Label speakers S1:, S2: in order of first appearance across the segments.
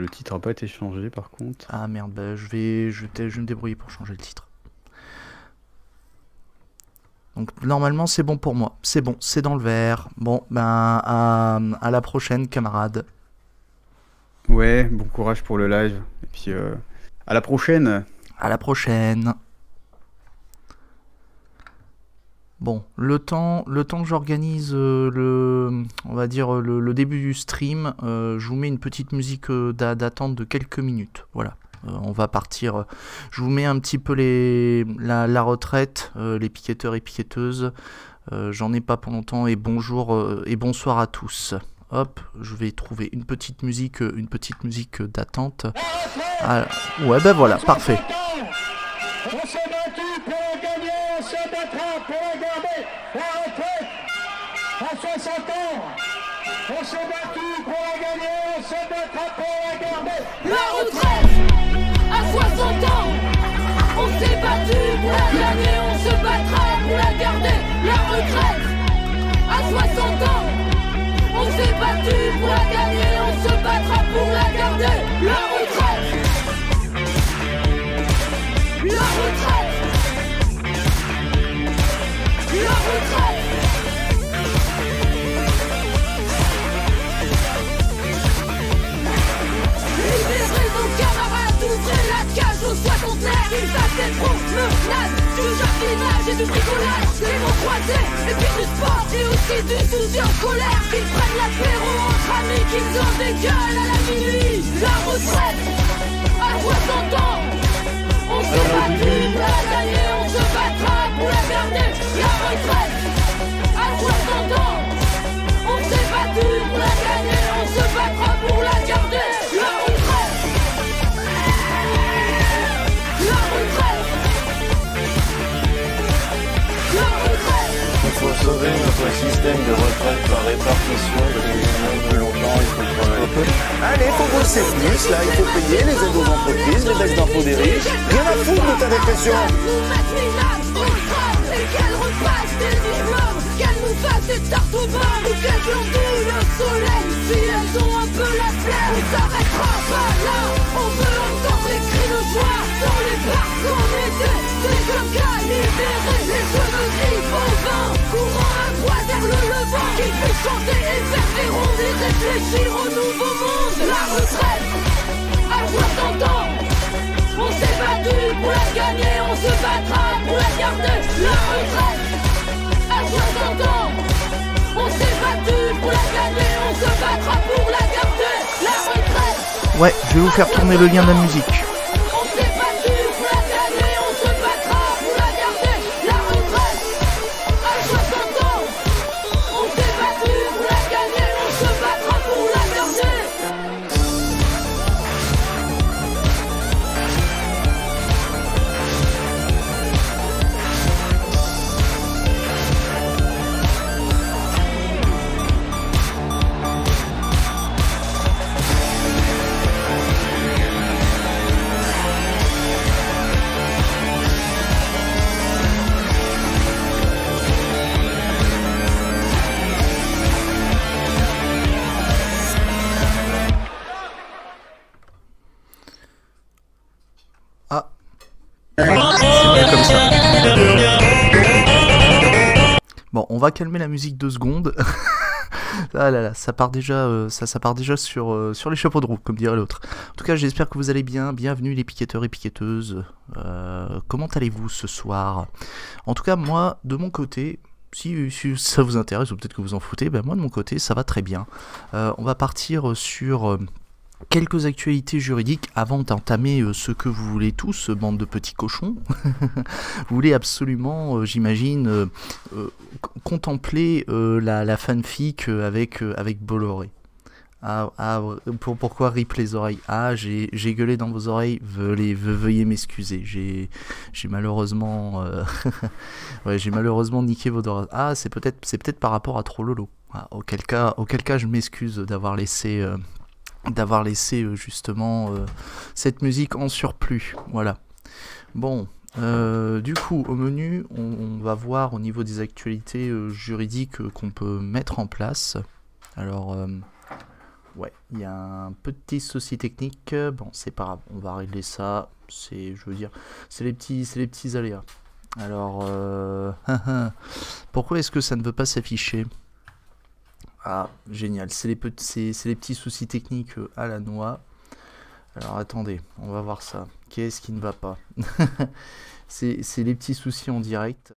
S1: Le titre n'a pas été changé par contre. Ah merde, bah, je, vais, je, je me débrouiller pour changer le titre. Donc normalement c'est bon pour moi. C'est bon, c'est dans le vert. Bon, ben à, la prochaine camarade. Ouais, bon courage pour le live. Et puis euh, à la prochaine. À la prochaine. Bon, le temps, le temps que j'organise euh, le, on va dire le, début du stream, euh, je vous mets une petite musique euh, d'attente de quelques minutes. Voilà, on va partir. Je vous mets un petit peu les, la, retraite, les piqueteurs et piqueteuses. J'en ai pas pour longtemps et bonjour et bonsoir à tous. Hop, je vais trouver une petite musique, une petite musique d'attente. Ah, ouais, ben voilà, parfait. On s'est battu pour la gagner, on se battra pour la garder. La 13, à 60 ans. On s'est battu pour la gagner, on se battra pour la garder. La 13, à 60 ans. On s'est battu pour la gagner. qu'on soit contraire, ils des menaces Du jardinage et du bricolage, Les mots croisés, et puis du sport Et aussi du souci en colère. Ils prennent l'apéro entre amis Qu'ils des gueules à la minuit, la retraite à 60 ans On s'est battu La dernière on se battra pour la dernière, la retraite à 60 ans On s'est battu sauver notre système de retraite par répartition de depuis plus longtemps, il faut travailler. Allez, faut bosser plus, là, il faut payer les aides aux entreprises, les baisses d'impôts des riches. Rien à foutre de ta dépression qu'elle repasse des diplômes, qu'elles nous fassent des tartes au vin, ou qu'elles glandouille le soleil. Si elles ont un peu la flemme, on s'arrêtera pas là. On veut entendre les cris de joie dans les parcs en été. Des jeunes gars libérés, les cheveux gris au vent. Il fait chanter et faire des rondes et réfléchir au nouveau monde. La retraite, à 60 ans, on s'est battu pour la gagner, on se battra pour la garder. La retraite, à 60 ans, on s'est battu pour la gagner, on se battra pour la garder. La retraite. Ouais, je vais vous faire tourner le lien de la musique. on va calmer la musique deux secondes. ah là là, ça part déjà, euh, ça, part déjà sur, euh, sur les chapeaux de roue, comme dirait l'autre. En tout cas, j'espère que vous allez bien. Bienvenue les piqueteurs et piqueteuses. Euh, comment allez-vous ce soir En tout cas, moi, de mon côté, si, ça vous intéresse ou peut-être que vous en foutez, ben moi de mon côté, ça va très bien. on va partir sur Quelques actualités juridiques avant d'entamer euh, ce que vous voulez tous, bande de petits cochons. vous voulez absolument, euh, j'imagine, euh, contempler la, fanfic avec, avec Bolloré. Ah, ah, pour, pourquoi rip les oreilles Ah, j'ai, gueulé dans vos oreilles, veuillez, veuillez m'excuser. J'ai, malheureusement, ouais, j'ai malheureusement niqué vos oreilles. Ah, c'est peut-être, c'est peut-être par rapport à Trollolo. Ah, auquel cas, auquel cas, je m'excuse d'avoir laissé d'avoir laissé euh, justement euh, cette musique en surplus. Voilà. Bon, euh, du coup, au menu, on, va voir au niveau des actualités juridiques qu'on peut mettre en place. Alors, ouais, il y a un petit souci technique. Bon, c'est pas grave, on va régler ça. C'est, je veux dire, c'est les petits, c'est les petits aléas. Alors, pourquoi est-ce que ça ne veut pas s'afficher ah, génial. C'est les, petits, les petits soucis techniques euh, à la noix. Alors attendez, on va voir ça. Qu'est-ce qui ne va pas C'est les petits soucis en direct.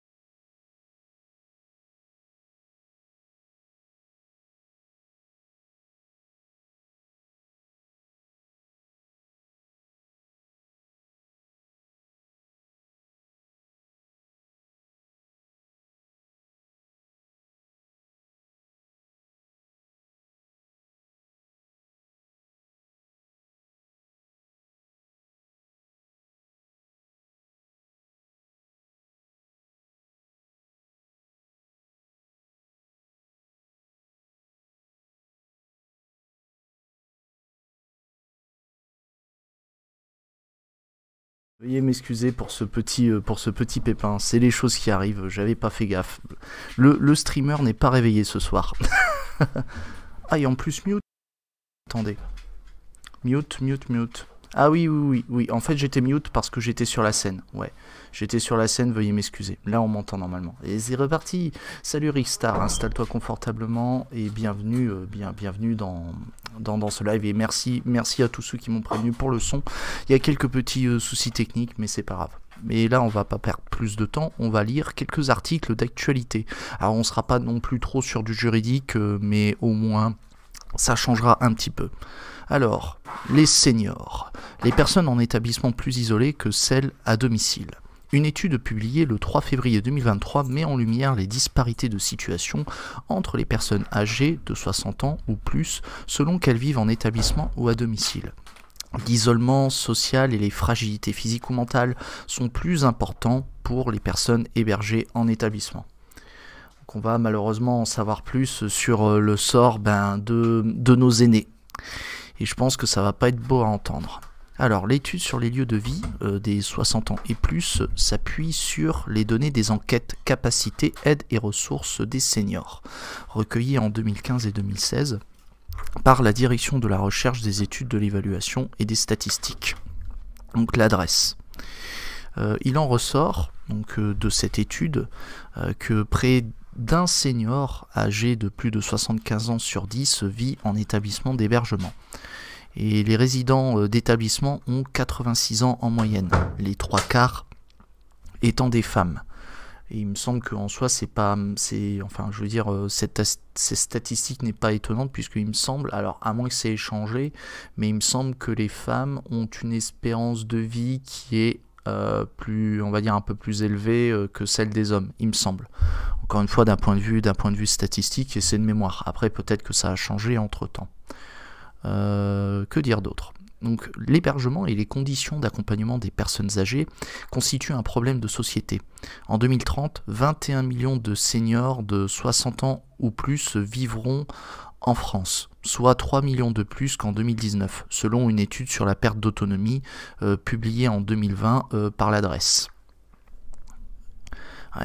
S1: Veuillez m'excuser pour ce petit euh, pour ce petit pépin, c'est les choses qui arrivent, j'avais pas fait gaffe. Le, le streamer n'est pas réveillé ce soir. ah et en plus mute. Attendez. Mute, mute, mute. Ah oui, oui, oui, oui. En fait, j'étais mute parce que j'étais sur la scène. Ouais. J'étais sur la scène, veuillez m'excuser. Là, on m'entend normalement. Et c'est reparti. Salut Rickstar, installe-toi confortablement et bienvenue, euh, bien, bienvenue dans, dans, ce live. Et merci, merci à tous ceux qui m'ont prévenu pour le son. Il y a quelques petits euh, soucis techniques, mais c'est pas grave. Mais là, on va pas perdre plus de temps. On va lire quelques articles d'actualité. Alors, on sera pas non plus trop sur du juridique, euh, mais au moins, ça changera un petit peu. Alors, les seniors, les personnes en établissement plus isolées que celles à domicile. Une étude publiée le 3 février 2023 met en lumière les disparités de situation entre les personnes âgées de 60 ans ou plus selon qu'elles vivent en établissement ou à domicile. L'isolement social et les fragilités physiques ou mentales sont plus importants pour les personnes hébergées en établissement. Donc on va malheureusement en savoir plus sur euh, le sort ben, de nos aînés et je pense que ça va pas être beau à entendre. Alors, l'étude sur les lieux de vie euh, des 60 ans et plus euh, s'appuie sur les données des enquêtes capacité, aide et ressources des seniors, recueillies en 2015 et 2016 par la direction de la recherche des études de l'évaluation et des statistiques, donc l'adresse. Euh, il en ressort donc, de cette étude que près d'un senior âgé de plus de 75 ans sur 10 vit en établissement d'hébergement. Et les résidents euh, d'établissement ont 86 ans en moyenne, les trois quarts étant des femmes. Et il me semble qu'en soi, c'est pas. c'est Enfin, je veux dire, euh, cette, statistique n'est pas étonnante, puisqu'il me semble, alors à moins que c'est changé, mais il me semble que les femmes ont une espérance de vie qui est euh, plus, on va dire, un peu plus élevée que celle des hommes, il me semble. Encore une fois, d'un point de vue, d'un point de vue statistique, et c'est de mémoire. Après, peut-être que ça a changé entre temps. Euh, que dire d'autre donc l'hébergement et les conditions d'accompagnement des personnes âgées constituent un problème de société. En 2030, 21 millions de seniors de 60 ans ou plus vivront en France, soit 3 millions de plus qu'en 2019, selon une étude sur la perte d'autonomie euh, publiée en 2020 euh, par l'adresse.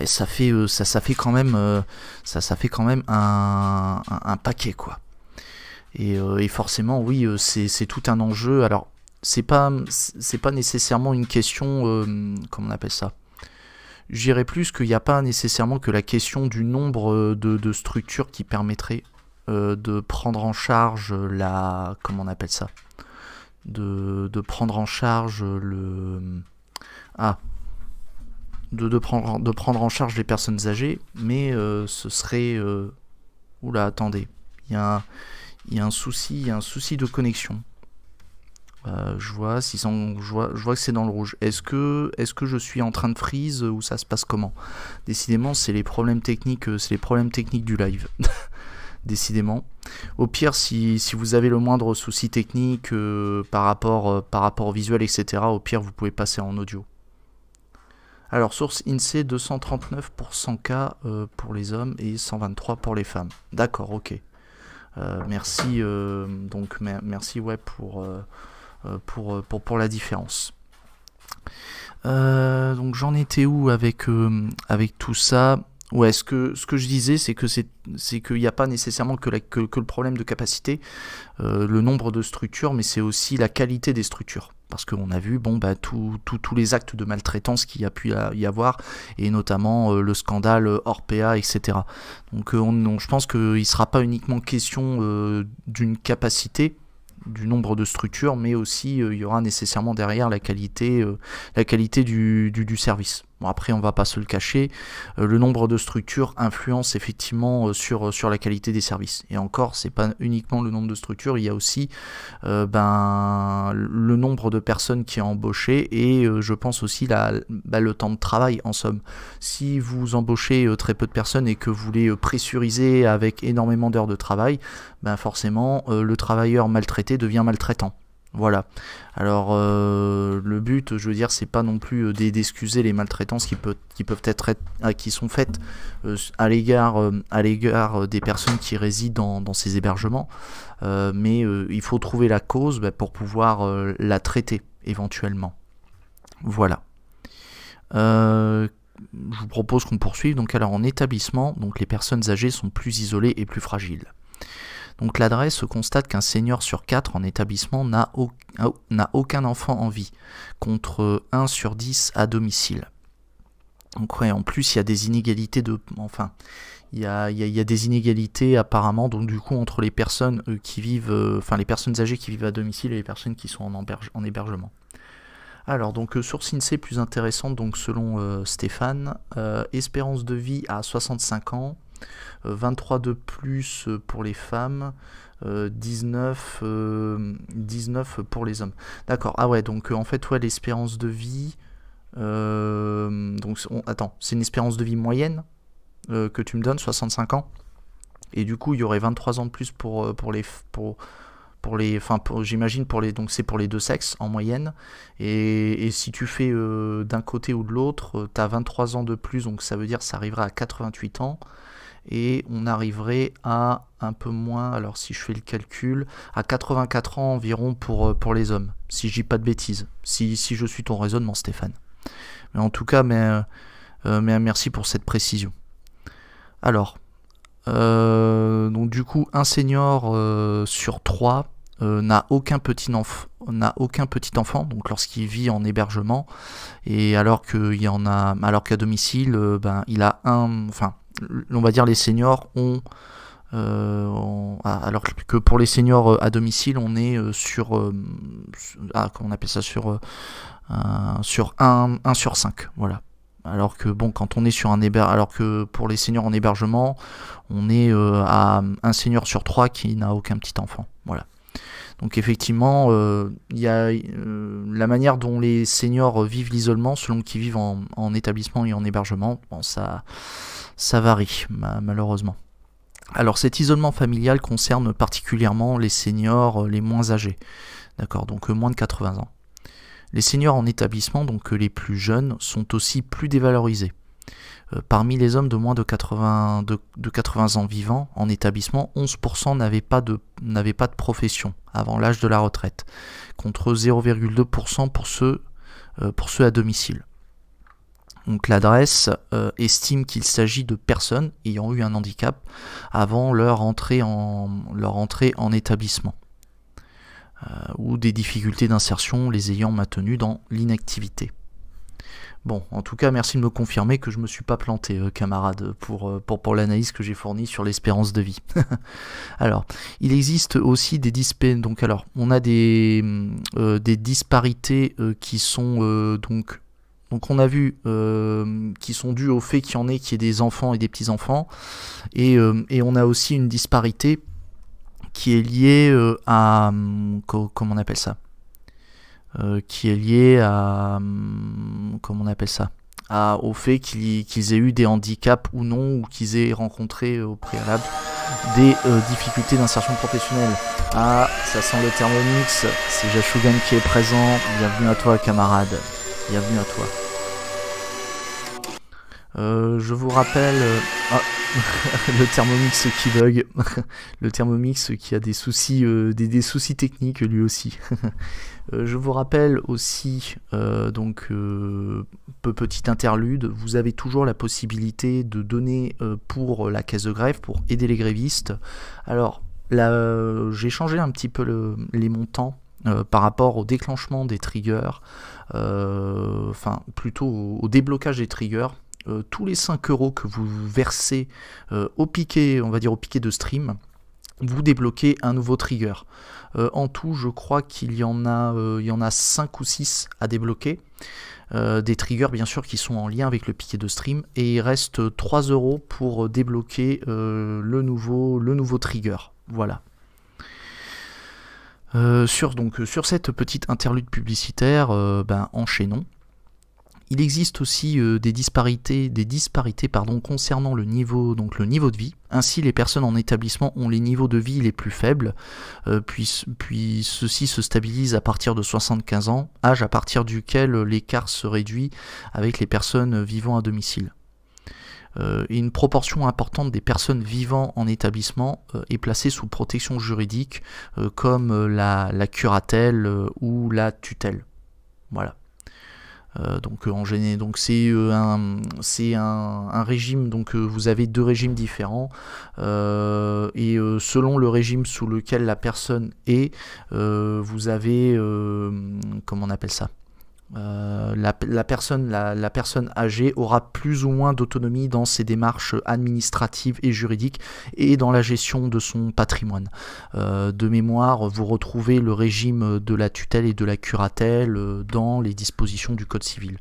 S1: ça fait ça, fait quand même ça, fait quand même un paquet quoi. Euh, et, forcément, oui, euh, c'est tout un enjeu. Alors, c'est pas, c'est pas nécessairement une question, euh, comment on appelle ça j'irai plus qu'il n'y a pas nécessairement que la question du nombre de, structures qui permettraient de prendre en charge la. Comment on appelle ça de, prendre en charge le. Ah de, prendre, de prendre en charge les personnes âgées, mais ce serait. Oula, attendez. Il y a un il y a un souci, un souci de connexion. Euh, je, vois, si je, je vois que c'est dans le rouge. Est-ce que, est que je suis en train de freeze euh, ou ça se passe comment Décidément, c'est les problèmes techniques, euh, c'est les problèmes techniques du live. Décidément. Au pire, si, vous avez le moindre souci technique par, rapport, par rapport au visuel, etc., au pire, vous pouvez passer en audio. Alors, source INSEE 239 pour 100K pour les hommes et 123 pour les femmes. D'accord, ok. Euh, merci euh, donc merci ouais pour euh, pour, pour, pour la différence. Euh, donc j'en étais où avec, avec tout ça Ouais, ce que, ce que je disais, c'est que c'est, qu'il n'y a pas nécessairement que, que, le problème de capacité, euh, le nombre de structures, mais c'est aussi la qualité des structures. Parce qu'on a vu bon, bah, tous tout, tous les actes de maltraitance qu'il y a pu y avoir, et notamment euh, le scandale euh, Orpea, etc. Donc on, je pense qu'il ne sera pas uniquement question d'une capacité, du nombre de structures, mais aussi il y aura nécessairement derrière la qualité, la qualité du, du service. Bon, après, on va pas se le cacher, euh, le nombre de structures influence effectivement euh, sur, euh, sur la qualité des services. Et encore, c'est pas uniquement le nombre de structures, il y a aussi ben, le nombre de personnes qui est embauché et je pense aussi la, bah, le temps de travail en somme. Si vous embauchez très peu de personnes et que vous les pressurisez avec énormément d'heures de travail, ben forcément le travailleur maltraité devient maltraitant. Voilà. Alors euh, le but, je veux dire, c'est pas non plus euh, d'excuser les maltraitances qui, peuvent être, euh, qui sont faites à l'égard à l'égard des personnes qui résident dans, ces hébergements, mais il faut trouver la cause bah, pour pouvoir la traiter éventuellement. Voilà. je vous propose qu'on poursuive. Donc alors en établissement, donc les personnes âgées sont plus isolées et plus fragiles. Donc l'adresse constate qu'un seigneur sur 4 en établissement n'a aucun enfant en vie, contre 1 sur 10 à domicile. Donc ouais, en plus il y a des inégalités de... Enfin, il y, a, des inégalités apparemment donc du coup entre les personnes euh, qui vivent euh, enfin les personnes âgées qui vivent à domicile et les personnes qui sont en, en hébergement. Alors donc euh, source INSEE plus intéressante donc selon Stéphane espérance de vie à 65 ans 23 euh, de plus euh, pour les femmes, 19, euh, 19 pour les hommes. D'accord, ah ouais, donc en fait, ouais, l'espérance de vie. donc, attends, c'est une espérance de vie moyenne que tu me donnes, 65 ans et du coup il y aurait 23 ans de plus pour, pour les pour, les enfin j'imagine pour les donc c'est pour les deux sexes en moyenne et, si tu fais d'un côté ou de l'autre t'as as 23 ans de plus donc ça veut dire que ça arrivera à 88 ans et on arriverait à un peu moins, alors si je fais le calcul, à 84 ans environ pour, euh, pour les hommes, si je dis pas de bêtises, si, si je suis ton raisonnement Stéphane. Mais en tout cas, mais, euh, euh, mais merci pour cette précision. Alors, donc du coup, un senior sur trois n'a aucun petit enfant aucun petit enfant, donc lorsqu'il vit en hébergement, et alors qu'il y en a, alors qu'à domicile, ben, il a un, enfin, on va dire, les seniors ont. Euh, ah, alors que pour les seniors euh, à domicile, on est euh, sur. Ah, comment on appelle ça Sur, sur 1, 1 sur 5. Voilà. Alors que bon, quand on est sur un héber alors que pour les seniors en hébergement, on est à un senior sur 3 qui n'a aucun petit enfant. Voilà. Donc effectivement, il y a la manière dont les seniors vivent l'isolement, selon qu'ils vivent en, établissement et en hébergement, ça, ça varie malheureusement. Alors cet isolement familial concerne particulièrement les seniors euh, les moins âgés, d'accord, donc euh, moins de 80 ans. Les seniors en établissement, donc euh, les plus jeunes, sont aussi plus dévalorisés. parmi les hommes de moins de 80, de, ans vivants en établissement, 11% n'avaient pas, de, pas de profession avant l'âge de la retraite, contre 0,2% pour pour ceux à domicile. Donc l'adresse euh, estime qu'il s'agit de personnes ayant eu un handicap avant leur entrée en, leur entrée en établissement euh, ou des difficultés d'insertion les ayant maintenues dans l'inactivité. Bon, en tout cas, merci de me confirmer que je ne me suis pas planté, euh, camarade, pour, pour, l'analyse que j'ai fournie sur l'espérance de vie. alors, il existe aussi des disparités. Donc, alors, on a des, des disparités qui sont donc donc on a vu euh, qui sont dus au fait qu'il y en ait qui ait des enfants et des petits-enfants. Euh, et, on a aussi une disparité qui est liée euh, à... Comment on appelle ça euh, Qui est liée à... Comment on appelle ça Au fait qu'ils aient eu des handicaps ou non, ou qu'ils aient rencontré au préalable des difficultés d'insertion professionnelle. Ah, ça sent le thermomix, c'est Jashugan qui est présent. Bienvenue à toi camarade. Bienvenue à toi. Euh, je vous rappelle... Euh, ah, le Thermomix qui bug. le Thermomix qui a des soucis, euh, des, soucis techniques lui aussi. je vous rappelle aussi, donc, petite interlude, vous avez toujours la possibilité de donner pour la caisse de grève, pour aider les grévistes. Alors, j'ai changé un petit peu les montants par rapport au déclenchement des triggers. Euh, enfin plutôt au, déblocage des triggers. Euh, tous les 5 euros que vous versez euh, au piquet, on va dire au piquet de stream, vous débloquez un nouveau trigger. en tout, je crois qu'il y en a y en a 5 ou 6 à débloquer. des triggers bien sûr qui sont en lien avec le piquet de stream et il reste 3 euros pour débloquer le nouveau, le nouveau trigger. Voilà. Euh, sur, donc, euh, sur cette petite interlude publicitaire, euh, ben, enchaînons. Il existe aussi des disparités, des disparités pardon, concernant le niveau, donc le niveau de vie. Ainsi, les personnes en établissement ont les niveaux de vie les plus faibles, puis, puis ceux se stabilise à partir de 75 ans, âge à partir duquel l'écart se réduit avec les personnes vivant à domicile. Euh, une proportion importante des personnes vivant en établissement euh, est placée sous protection juridique euh, comme la, curatelle ou la tutelle. Voilà. donc en général, Donc c'est un, c'est un, régime. Donc vous avez deux régimes différents et selon le régime sous lequel la personne est, vous avez comment on appelle ça euh, la, personne, âgée aura plus ou moins d'autonomie dans ses démarches administratives et juridiques et dans la gestion de son patrimoine. Euh, de mémoire, vous retrouvez le régime de la tutelle et de la curatelle euh, dans les dispositions du Code civil.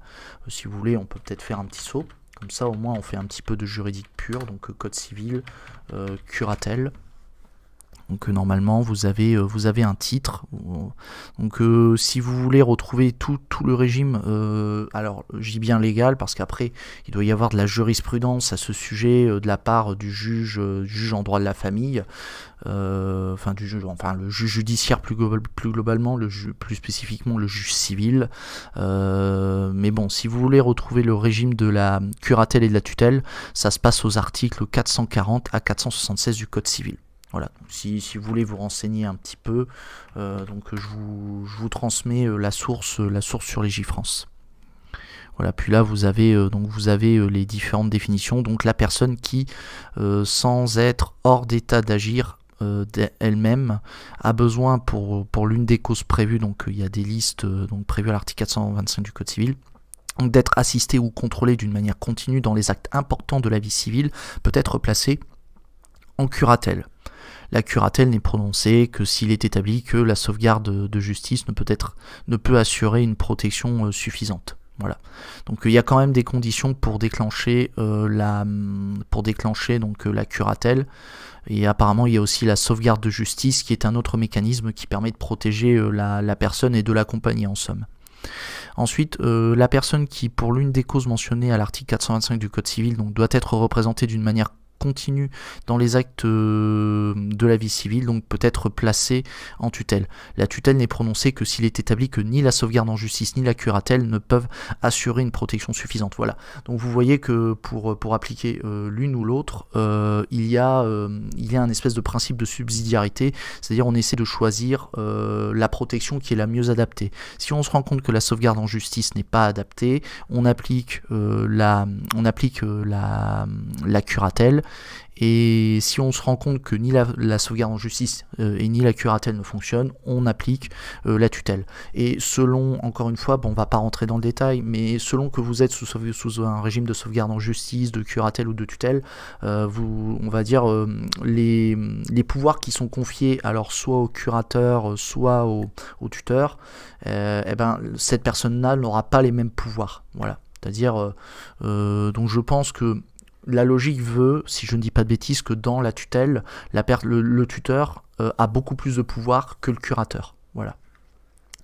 S1: si vous voulez, on peut peut-être faire un petit saut. Comme ça, au moins, on fait un petit peu de juridique pure, donc code civil, curatelle. Donc euh, normalement vous avez, euh, vous avez un titre. Donc euh, si vous voulez retrouver tout, tout le régime, euh, alors j'y bien légal parce qu'après il doit y avoir de la jurisprudence à ce sujet de la part du juge, juge en droit de la famille, enfin du juge, enfin le juge judiciaire plus, globalement, le plus spécifiquement le juge civil. mais bon, si vous voulez retrouver le régime de la curatelle et de la tutelle, ça se passe aux articles 440 à 476 du Code civil. Voilà, si, vous voulez vous renseigner un petit peu, euh, donc je vous, transmets euh, la source, euh, la source sur les Voilà, puis là vous avez donc vous avez les différentes définitions. Donc la personne qui, sans être hors d'état d'agir elle-même, a besoin pour, pour l'une des causes prévues, donc il y a des listes donc prévues à l'article 425 du Code civil, d'être assistée ou contrôlée d'une manière continue dans les actes importants de la vie civile, peut être placée en curatelle la curatelle n'est prononcée que s'il est établi que la sauvegarde de justice ne peut, être, ne peut assurer une protection euh, suffisante. Voilà. Donc il y a quand même des conditions pour déclencher euh, la pour déclencher donc euh, la curatelle. Et apparemment il y a aussi la sauvegarde de justice qui est un autre mécanisme qui permet de protéger la, personne et de l'accompagner en somme. Ensuite, la personne qui, pour l'une des causes mentionnées à l'article 425 du Code civil, doit être représentée d'une manière continue dans les actes euh, de la vie civile, donc peut être placé en tutelle. La tutelle n'est prononcée que s'il est établi que ni la sauvegarde en justice ni la curatelle ne peuvent assurer une protection suffisante. Voilà. Donc vous voyez que pour, pour appliquer euh, l'une ou l'autre, euh, il, y a, il un espèce de principe de subsidiarité, c'est-à-dire on essaie de choisir la protection qui est la mieux adaptée. Si on se rend compte que la sauvegarde en justice n'est pas adaptée, on applique, la, on applique la, la curatelle et si on se rend compte que ni la, sauvegarde en justice euh, et ni la curatelle ne fonctionnent, on applique euh, la tutelle. Et selon, encore une fois, bon, on va pas rentrer dans le détail, mais selon que vous êtes sous, un régime de sauvegarde en justice, de curatelle ou de tutelle, euh, vous, on va dire les, pouvoirs qui sont confiés alors soit au curateur, soit au, tuteur, eh ben, cette personne-là n'aura pas les mêmes pouvoirs. Voilà. C'est-à-dire, donc je pense que la logique veut, si je ne dis pas de bêtises, que dans la tutelle, le, tuteur euh, a beaucoup plus de pouvoir que le curateur. Voilà.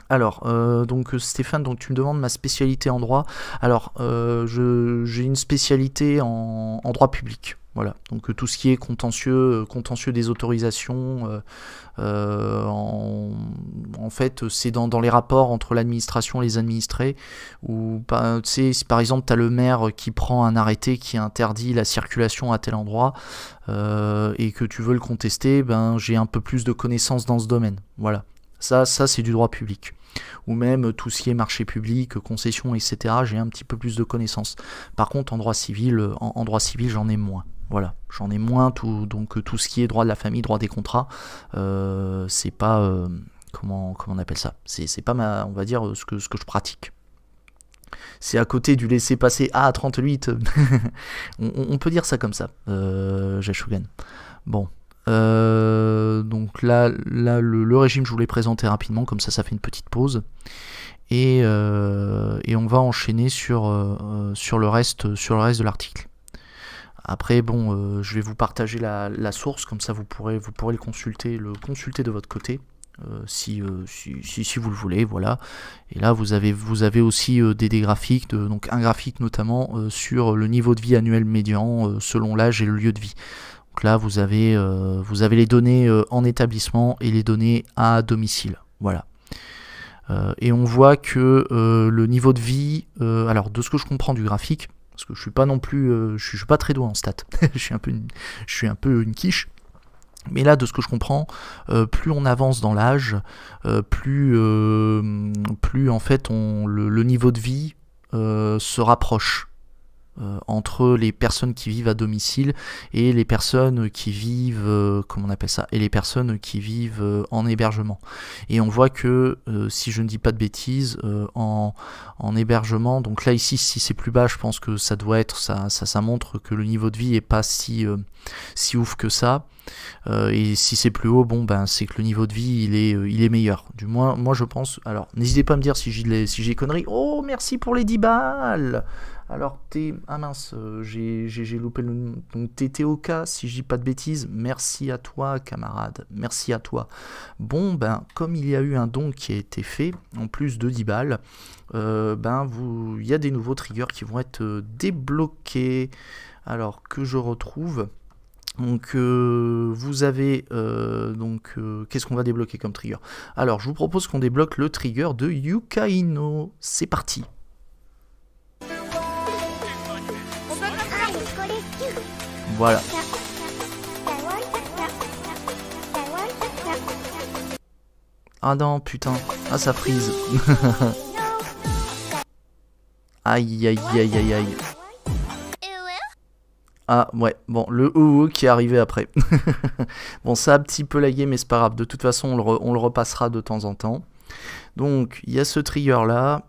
S1: Alors, euh, donc Stéphane, donc tu me demandes ma spécialité en droit. Alors, euh, j'ai une spécialité en droit public. Voilà, donc euh, tout ce qui est contentieux, euh, contentieux des autorisations, euh, en, fait, c'est dans, les rapports entre l'administration et les administrés, bah, tu sais, si par exemple tu as le maire qui prend un arrêté qui interdit la circulation à tel endroit, et que tu veux le contester, ben, j'ai un peu plus de connaissances dans ce domaine. Voilà, ça, ça c'est du droit public ou même tout ce qui est marché public, concession, etc. J'ai un petit peu plus de connaissances. Par contre, en droit civil, en droit civil, j'en ai moins. Voilà, j'en ai moins tout, donc tout ce qui est droit de la famille, droit des contrats, euh, c'est pas euh, comment, comment on appelle ça, c'est pas ma, on va dire euh, ce que, ce que je pratique. C'est à côté du laisser passer A38. on, peut dire ça comme ça, euh, Bon. donc là, le, régime, je vous l'ai présenté rapidement, comme ça, ça fait une petite pause. Et, on va enchaîner sur, sur, le reste, sur le reste de l'article. Après, bon, euh, je vais vous partager la, source, comme ça vous pourrez, vous pourrez le consulter, le consulter de votre côté. Euh, euh, si, si, vous le voulez, voilà. Et là, vous avez, vous avez aussi des, des, graphiques, de, donc un graphique notamment sur le niveau de vie annuel médian selon l'âge et le lieu de vie. Donc là, vous avez, vous avez les données en établissement et les données à domicile. Voilà. et on voit que le niveau de vie, alors de ce que je comprends du graphique, parce que je suis pas non plus, euh, je, suis, pas très doué en stats, je, suis un peu une, je suis un peu une quiche. Mais là, de ce que je comprends, euh, plus on avance dans l'âge, euh, plus, plus en fait on, le niveau de vie se rapproche euh, entre les personnes qui vivent à domicile et les personnes qui vivent euh, on appelle ça et les personnes qui vivent euh, en hébergement et on voit que si je ne dis pas de bêtises en, hébergement donc là ici si c'est plus bas je pense que ça doit être ça montre que le niveau de vie est pas si ouf que ça et si c'est plus haut bon ben c'est que le niveau de vie il est meilleur du moins moi je pense alors n'hésitez pas à me dire si j'ai si j'ai conneries oh merci pour les 10 balles alors, t'es. Ah mince, euh, j'ai loupé le nom. Donc, t'es si je dis pas de bêtises. Merci à toi, camarade. Merci à toi. Bon, ben, comme il y a eu un don qui a été fait, en plus de 10 balles, euh, ben, vous... il y a des nouveaux triggers qui vont être euh, débloqués. Alors, que je retrouve. Donc vous avez donc qu'est-ce qu'on va débloquer comme trigger Alors je vous propose qu'on débloque le trigger de Yukaino. C'est parti. Voilà. Ah non, putain. Ah, ça frise. aïe, aïe, aïe, aïe, aïe. Ah ouais, bon, le OO qui est arrivé après. bon, ça a un petit peu lagué, mais c'est pas grave. De toute façon, on le, repassera de temps en temps. Donc, il y a ce trigger-là.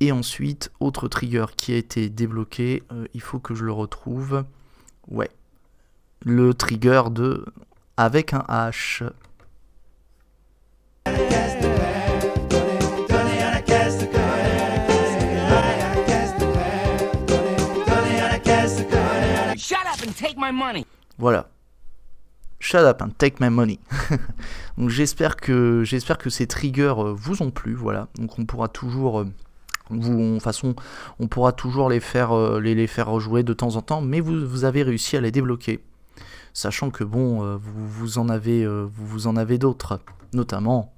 S1: Et ensuite, autre trigger qui a été débloqué. Euh, il faut que je le retrouve. Ouais. Le trigger de avec un H. Voilà. Shut up and take my money. Donc j'espère que j'espère que ces triggers euh, vous ont plu, voilà. Donc on pourra toujours euh, vous, en façon, on pourra toujours les faire, euh, les, les faire rejouer de temps en temps, mais vous, vous avez réussi à les débloquer sachant que bon, euh, vous, vous en avez, euh, vous, vous en avez d'autres, notamment.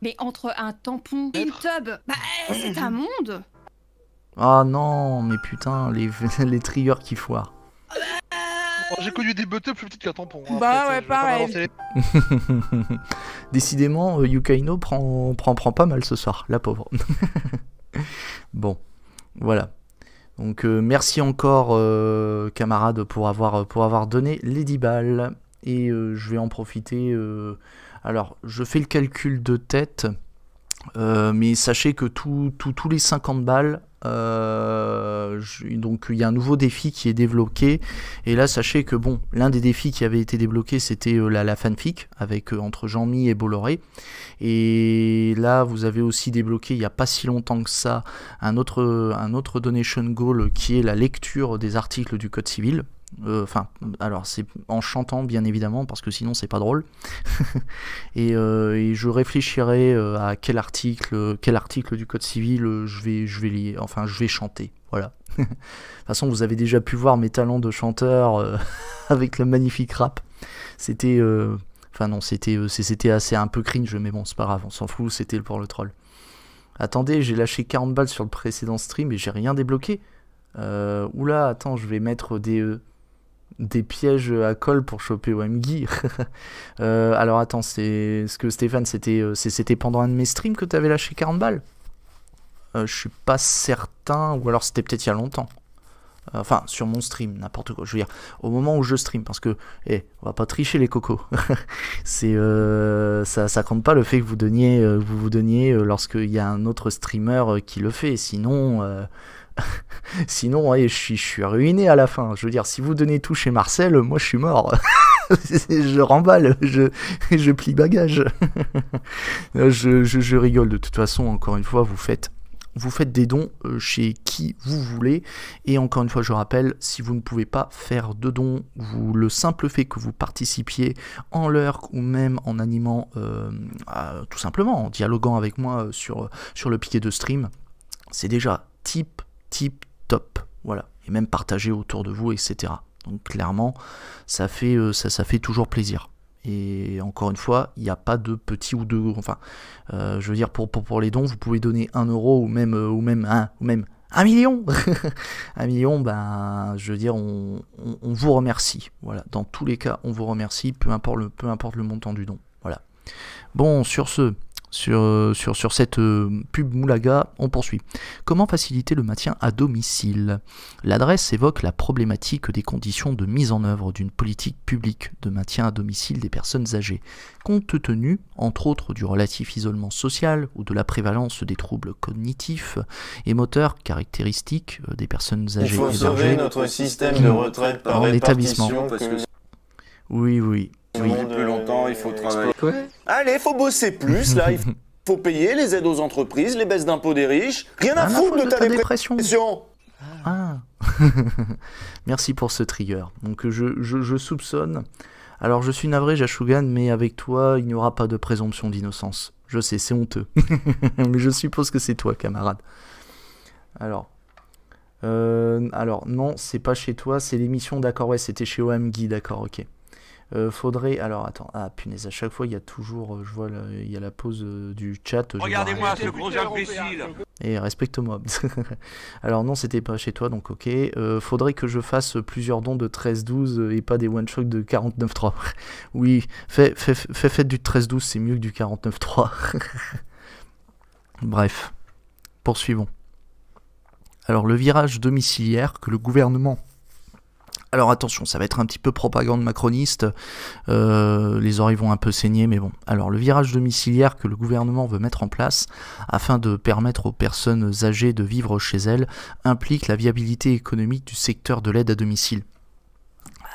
S1: Mais entre un tampon et une tub, bah, eh, c'est un monde. Ah non, mais putain, les, les trieurs qui foirent. Oh, j'ai connu des buttons plus petites qu'un tampon. Hein, bah ouais, pareil. Décidément, Yukaino prend, prend, prend pas mal ce soir, la pauvre. bon, voilà. Donc euh, merci encore euh, camarades camarade pour avoir, euh, pour avoir donné les 10 balles. Et je vais en profiter. alors je fais le calcul de tête. mais sachez que tous les 50 balles, euh, donc il y a un nouveau défi qui est débloqué. Et là, sachez que bon, l'un des défis qui avait été débloqué, c'était euh, la, fanfic avec euh, entre Jean-Mi et Bolloré. Et là, vous avez aussi débloqué il n'y a pas si longtemps que ça un autre, un autre donation goal qui est la lecture des articles du Code civil. Euh, enfin, alors c'est en chantant bien évidemment, parce que sinon c'est pas drôle. Euh, et, je réfléchirai euh, à quel article, quel article du code civil je vais, je vais enfin je vais chanter. Voilà. de toute façon, vous avez déjà pu voir mes talents de chanteur avec le magnifique rap. C'était, enfin non, c'était, c'était assez un peu cringe, mais bon, c'est pas grave, on s'en fout, c'était pour le troll. Attendez, j'ai lâché 40 balles sur le précédent stream et j'ai rien débloqué. oula, attends, je vais mettre des des pièges à colle pour choper OMG. euh, alors attends, c'est ce que Stéphane, c'était euh, c'était pendant un de mes streams que tu avais lâché 40 balles euh, Je suis pas certain, ou alors c'était peut-être il y a longtemps. Euh, enfin, sur mon stream, n'importe quoi. Je veux dire, au moment où je stream, parce que, hé, eh, on va pas tricher les cocos. c'est, euh, ça, ça compte pas le fait que vous donniez, vous vous donniez lorsqu'il y a un autre streamer qui le fait. Sinon, Sinon, je, suis, ruiné à la fin. Je veux dire, si vous donnez tout chez Marcel, moi je suis mort. je remballe, je, plie bagage. je, rigole de toute façon, encore une fois, vous faites. Vous faites des dons euh, chez qui vous voulez. Et encore une fois, je rappelle, si vous ne pouvez pas faire de dons, le simple fait que vous participiez en lurk ou même en animant, euh, tout simplement, en dialoguant avec moi euh, sur, sur le piquet de stream, c'est déjà type top. Voilà. Et même partager autour de vous, etc. Donc clairement, ça fait, euh, ça, ça fait toujours plaisir. Et encore une fois, il n'y a pas de petit ou de Enfin, euh, je veux dire, pour, pour, les dons, vous pouvez donner un euro ou même, euh, ou même, un, ou même un million. un million, ben, je veux dire, on, on, vous remercie. Voilà, dans tous les cas, on vous remercie, peu importe le, peu importe le montant du don. Voilà. Bon, sur ce, euh, sur, sur, cette euh, pub Moulaga, on poursuit. Comment faciliter le maintien à domicile L'adresse évoque la problématique des conditions de mise en œuvre d'une politique publique de maintien à domicile des personnes âgées, compte tenu, entre autres, du relatif isolement social ou de la prévalence des troubles cognitifs et moteurs caractéristiques euh, des personnes âgées. Il faut notre système de retraite par Oui, oui. Oui. Euh, plus longtemps, il faut travailler. Allez, faut bosser plus, là. Il faut payer les aides aux entreprises, les baisses d'impôts des riches. Rien à, ah, foutre de, ta, dépression. Ah. Merci pour ce trigger. Donc je, soupçonne. Alors je suis navré, Jashugan, mais avec toi, il n'y aura pas de présomption d'innocence. Je sais, c'est honteux. mais je suppose que c'est toi, camarade. Alors. Euh, alors, non, c'est pas chez toi, c'est l'émission, d'accord, ouais, c'était chez OMG, d'accord, ok. Euh, faudrait. Alors attends, ah punaise, à chaque fois il y a toujours, euh, je vois, il y a la pause euh, du chat. Regardez-moi ce gros imbécile Et respecte-moi. alors non, c'était pas chez toi, donc ok. faudrait que je fasse plusieurs dons de 13-12 et pas des one shot de 49-3. oui, fais, fais, du 13-12, c'est mieux que du 49-3. Bref, poursuivons. Alors le virage domiciliaire que le gouvernement alors attention, ça va être un petit peu propagande macroniste, euh, les oreilles vont un peu saigner, mais bon. Alors le virage domiciliaire que le gouvernement veut mettre en place afin de permettre aux personnes âgées de vivre chez elles implique la viabilité économique du secteur de l'aide à domicile.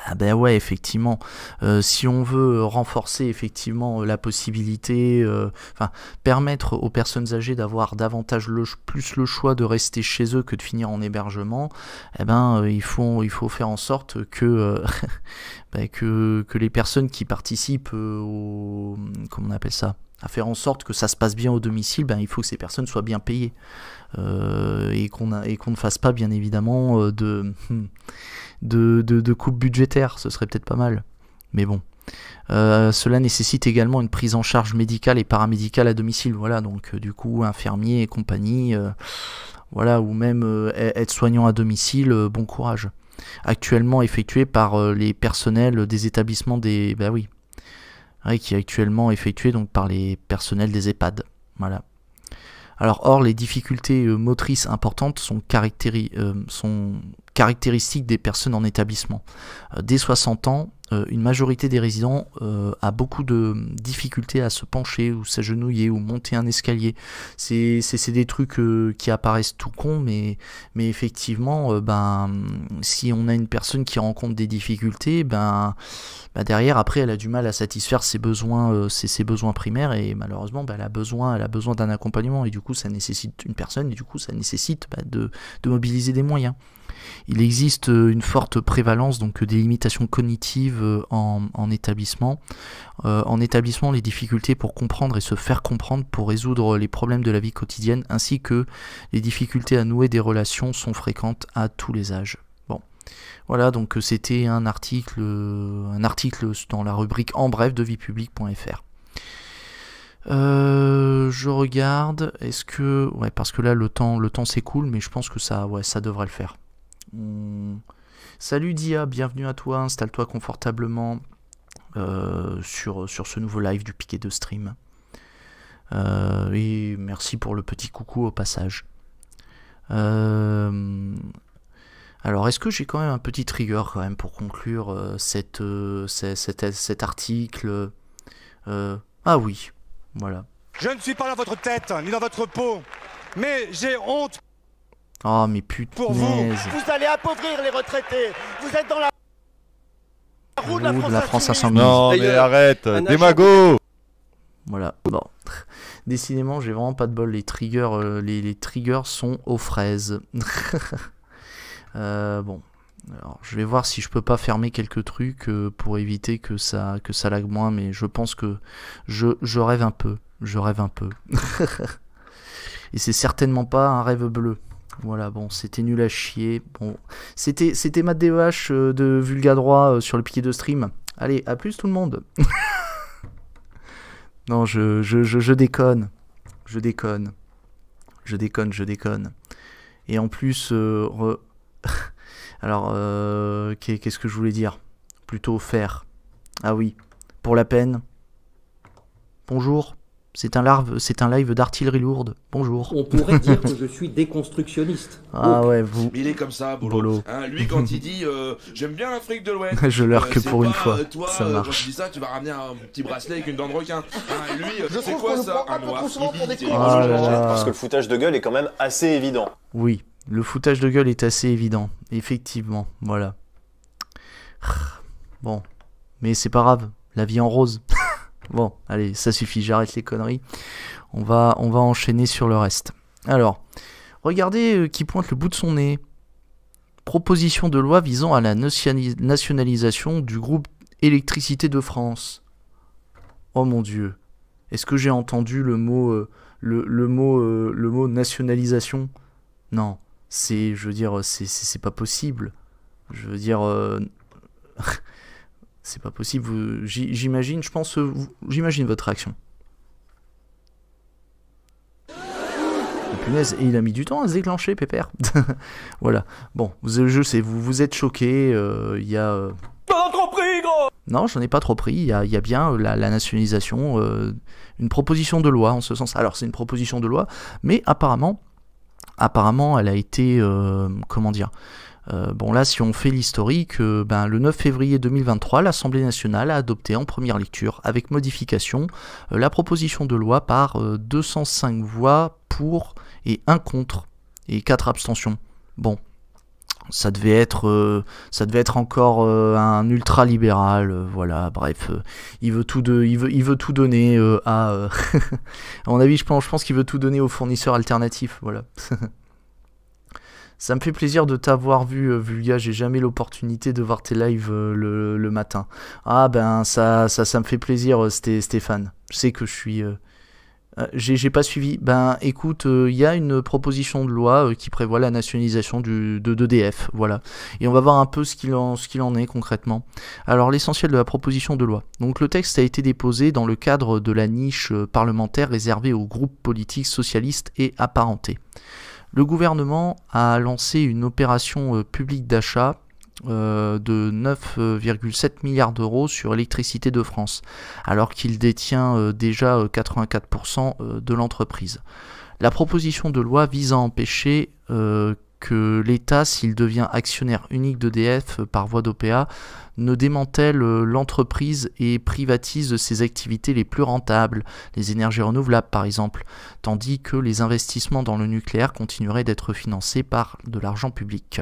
S1: Ah ben ouais, effectivement, euh, si on veut renforcer effectivement euh, la possibilité, euh, enfin permettre aux personnes âgées d'avoir davantage le, plus le choix de rester chez eux que de finir en hébergement, eh ben il faut il faut faire en sorte que ben, que, les personnes qui participent au comment on appelle ça à faire en sorte que ça se passe bien au domicile, ben, il faut que ces personnes soient bien payées et qu'on et qu'on ne fasse pas bien évidemment de hmm, de, coupes budgétaires, ce serait peut-être pas mal. Mais bon. Euh, cela nécessite également une prise en charge médicale et paramédicale à domicile, voilà, donc euh, du coup infirmier et compagnie, euh, voilà, ou même être soignant à domicile, bon courage. Actuellement effectué par les personnels des établissements des. bah oui. qui est actuellement effectué donc par les personnels des EHPAD. Voilà. Alors, or, les difficultés euh, motrices importantes sont, euh, sont caractéristiques des personnes en établissement. Euh, dès 60 ans, euh, une majorité des résidents euh, a beaucoup de difficultés à se pencher ou s'agenouiller ou monter un escalier. C'est des trucs euh, qui apparaissent tout con, mais, effectivement, ben, si on a une personne qui rencontre des difficultés, ben, ben, derrière, après, elle a du mal à satisfaire ses besoins, ses, besoins primaires et malheureusement, elle a besoin, d'un accompagnement et du coup, ça nécessite une personne et du coup, ça nécessite de mobiliser des moyens. Il existe euh, une forte prévalence donc des limitations cognitives euh, en, établissement. Euh, en établissement, les difficultés pour comprendre et se faire comprendre pour résoudre les problèmes de la vie quotidienne, ainsi que les difficultés à nouer des relations sont fréquentes à tous les âges. Bon, voilà donc c'était un article, un article dans la rubrique en bref de viepublique.fr. Euh, je regarde, est-ce que... Ouais, parce que là, le temps, le temps s'écoule, mais je pense que ça, ça devrait le faire. Salut Dia, bienvenue à toi, installe-toi confortablement euh, sur, sur ce nouveau live du piquet de stream. Euh, et merci pour le petit coucou au passage. Euh, alors, est-ce que j'ai quand même un petit trigger quand même pour conclure cette, cet article Ah oui, voilà. Je ne suis pas dans votre tête ni dans votre peau, mais j'ai honte. Oh, mais putain. Pour vous, vous allez appauvrir les retraités. Vous êtes dans la roue de la France, de la France Non, mais arrête, démago. Voilà, bon. Décidément, j'ai vraiment pas de bol. Les triggers, euh, les, triggers sont aux fraises. Euh, bon. Alors, je vais voir si je peux pas fermer quelques trucs euh, pour éviter que ça, que ça lag moins, mais je pense que je, je rêve un peu. Je rêve un peu. Et c'est certainement pas un rêve bleu. Voilà, bon, c'était nul à chier. Bon, c'était, c'était Matt euh, de Vulga Droit euh, sur le piqué de stream. Allez, à plus tout le monde. non, je, je, je, déconne. Je déconne. Je déconne, je déconne. Et en plus, euh, alors, qu'est-ce que je voulais dire Plutôt faire. Ah oui, pour la peine. Bonjour. C'est un, larve, c'est un live d'artillerie lourde. Bonjour. On pourrait dire que je suis déconstructionniste. Ah ouais, vous. il est comme ça, Bolo. Hein, lui, quand il dit euh, J'aime bien l'Afrique de l'Ouest. je leur euh, que pour une fois. Euh, toi, ça marche. Quand tu dis ça, tu vas ramener un petit bracelet avec une dent de requin. Hein, lui, c'est quoi ça Un noir. Parce ah que le foutage de gueule est quand même assez évident. Oui, le foutage de gueule est assez évident. Effectivement, voilà. Bon. Mais c'est pas grave. La vie en rose. Bon, allez, ça suffit, j'arrête les conneries. On va, on va enchaîner sur le reste. Alors, regardez euh, qui pointe le bout de son nez. Proposition de loi visant à la nationalisation du groupe Électricité de France. Oh mon dieu. Est-ce que j'ai entendu le mot, euh, le, mot, euh, le mot nationalisation Non. C'est, je veux dire, c'est pas possible. Je veux dire, c'est pas possible. J'imagine, je pense, j'imagine votre réaction. Ah, punaise, et il a mis du temps à se déclencher, pépère. voilà. Bon, vous, je sais, vous vous êtes choqué, euh, il y a... Euh, non, j'en ai pas trop pris, il y a, bien euh, la, la, nationalisation, une proposition de loi en ce sens. Alors, c'est une proposition de loi, mais apparemment, apparemment, elle a été, comment dire euh, bon là, si on fait l'historique, euh, ben, le 9 février 2023, l'Assemblée nationale a adopté en première lecture, avec modification, euh, la proposition de loi par 205 voix pour et 1 contre et 4 abstentions. Bon, ça devait être ça devait être encore un ultra libéral voilà bref il veut tout il veut il veut tout donner à, à mon avis je pense je pense qu'il veut tout donner aux fournisseurs alternatifs voilà Ça me fait plaisir de t'avoir vu, euh, Vulga. J'ai jamais l'opportunité de voir tes lives euh, le, matin. Ah ben ça, ça, me fait plaisir, euh, Stéphane. Je sais que je suis. J'ai pas suivi. Ben écoute, il y a une proposition de loi qui prévoit la nationalisation du, de d'EDF. Voilà. Et on va voir un peu ce qu'il en, qu'il en est concrètement. Alors l'essentiel de la proposition de loi. Donc le texte a été déposé dans le cadre de la niche parlementaire réservée aux groupes politiques socialistes et apparentés. Le gouvernement a lancé une opération euh, publique d'achat euh, de 9,7 milliards d'euros sur l'électricité de France, alors qu'il détient euh, déjà 84% de l'entreprise. La proposition de loi vise à empêcher que l'État, s'il devient actionnaire unique d'EDF par voie d'OPA, ne démantèle euh, l'entreprise et privatise ses activités les plus rentables, les énergies renouvelables par exemple, tandis que les investissements dans le nucléaire continueraient d'être financés par de l'argent public.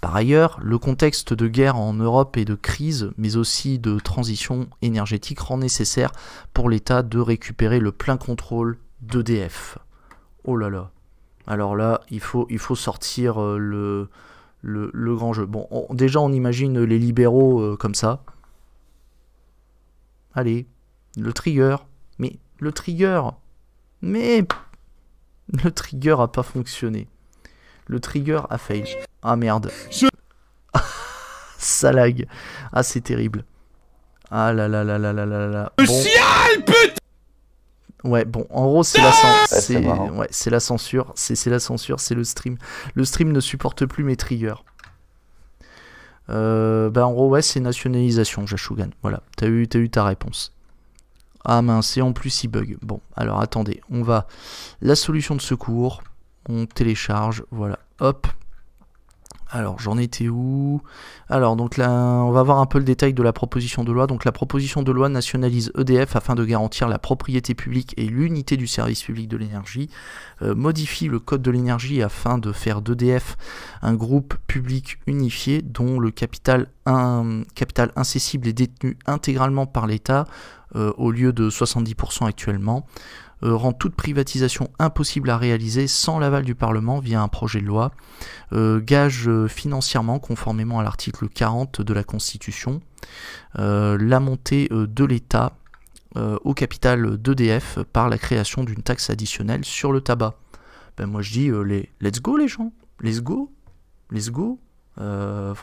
S1: Par ailleurs, le contexte de guerre en Europe et de crise, mais aussi de transition énergétique, rend nécessaire pour l'État de récupérer le plein contrôle d'EDF. Oh là là. Alors là, il faut, il faut sortir euh, le, le, le grand jeu. Bon, déjà, on imagine les libéraux euh, comme ça. Allez, le trigger. Mais le trigger. Mais le trigger a pas fonctionné. Le trigger a fail. Ah merde. ça lag. Ah c'est terrible. Ah là là là là là là là. Le bon. ciel putain Ouais, bon, en gros, c'est la, censure. c'est la censure. C'est la censure, c'est le stream. Le stream ne supporte plus mes triggers. Euh, bah en gros ouais c'est nationalisation Jashugan, voilà, t'as eu, eu ta réponse. Ah mince, c'est en plus il bug. Bon, alors attendez, on va... La solution de secours, on télécharge, voilà, hop, alors j'en étais où Alors donc là on va voir un peu le détail de la proposition de loi. Donc la proposition de loi nationalise EDF afin de garantir la propriété publique et l'unité du service public de l'énergie, euh, modifie le code de l'énergie afin de faire d'EDF un groupe public unifié dont le capital, un, capital incessible est détenu intégralement par l'État euh, au lieu de 70% actuellement. Euh, rend toute privatisation impossible à réaliser sans l'aval du Parlement via un projet de loi, euh, gage euh, financièrement, conformément à l'article 40 de la Constitution, la montée de l'État au capital d'EDF par la création d'une taxe additionnelle sur le tabac. Ben moi je dis les let's go les gens, let's go, let's go,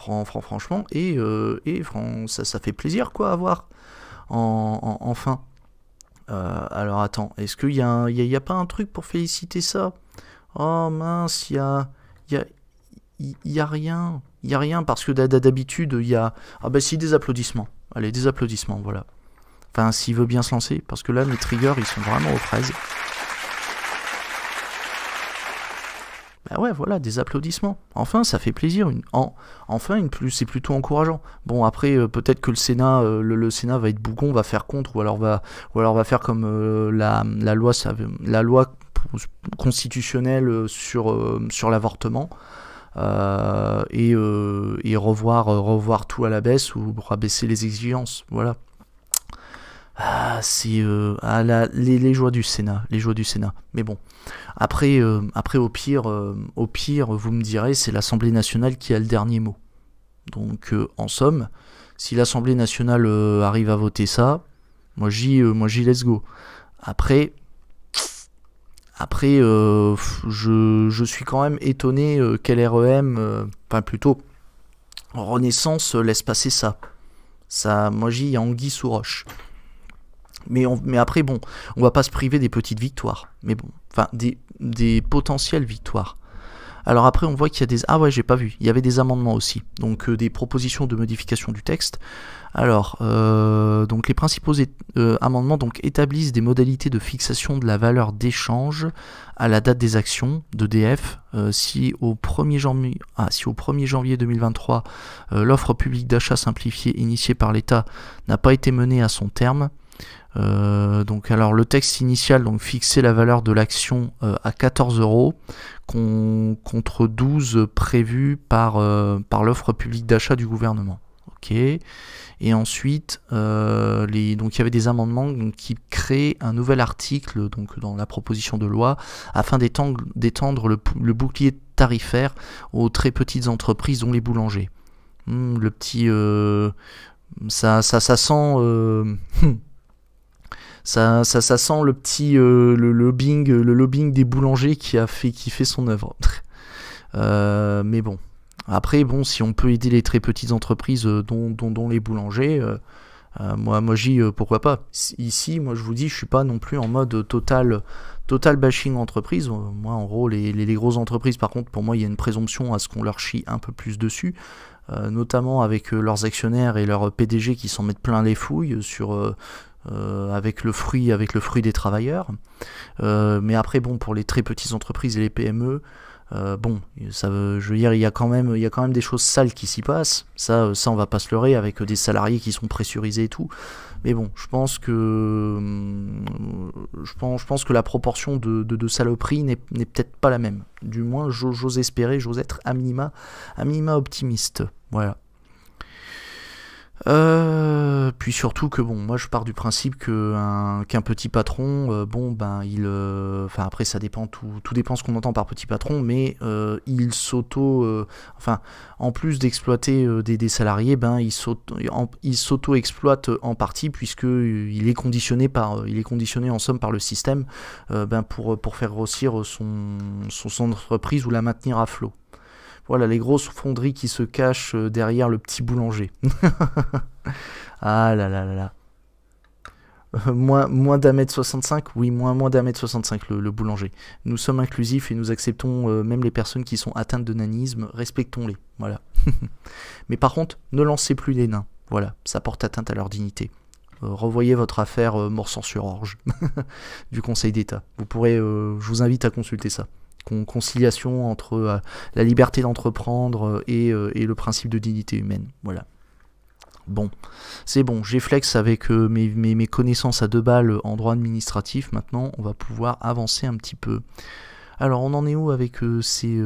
S1: franchement, et, et ça, fait plaisir quoi à voir en, enfin. Euh, alors attends, est-ce qu'il n'y a, a, pas un truc pour féliciter ça Oh mince, il y a, y, a, a rien. Il n'y a rien parce que d'habitude, il y a... Ah bah si, des applaudissements. Allez, des applaudissements, voilà. Enfin, s'il veut bien se lancer, parce que là, mes triggers, ils sont vraiment aux fraises. Ben ouais, voilà, des applaudissements. Enfin, ça fait plaisir. enfin, une plus, c'est plutôt encourageant. Bon, après, euh, peut-être que le Sénat, euh, le, Sénat va être bougon, va faire contre, ou alors va, ou alors va faire comme euh, la, loi, la loi constitutionnelle sur, sur l'avortement. et, revoir, revoir tout à la baisse ou rabaisser les exigences. Voilà c'est euh, à la, les, joies du Sénat, les joies du Sénat. Mais bon, après, euh, après au pire, euh, au pire, vous me direz, c'est l'Assemblée nationale qui a le dernier mot. Donc, en somme, si l'Assemblée nationale arrive à voter ça, moi j'y, moi let's go. Après, après, je, suis quand même étonné qu'elle REM, enfin plutôt Renaissance laisse passer ça. Ça, moi j'y anguille sous roche. Mais, après, bon, on va pas se priver des petites victoires. Mais bon, enfin, des, potentielles victoires. Alors après, on voit qu'il y a des... Ah ouais, j'ai pas vu. Il y avait des amendements aussi. Donc euh, des propositions de modification du texte. Alors, euh, donc les principaux euh, amendements donc, établissent des modalités de fixation de la valeur d'échange à la date des actions de DF. si, au ah, si au 1er janvier 2023, l'offre publique d'achat simplifiée initiée par l'État n'a pas été menée à son terme, euh, donc alors le texte initial donc fixait la valeur de l'action euh, à 14 euros contre 12 prévus par, euh, par l'offre publique d'achat du gouvernement. Ok. Et ensuite, les, donc il y avait des amendements qui créaient un nouvel article donc dans la proposition de loi afin d'étendre le, le bouclier tarifaire aux très petites entreprises dont les boulangers. Hmm, le petit ça, ça, ça sent hmm, ça, ça, sent le petit euh, le lobbying, euh, le lobbying des boulangers qui a fait, qui fait son œuvre. Euh, mais bon, après bon, si on peut aider les très petites entreprises, dont, dont, les boulangers. moi, moi j'y, pourquoi pas. Ici, moi, je vous dis, je suis pas non plus en mode total, total bashing entreprise. Moi, en gros, les, les, grosses entreprises, par contre, pour moi, il y a une présomption à ce qu'on leur chie un peu plus dessus, notamment avec leurs actionnaires et leurs PDG qui s'en mettent plein les fouilles sur, euh, avec le fruit, avec le fruit des travailleurs. Euh, mais après, bon, pour les très petites entreprises et les PME, euh, bon, ça, je veux dire, il y a quand même, il y a quand même des choses sales qui s'y passent. Ça, ça, on va pas se leurrer avec des salariés qui sont pressurisés et tout. Mais bon, je pense que, je pense, je pense que la proportion de, saloperie n'est peut-être pas la même. Du moins, j'ose espérer, j'ose être à minima, à minima optimiste. Voilà. Euh, puis surtout que bon, moi je pars du principe qu'un petit patron, euh, bon ben il, euh, enfin après ça dépend tout, tout dépend ce qu'on entend par petit patron, mais euh, il s'auto, enfin en plus d'exploiter des, salariés, ben il s'auto exploite en partie puisque il est conditionné par, il est conditionné en somme par le système, ben pour pour faire grossir son, son, son entreprise ou la maintenir à flot. Voilà les grosses fonderies qui se cachent euh, derrière le petit boulanger. ah là là là là. Euh, moins, moins d'un mètre 65 Oui, moins, moins d'un mètre 65 le, le, boulanger. Nous sommes inclusifs et nous acceptons euh, même les personnes qui sont atteintes de nanisme. Respectons-les. Voilà. Mais par contre, ne lancez plus les nains. Voilà, ça porte atteinte à leur dignité. revoyez votre affaire mort sur Orge du Conseil d'État. Vous pourrez, je vous invite à consulter ça conciliation entre euh, la liberté d'entreprendre euh, euh, et, le principe de dignité humaine. Voilà. Bon, c'est bon, j'ai flex avec mes, connaissances à deux balles en droit administratif. Maintenant, on va pouvoir avancer un petit peu. Alors, on en est où avec ces,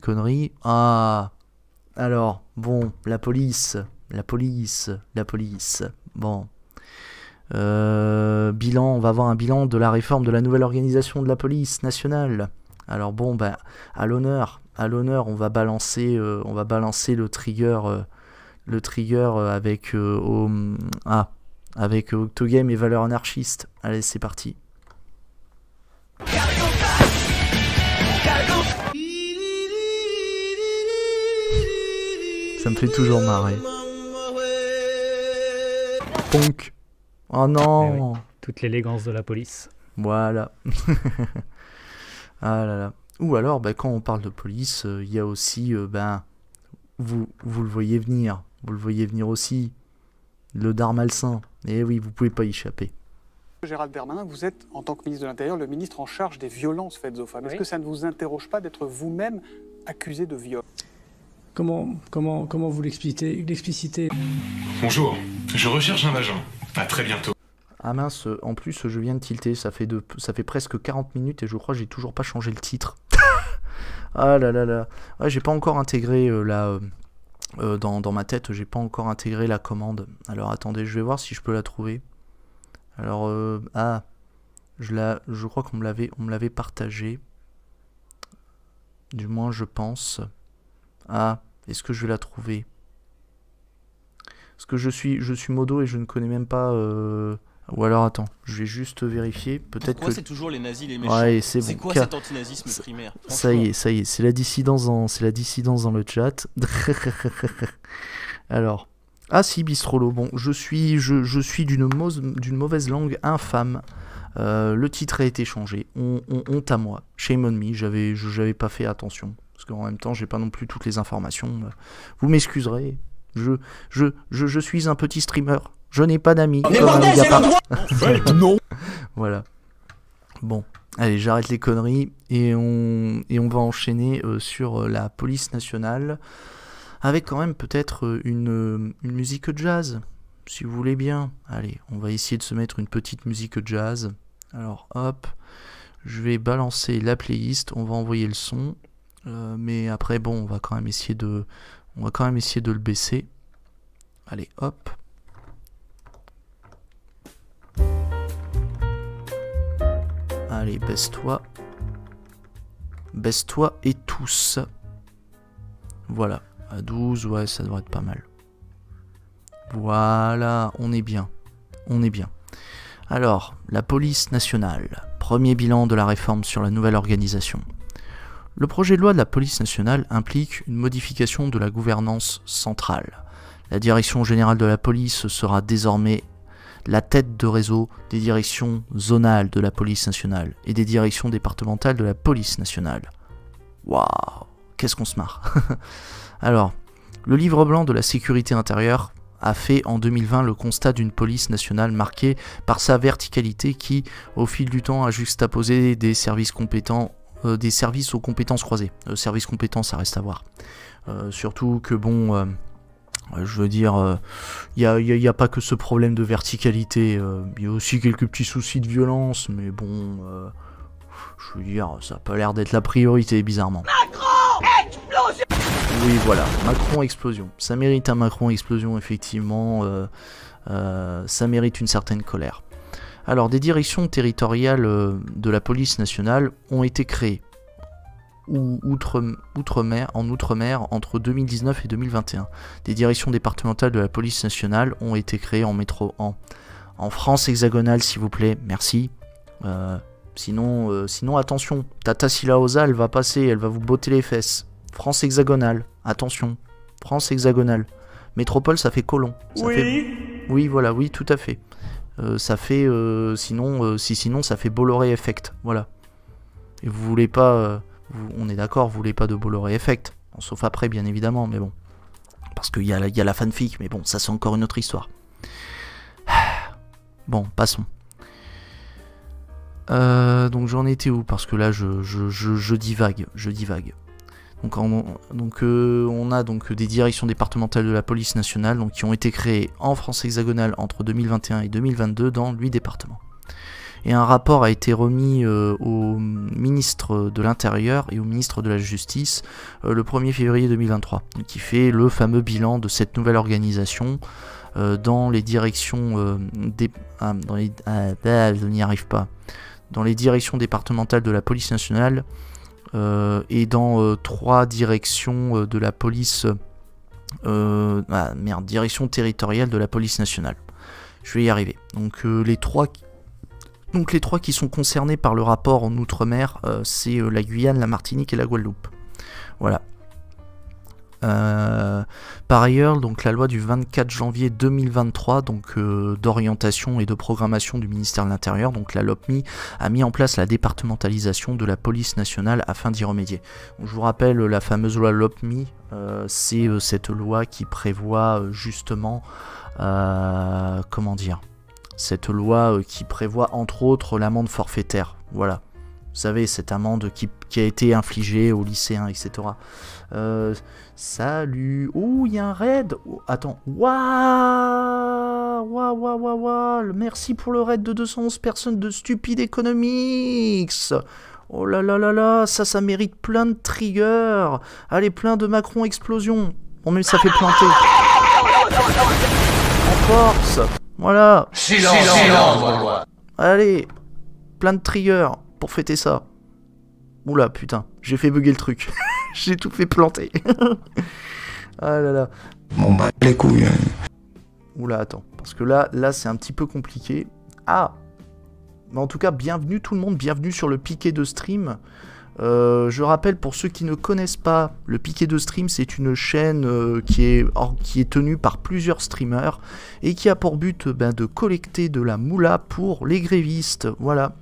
S1: conneries Ah Alors, bon, la police, la police, la police. Bon, bilan, on va avoir un bilan de la réforme de la nouvelle organisation de la police nationale. Alors bon, ben, à l'honneur, à l'honneur, on va balancer, euh, on va balancer le trigger, euh, le trigger euh, avec au, ah, avec Octogame et valeur anarchiste Allez, c'est parti. Ça me fait toujours marrer. Ponk. Oh non. Eh toute l'élégance de la police. Voilà. Ah là là. Ou alors, bah, quand on parle de police, euh, il y a aussi, euh, ben, vous, vous le voyez venir, vous le voyez venir aussi, le d'Armalsin. malsain. Et eh oui, vous pouvez pas y échapper. Gérald Darmanin, vous êtes, en tant que ministre de l'Intérieur, le ministre en charge des violences faites aux femmes. Est-ce que ça ne vous interroge pas d'être vous-même accusé de viol Comment, comment, comment vous l'expliquez Bonjour, je recherche un agent. À très bientôt. Ah mince, en plus je viens de tilter, ça fait, de, ça fait presque 40 minutes et je crois que j'ai toujours pas changé le titre. ah là là là. Ouais, j'ai pas encore intégré euh, la. Euh, euh, dans, ma tête, j'ai pas encore intégré la commande. Alors attendez, je vais voir si je peux la trouver. Alors ah, je la, je crois qu'on me l'avait, on me l'avait partagé. Du moins je pense. Ah, est-ce que je vais la trouver Parce que je suis, je suis modo et je ne connais même pas. Ou alors attends, je vais juste vérifier. Peut-être que c'est toujours les nazis les méchants. c'est quoi cet antinazisme primaire Ça y est, ça y est, c'est la dissidence dans c'est la dissidence dans le chat. alors, ah si Bistrolo, bon, je suis je, suis d'une d'une mauvaise langue infâme. Euh, le titre a été changé. On, honte à moi. Shame on me. J'avais j'avais pas fait attention parce qu'en même temps, j'ai pas non plus toutes les informations. Vous m'excuserez. je, je, je suis un petit streamer. Je n'ai pas d'amis. non Voilà. Bon, allez, j'arrête les conneries et on, et on va enchaîner euh, sur euh, la police nationale avec quand même peut-être euh, une, musique jazz, si vous voulez bien. Allez, on va essayer de se mettre une petite musique jazz. Alors hop, je vais balancer la playlist, on va envoyer le son. mais après bon, on va quand même essayer de on va quand même essayer de le baisser. Allez, hop. Allez, baisse-toi. Baisse-toi et tous. Voilà. À 12, ouais, ça devrait être pas mal. Voilà, on est bien. On est bien. Alors, la police nationale. Premier bilan de la réforme sur la nouvelle organisation. Le projet de loi de la police nationale implique une modification de la gouvernance centrale. La direction générale de la police sera désormais la tête de réseau des directions zonales de la police nationale et des directions départementales de la police nationale. Waouh, qu'est-ce qu'on se marre. Alors, le livre blanc de la sécurité intérieure a fait en 2020 le constat d'une police nationale marquée par sa verticalité qui, au fil du temps, a juxtaposé des services compétents, euh, des services aux compétences croisées. Euh, services compétents, ça reste à voir. Euh, surtout que bon je veux dire, il euh, n'y a, pas que ce problème de verticalité, il euh. y a aussi quelques petits soucis de violence, mais bon, euh, je veux dire, ça n'a pas l'air d'être la priorité, bizarrement. Macron Explosion Oui, voilà, Macron explosion. Ça mérite un Macron explosion, effectivement, ça mérite une certaine colère. Alors, des directions territoriales de la police nationale ont été créées ou outre, mer en Outre-mer entre 2019 et 2021. Des directions départementales de la police nationale ont été créées en métro en, en France hexagonale, s'il vous plaît, merci. Euh, sinon, euh, sinon, attention, Tata Silaosa, elle va passer, elle va vous botter les fesses. France hexagonale, attention, France hexagonale. Métropole, ça fait colon. oui. Oui, voilà, oui, tout à fait. Euh, ça fait, sinon, si sinon, ça fait Bolloré effect, voilà. Et vous voulez pas on est d'accord, vous voulez pas de Bolloré Effect, sauf après bien évidemment, mais bon. Parce qu'il y, a la fanfic, mais bon, ça c'est encore une autre histoire. Bon, passons. Euh, donc j'en étais où Parce que là je, je, je, je divague, je divague. Donc, donc euh, on a donc des directions départementales de la police nationale donc, qui ont été créées en France hexagonale entre 2021 et 2022 dans 8 départements et un rapport a été remis euh, au ministre de l'Intérieur et au ministre de la Justice euh, le 1er février 2023, qui fait le fameux bilan de cette nouvelle organisation euh, dans les directions des... Ah, dans les... Ah, ah, n'y arrive pas. Dans les directions départementales de la police nationale et dans trois directions de la police... ah merde, direction territoriale de la police nationale. Je vais y arriver. Donc les trois donc les trois qui sont concernés par le rapport en Outre-mer, euh, c'est euh, la Guyane, la Martinique et la Guadeloupe. Voilà. Euh, par ailleurs, donc la loi du 24 janvier 2023, donc d'orientation et de programmation du ministère de l'Intérieur, donc la LOPMI, a mis en place la départementalisation de la police nationale afin d'y remédier. je vous rappelle la fameuse loi LOPMI, c'est cette loi qui prévoit justement, comment dire, cette loi euh, qui prévoit entre autres l'amende forfaitaire. Voilà. Vous savez, cette amende qui, a été infligée aux lycéens, etc. Euh, salut. Oh, il y a un raid. attends. Waouh Waouh, waouh, waouh, waouh Merci pour le raid de 211 personnes de Stupid Economics Oh là là là là, ça, ça mérite plein de triggers. Allez, plein de Macron explosion. Bon, mais ça fait planter. En force voilà. Allez, plein de triggers pour fêter ça. Oula, putain, j'ai fait bugger le truc. j'ai tout fait planter. ah là là. Bah, hein. Oula, attends, parce que là, là c'est un petit peu compliqué. Ah. Mais en tout cas, bienvenue tout le monde, bienvenue sur le piqué de stream. Euh, je rappelle pour ceux qui ne connaissent pas, le Piquet de Stream, c'est une chaîne euh, qui, est, qui, est, tenue par plusieurs streamers et qui a pour but ben, de collecter de la moula pour les grévistes. Voilà.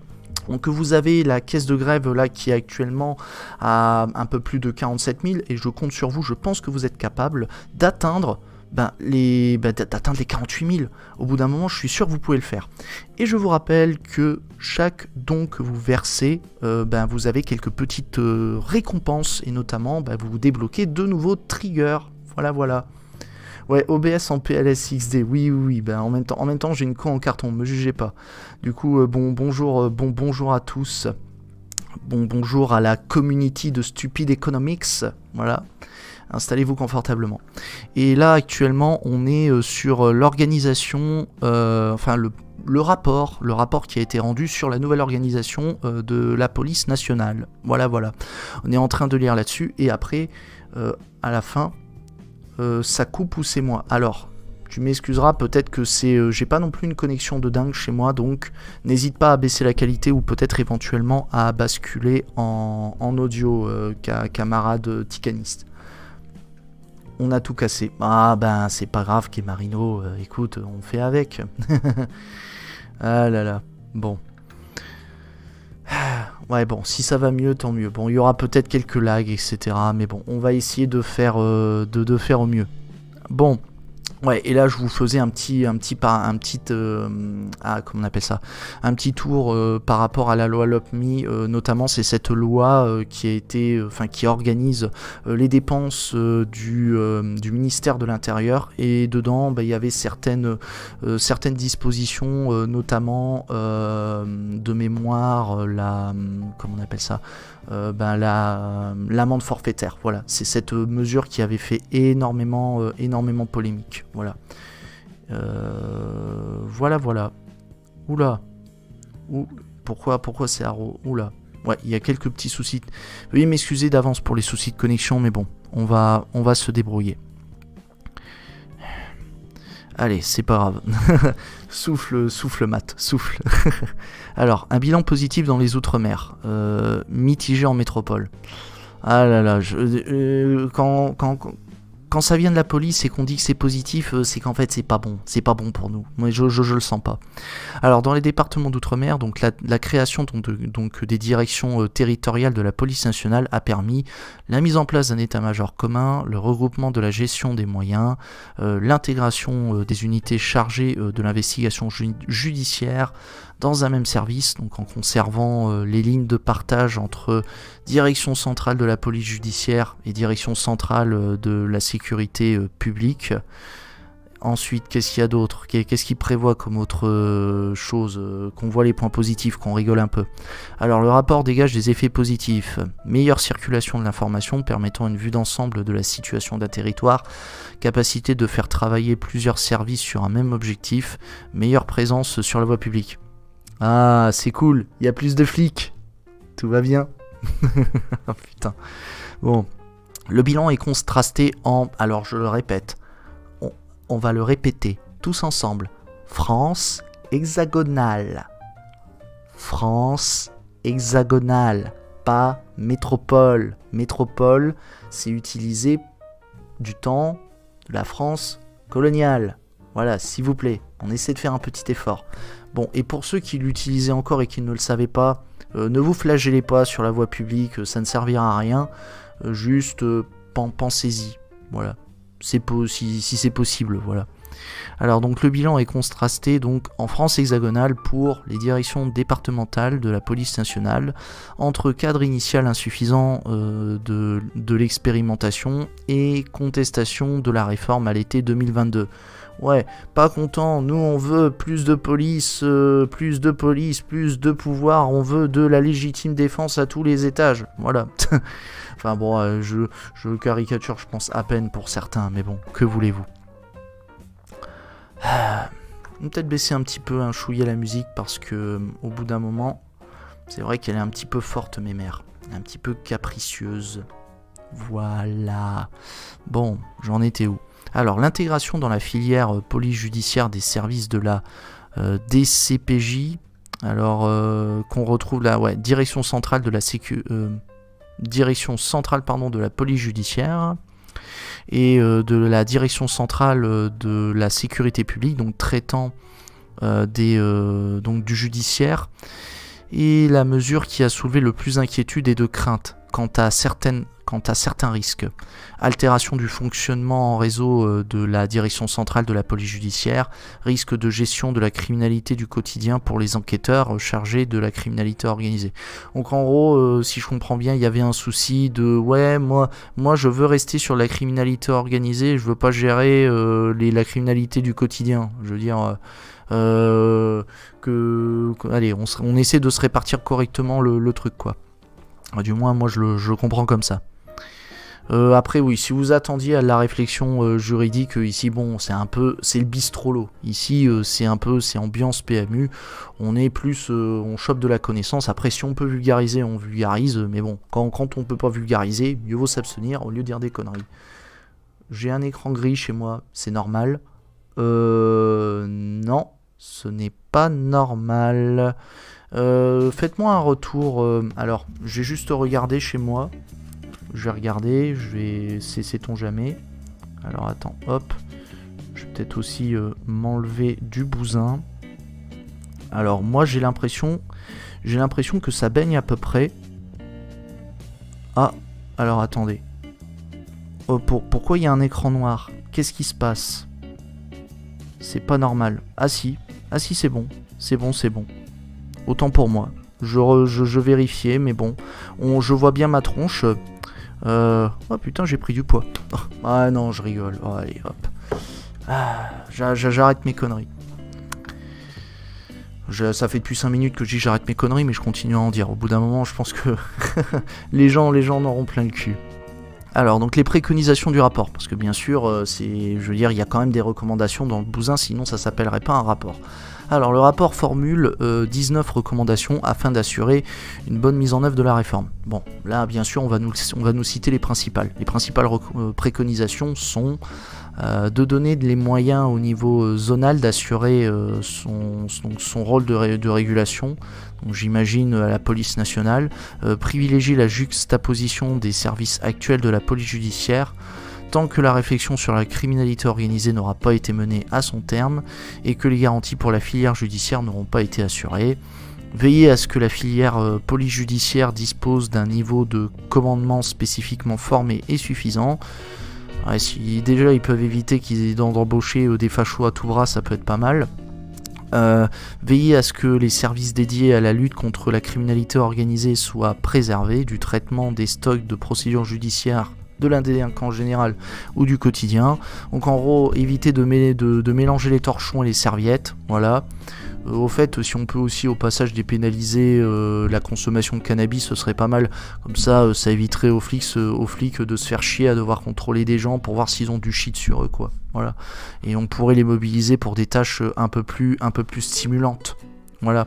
S1: Donc vous avez la caisse de grève là qui est actuellement à un peu plus de 47 000 et je compte sur vous, je pense que vous êtes capable d'atteindre ben, les, ben, d'atteindre les 48 000. Au bout d'un moment, je suis sûr que vous pouvez le faire. Et je vous rappelle que chaque don que vous versez, euh, ben, vous avez quelques petites euh, récompenses et notamment, ben, vous débloquez de nouveaux triggers. Voilà, voilà. Ouais, OBS en XD, oui, oui, oui, ben en même temps, en même temps j'ai une co en carton, me jugez pas. Du coup, euh, bon, bonjour, bon, bonjour à tous. Bon, bonjour à la community de Stupid Economics, voilà. Installez-vous confortablement. Et là, actuellement, on est euh, sur euh, l'organisation, euh, enfin le, rapport, le rapport qui a été rendu sur la nouvelle organisation de la police nationale. Voilà, voilà. On est en train de lire là-dessus et après, à la fin, ça coupe ou c'est moi. Alors, tu m'excuseras, peut-être que c'est, j'ai pas non plus une connexion de dingue chez moi, donc n'hésite pas à baisser la qualité ou peut-être éventuellement à basculer en, audio, camarade ticaniste on a tout cassé. Ah ben c'est pas grave que Marino, euh, écoute, on fait avec. ah là là, bon. Ouais bon, si ça va mieux, tant mieux. Bon, il y aura peut-être quelques lags, etc. Mais bon, on va essayer de faire, euh, de faire au mieux. Bon, Ouais, et là je vous faisais un petit, un petit, un petit, euh, ah, comment on appelle ça, un petit tour euh, par rapport à la loi LOPMI, euh, notamment c'est cette loi qui a été, enfin qui organise les dépenses du, ministère de l'Intérieur et dedans bah, il y avait certaines, certaines dispositions, notamment de mémoire la, comment on appelle ça euh, ben, l'amende forfaitaire. Voilà, c'est cette mesure qui avait fait énormément, euh, énormément polémique. Voilà. Euh, voilà, voilà. Oula. ou pourquoi, pourquoi c'est Arrow Oula. Ouais, il y a quelques petits soucis. Veuillez m'excuser d'avance pour les soucis de connexion, mais bon, on va, on va se débrouiller. Allez, c'est pas grave. Souffle, souffle, mat, souffle. Alors, un bilan positif dans les Outre-mer, euh, mitigé en métropole. Ah là là, je, euh, quand, quand, quand ça vient de la police et qu'on dit que c'est positif, euh, c'est qu'en fait c'est pas bon, c'est pas bon pour nous. Moi je, le sens pas. Alors dans les départements d'outre-mer, donc la, création donc, des directions euh, territoriales de la police nationale a permis la mise en place d'un état-major commun, le regroupement de la gestion des moyens, euh, l'intégration des unités chargées de l'investigation judiciaire, dans un même service, donc en conservant euh, les lignes de partage entre direction centrale de la police judiciaire et direction centrale euh, de la sécurité euh, publique. Ensuite, qu'est-ce qu'il y a d'autre Qu'est-ce qu'il prévoit comme autre chose Qu'on voit les points positifs, qu'on rigole un peu. Alors, le rapport dégage des effets positifs. Meilleure circulation de l'information permettant une vue d'ensemble de la situation d'un territoire. Capacité de faire travailler plusieurs services sur un même objectif. Meilleure présence sur la voie publique. Ah, c'est cool, il y a plus de flics. Tout va bien. Oh, putain. Bon, le bilan est contrasté en, alors je le répète, on, on va le répéter tous ensemble. France hexagonale. France hexagonale, pas métropole. Métropole, c'est utilisé du temps de la France coloniale. Voilà, s'il vous plaît, on essaie de faire un petit effort. Bon, et pour ceux qui l'utilisaient encore et qui ne le savaient pas, euh, ne vous flagellez pas sur la voie publique, euh, ça ne servira à rien. Euh, juste pensez-y. Voilà. si, si c'est possible, voilà. Alors donc le bilan est contrasté donc en France hexagonale pour les directions départementales de la police nationale entre cadre initial insuffisant de, de l'expérimentation et contestation de la réforme à l'été 2022 ouais, pas content, nous on veut plus de police, euh, plus de police, plus de pouvoir, on veut de la légitime défense à tous les étages, voilà. enfin bon, euh, je, je caricature je pense à peine pour certains, mais bon, que voulez-vous euh, Peut-être baisser un petit peu, un hein, chouiller la musique, parce que au bout d'un moment, c'est vrai qu'elle est un petit peu forte, mes mères, un petit peu capricieuse. Voilà. Bon, j'en étais où alors l'intégration dans la filière euh, police judiciaire des services de la euh, DCPJ, alors euh, qu'on retrouve la direction centrale de la direction centrale pardon, de la police judiciaire et de la direction centrale de la sécurité publique, donc traitant des, donc, du judiciaire. Et la mesure qui a soulevé le plus d'inquiétude et de crainte quant à, certaines, quant à certains risques. Altération du fonctionnement en réseau euh, de la direction centrale de la police judiciaire, risque de gestion de la criminalité du quotidien pour les enquêteurs euh, chargés de la criminalité organisée. Donc en gros, euh, si je comprends bien, il y avait un souci de ouais, moi, moi je veux rester sur la criminalité organisée, je veux pas gérer les, la criminalité du quotidien. Je veux dire. que, allez, on, on, essaie de se répartir correctement le, le truc quoi. Ah, du moins, moi, je le, comprends comme ça. Euh, après, oui, si vous attendiez à la réflexion euh, juridique, euh, ici, bon, c'est un peu, c'est le bistrolo. Ici, c'est un peu, c'est ambiance PMU. On est plus, on chope de la connaissance. Après, si on peut vulgariser, on vulgarise. Mais bon, quand, on on peut pas vulgariser, mieux vaut s'abstenir au lieu de dire des conneries. J'ai un écran gris chez moi, c'est normal. Euh, non, ce n'est pas normal. Euh, faites-moi un retour. Euh, alors, je vais juste regarder chez moi. Je vais regarder, je vais... cesser ton jamais Alors, attends, hop. Je vais peut-être aussi euh, m'enlever du bousin. Alors, moi, j'ai l'impression... J'ai l'impression que ça baigne à peu près. Ah, alors attendez. Oh, pourquoi il y a un écran noir Qu'est-ce qui se passe C'est pas normal. Ah si, ah si c'est bon, c'est bon, c'est bon autant pour moi. Je, vérifiais, mais bon, je vois bien ma tronche. Euh, oh putain, j'ai pris du poids. ah non, je rigole. Oh, allez, hop. Ah, j'arrête mes conneries. ça fait depuis 5 minutes que je dis j'arrête mes conneries, mais je continue à en dire. Au bout d'un moment, je pense que les gens les gens en auront plein le cul. Alors, donc les préconisations du rapport, parce que bien sûr, euh, c'est, je veux dire, il y a quand même des recommandations dans le bousin, sinon ça s'appellerait pas un rapport. Alors le rapport formule 19 euh, recommandations afin d'assurer une bonne mise en œuvre de la réforme. Bon, là bien sûr on va nous, citer les principales. Les principales euh, préconisations sont euh, de donner les moyens au niveau zonal d'assurer son, rôle de, de régulation, j'imagine à la police nationale, privilégier la juxtaposition des services actuels de la police judiciaire, tant que la réflexion sur la criminalité organisée n'aura pas été menée à son terme et que les garanties pour la filière judiciaire n'auront pas été assurées. Veillez à ce que la filière euh, polyjudiciaire dispose d'un niveau de commandement spécifiquement formé et suffisant. si déjà ils peuvent éviter qu'ils aient d'embaucher euh, des fachos à tout bras, ça peut être pas mal. Euh, veillez à ce que les services dédiés à la lutte contre la criminalité organisée soient préservés du traitement des stocks de procédures judiciaires de la hein, en général ou du quotidien. Donc en gros, éviter de, mélanger les torchons et les serviettes, voilà. Euh, au fait, si on peut aussi au passage dépénaliser euh, la consommation de cannabis, ce serait pas mal. Comme ça, euh, ça éviterait aux flics, aux flics de se faire chier à devoir contrôler des gens pour voir s'ils ont du shit sur eux, quoi. Voilà. Et on pourrait les mobiliser pour des tâches un peu plus, un peu plus stimulantes. Voilà.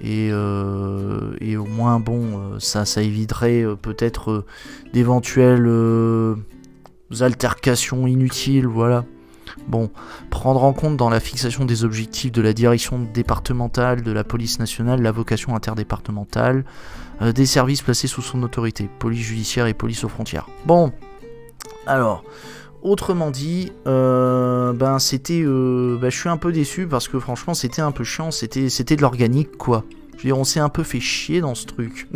S1: Et, euh, et, au moins, bon, euh, ça, ça éviterait euh, peut-être d'éventuelles altercations inutiles, voilà. Bon, prendre en compte dans la fixation des objectifs de la direction départementale de la police nationale la vocation interdépartementale des services placés sous son autorité, police judiciaire et police aux frontières. Bon, alors, Autrement dit, euh, ben c'était, euh, ben, je suis un peu déçu parce que franchement c'était un peu chiant, c'était, c'était de l'organique quoi. Je veux dire, on s'est un peu fait chier dans ce truc.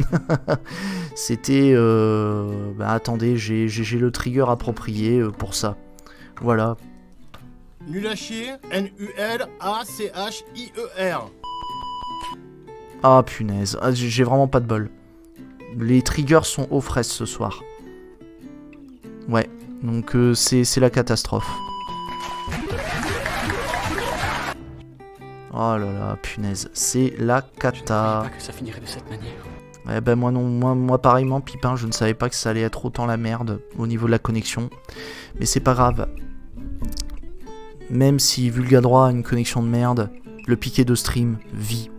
S1: c'était, euh, ben, attendez, j'ai, le trigger approprié pour ça. Voilà. Nul N-U-L-A-C-H-I-E-R. E ah punaise, ah, j'ai vraiment pas de bol. Les triggers sont aux fraises ce soir. Ouais, donc euh, c'est la catastrophe. Oh là là, punaise, c'est la cata. ça de cette Eh ben moi non, moi, moi pareillement, Pipin, je ne savais pas que ça allait être autant la merde au niveau de la connexion. Mais c'est pas grave. Même si Vulgadroit a une connexion de merde, le piqué de stream vit.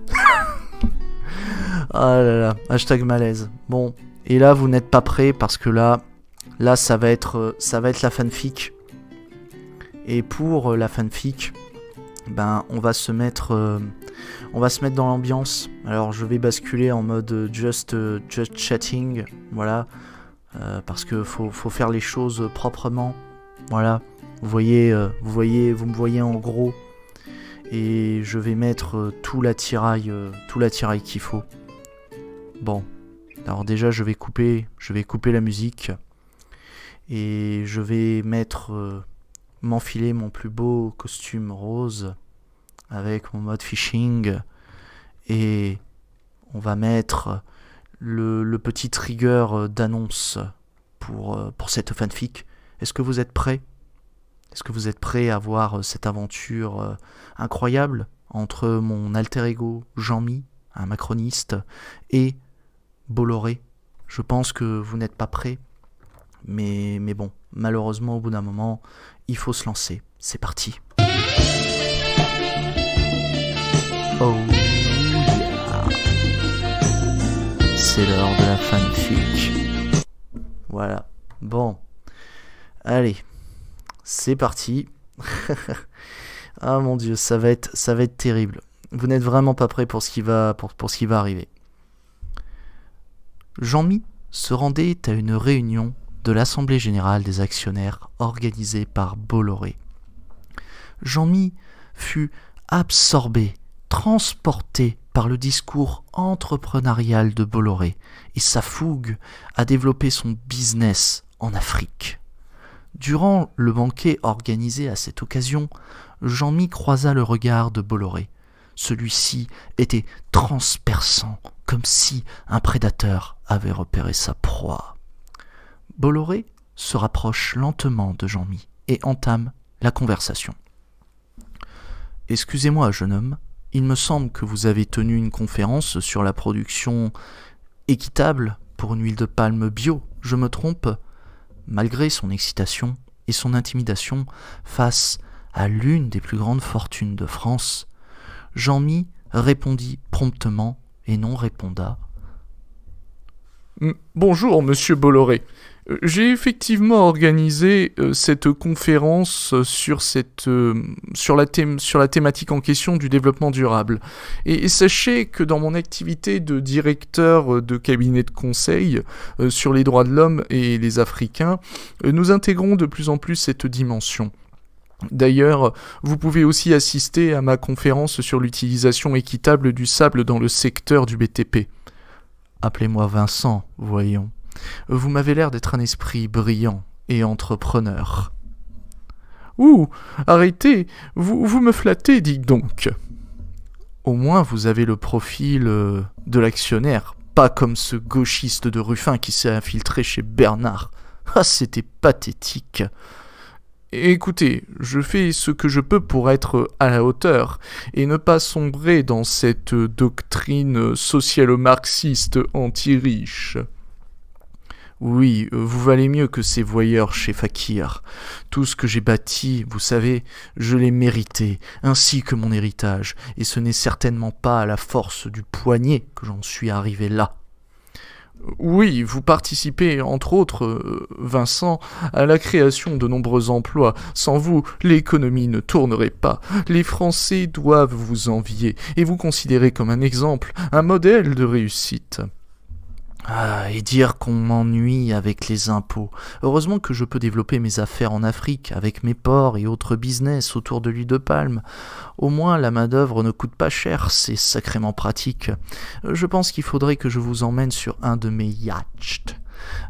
S1: Oh là là, hashtag malaise. Bon, et là vous n'êtes pas prêt parce que là, Là, ça va être, euh, ça va être la fanfic. Et pour euh, la fanfic, ben, on va se mettre, euh, on va se mettre dans l'ambiance. Alors, je vais basculer en mode just, chatting, voilà, parce que faut, faire les choses proprement, voilà. Vous voyez, vous voyez, vous me voyez en gros, et je vais mettre tout l'attirail, tout qu'il faut. Bon, alors déjà, je vais couper, je vais couper la musique et je vais mettre euh, m'enfiler mon plus beau costume rose avec mon mode fishing. et on va mettre le, petit trigger d'annonce pour, euh, pour cette fanfic. Est-ce que vous êtes prêts Est-ce que vous êtes prêts à voir euh, cette aventure incroyable entre mon alter ego Jean-Mi, un macroniste, et Bolloré Je pense que vous n'êtes pas prêts. Mais, bon, malheureusement, au bout d'un moment, il faut se lancer. C'est parti. Oh C'est l'heure de la fanfic. Voilà. Bon. Allez. C'est parti. ah mon dieu, ça va être, ça va être terrible. Vous n'êtes vraiment pas prêt pour ce qui va, pour, pour ce qui va arriver. Jean-Mi se rendait à une réunion de l'Assemblée générale des actionnaires organisée par Bolloré. Jean-Mi fut absorbé, transporté par le discours entrepreneurial de Bolloré et sa fougue à développer son business en Afrique. Durant le banquet organisé à cette occasion, Jean-Mi croisa le regard de Bolloré. Celui-ci était transperçant, comme si un prédateur avait repéré sa proie. Bolloré se rapproche lentement de Jean-Mi et entame la conversation. Excusez-moi, jeune homme, il me semble que vous avez tenu une conférence sur la production équitable pour une huile de palme bio. Je me trompe Malgré son excitation et son intimidation face à l'une des plus grandes fortunes de France, Jean-Mi répondit promptement et non réponda. Bonjour, monsieur Bolloré. J'ai effectivement organisé euh, cette conférence euh, sur, cette, euh, sur, la thème, sur, la thématique en question du développement durable. Et, sachez que dans mon activité de directeur de cabinet de conseil sur les droits de l'homme et les Africains, nous intégrons de plus en plus cette dimension. D'ailleurs, vous pouvez aussi assister à ma conférence sur l'utilisation équitable du sable dans le secteur du BTP. Appelez-moi Vincent, voyons. Vous m'avez l'air d'être un esprit brillant et entrepreneur. Ouh. Arrêtez. Vous, vous me flattez, dites donc. Au moins vous avez le profil euh, de l'actionnaire, pas comme ce gauchiste de Ruffin qui s'est infiltré chez Bernard. Ah, c'était pathétique. Écoutez, je fais ce que je peux pour être à la hauteur et ne pas sombrer dans cette doctrine social marxiste anti-riche. Oui, euh, vous valez mieux que ces voyeurs chez Fakir. Tout ce que j'ai bâti, vous savez, je l'ai mérité, ainsi que mon héritage, et ce n'est certainement pas à la force du poignet que j'en suis arrivé là. Oui, vous participez, entre autres, euh, Vincent, à la création de nombreux emplois. Sans vous, l'économie ne tournerait pas. Les Français doivent vous envier et vous considérer comme un exemple, un modèle de réussite. Ah, et dire qu'on m'ennuie avec les impôts. Heureusement que je peux développer mes affaires en Afrique, avec mes ports et autres business autour de l'huile de palme. Au moins, la main-d'œuvre ne coûte pas cher, c'est sacrément pratique. Euh, je pense qu'il faudrait que je vous emmène sur un de mes yachts.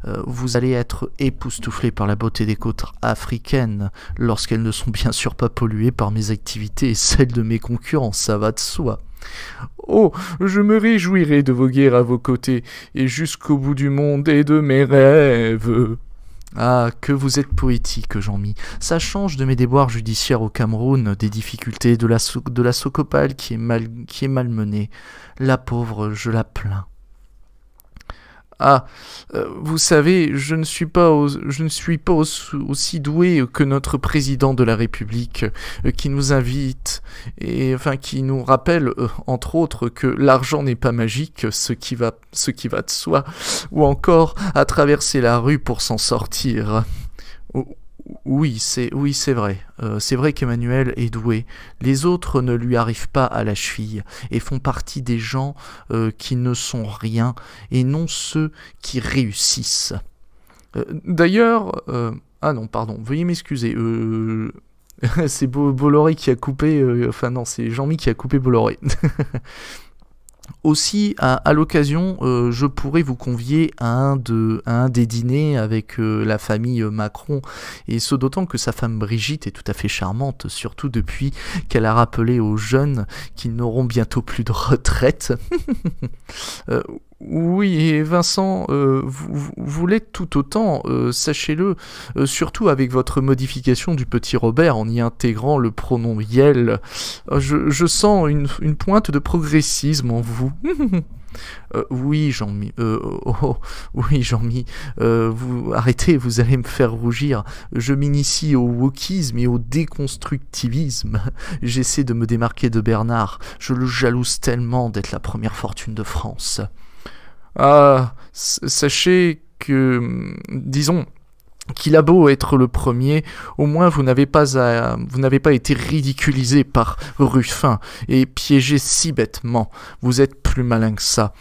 S1: Euh, vous allez être époustouflé par la beauté des côtes africaines, lorsqu'elles ne sont bien sûr pas polluées par mes activités et celles de mes concurrents, ça va de soi. Oh, je me réjouirai de guerres à vos côtés, et jusqu'au bout du monde et de mes rêves. Ah, que vous êtes poétique, Jean-Mi. Ça change de mes déboires judiciaires au Cameroun, des difficultés de la, de la socopale qui est, mal, qui est malmenée. La pauvre, je la plains. Ah, euh, vous savez, je ne suis pas, je ne suis pas aussi doué que notre président de la République euh, qui nous invite et enfin qui nous rappelle euh, entre autres que l'argent n'est pas magique, ce qui va, ce qui va de soi, ou encore à traverser la rue pour s'en sortir. Oui, c'est oui, c'est vrai. Euh, c'est vrai qu'Emmanuel est doué. Les autres ne lui arrivent pas à la cheville et font partie des gens euh, qui ne sont rien et non ceux qui réussissent. Euh, d'ailleurs, ah non, pardon, veuillez m'excuser. c'est Bolloré qui a coupé. enfin non, c'est Jean-Mi qui a coupé Bolloré. aussi, à, l'occasion, euh, je pourrais vous convier à un, des dîners avec euh, la famille euh, Macron, et ce d'autant que sa femme Brigitte est tout à fait charmante, surtout depuis qu'elle a rappelé aux jeunes qu'ils n'auront bientôt plus de retraite. Oui, Vincent, euh, vous, voulez l'êtes tout autant, euh, sachez-le, euh, surtout avec votre modification du petit Robert en y intégrant le pronom Yel. Je, sens une, pointe de progressisme en vous. oui, Jean-Mi, oh, oh, oui, Jean-Mi, vous arrêtez, vous allez me faire rougir. Je m'initie au wokisme et au déconstructivisme. J'essaie de me démarquer de Bernard. Je le jalouse tellement d'être la première fortune de France. Ah, sachez que, hum, disons, qu'il a beau être le premier, au moins vous n'avez pas, vous n'avez pas été ridiculisé par Ruffin et piégé si bêtement. Vous êtes plus malin que ça.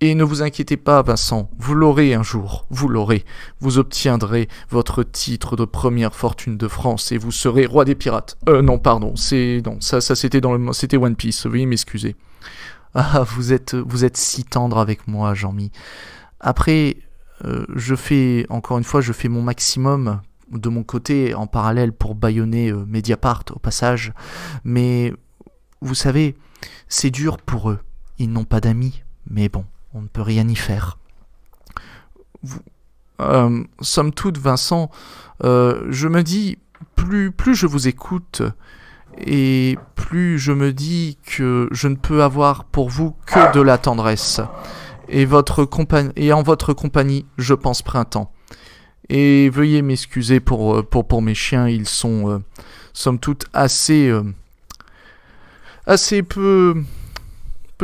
S1: Et ne vous inquiétez pas, Vincent, vous l'aurez un jour, vous l'aurez. Vous obtiendrez votre titre de première fortune de France et vous serez roi des pirates. Euh, non, pardon, c'est non, ça, ça c'était dans le, c'était One Piece. Veuillez m'excuser. Ah, vous êtes, vous êtes si tendre avec moi, Jean-Mi. Après, euh, je fais, encore une fois, je fais mon maximum de mon côté en parallèle pour baïonner euh, Mediapart au passage. Mais vous savez, c'est dur pour eux. Ils n'ont pas d'amis. Mais bon, on ne peut rien y faire. Euh, somme toute, Vincent, je me dis, plus, plus je vous écoute, et plus je me dis que je ne peux avoir pour vous que de la tendresse. Et, votre et en votre compagnie, je pense printemps. Et veuillez m'excuser pour, euh, pour, mes chiens, ils sont, euh, somme toute, assez, euh, assez peu,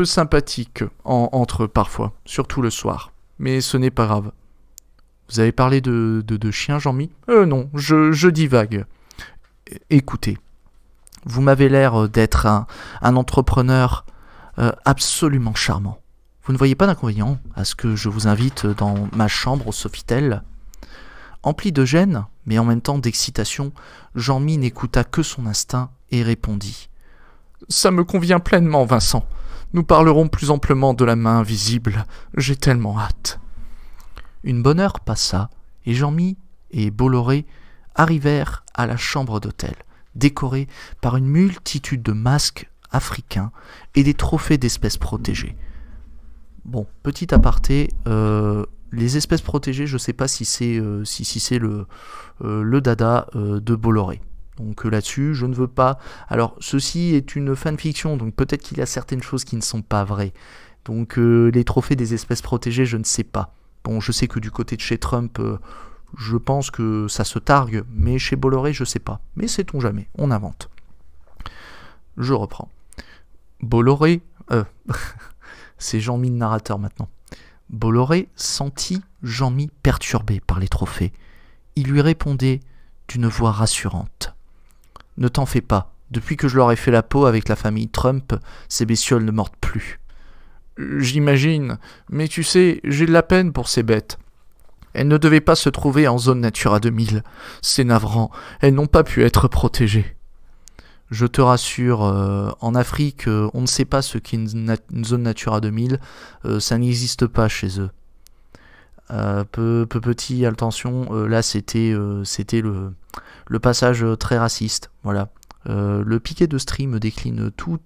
S1: sympathiques entre eux parfois, surtout le soir. Mais ce n'est pas grave. Vous avez parlé de, de, chiens, Jean-Mi Euh non, je, je divague. Écoutez. Vous m'avez l'air euh, d'être un, entrepreneur euh, absolument charmant. Vous ne voyez pas d'inconvénient à ce que je vous invite dans ma chambre au Sofitel Empli de gêne, mais en même temps d'excitation, Jean-Mi n'écouta que son instinct et répondit Ça me convient pleinement, Vincent. Nous parlerons plus amplement de la main invisible. J'ai tellement hâte. Une bonne heure passa, et Jean-Mi et Bolloré arrivèrent à la chambre d'hôtel décoré par une multitude de masques africains et des trophées d'espèces protégées. Bon, petit aparté, euh, les espèces protégées, je ne sais pas si c'est euh, si, si c'est le, euh, le dada de Bolloré. Donc là-dessus, je ne veux pas. Alors, ceci est une fanfiction, donc peut-être qu'il y a certaines choses qui ne sont pas vraies. Donc, les trophées des espèces protégées, je ne sais pas. Bon, je sais que du côté de chez Trump, je pense que ça se targue, mais chez Bolloré, je sais pas. Mais sait-on jamais, on invente. Je reprends. Bolloré, euh, c'est Jean-Mi le narrateur maintenant. Bolloré sentit Jean-Mi perturbé par les trophées. Il lui répondait d'une voix rassurante. Ne t'en fais pas, depuis que je leur ai fait la peau avec la famille Trump, ces bestioles ne mordent plus. J'imagine, mais tu sais, j'ai de la peine pour ces bêtes. Elles ne devaient pas se trouver en zone Natura 2000. C'est navrant, elles n'ont pas pu être protégées. Je te rassure, euh, en Afrique, euh, on ne sait pas ce qu'est une, zone Natura 2000, euh, ça n'existe pas chez eux. peu, peu petit, attention, là c'était le, le passage très raciste, voilà. le piquet de stream décline tout,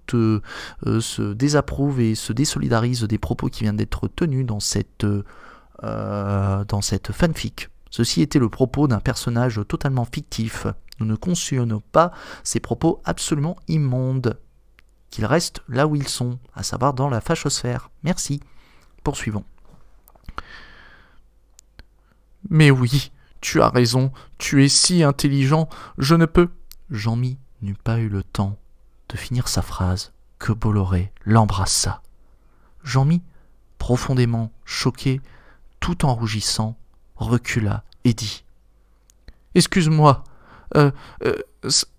S1: se désapprouve et se désolidarise des propos qui viennent d'être tenus dans cette euh, dans cette fanfic. Ceci était le propos d'un personnage totalement fictif. Nous ne consignons pas ces propos absolument immondes. Qu'ils restent là où ils sont, à savoir dans la fachosphère. Merci. Poursuivons. Mais oui, tu as raison, tu es si intelligent, je ne peux. Jean-Mi n'eut pas eu le temps de finir sa phrase que Bolloré l'embrassa. Jean-Mi, profondément choqué, tout en rougissant, recula et dit Excuse-moi, euh, euh,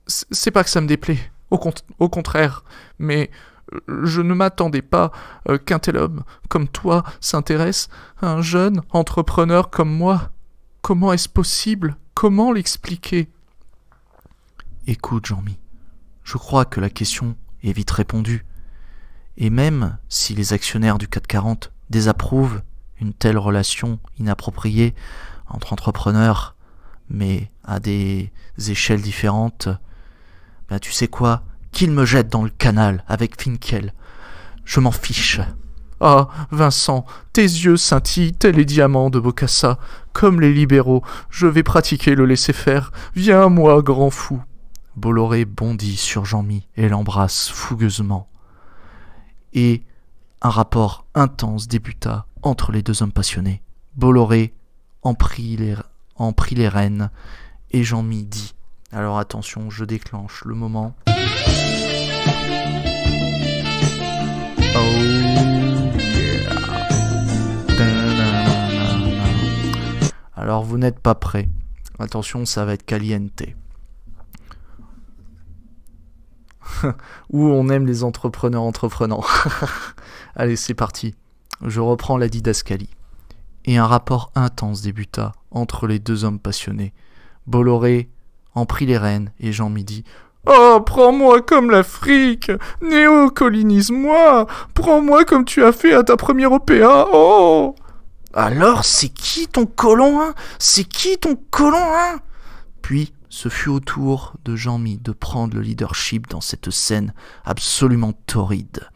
S1: c'est pas que ça me déplaît, au, contraire, mais je ne m'attendais pas euh, qu'un tel homme comme toi s'intéresse à un jeune entrepreneur comme moi. Comment est-ce possible Comment l'expliquer Écoute, Jean-Mi, je crois que la question est vite répondue. Et même si les actionnaires du 440 désapprouvent une telle relation inappropriée entre entrepreneurs, mais à des échelles différentes, ben tu sais quoi Qu'il me jette dans le canal avec Finkel. Je m'en fiche. Ah, Vincent, tes yeux scintillent tels les diamants de Bocassa. Comme les libéraux, je vais pratiquer le laisser-faire. Viens à moi, grand fou. Bolloré bondit sur Jean-Mi et l'embrasse fougueusement. Et un rapport intense débuta entre les deux hommes passionnés. Bolloré en prit les, en les rênes et Jean-Mi dit Alors attention, je déclenche le moment. Oh, Alors vous n'êtes pas prêts. Attention, ça va être caliente. Où on aime les entrepreneurs entreprenants. Allez, c'est parti. Je reprends la didascalie. Et un rapport intense débuta entre les deux hommes passionnés. Bolloré en prit les rênes et Jean dit « Oh, prends-moi comme l'Afrique néo moi Prends-moi comme tu as fait à ta première OPA Oh Alors, c'est qui ton colon, hein C'est qui ton colon, hein Puis, ce fut au tour de Jean-Mi de prendre le leadership dans cette scène absolument torride.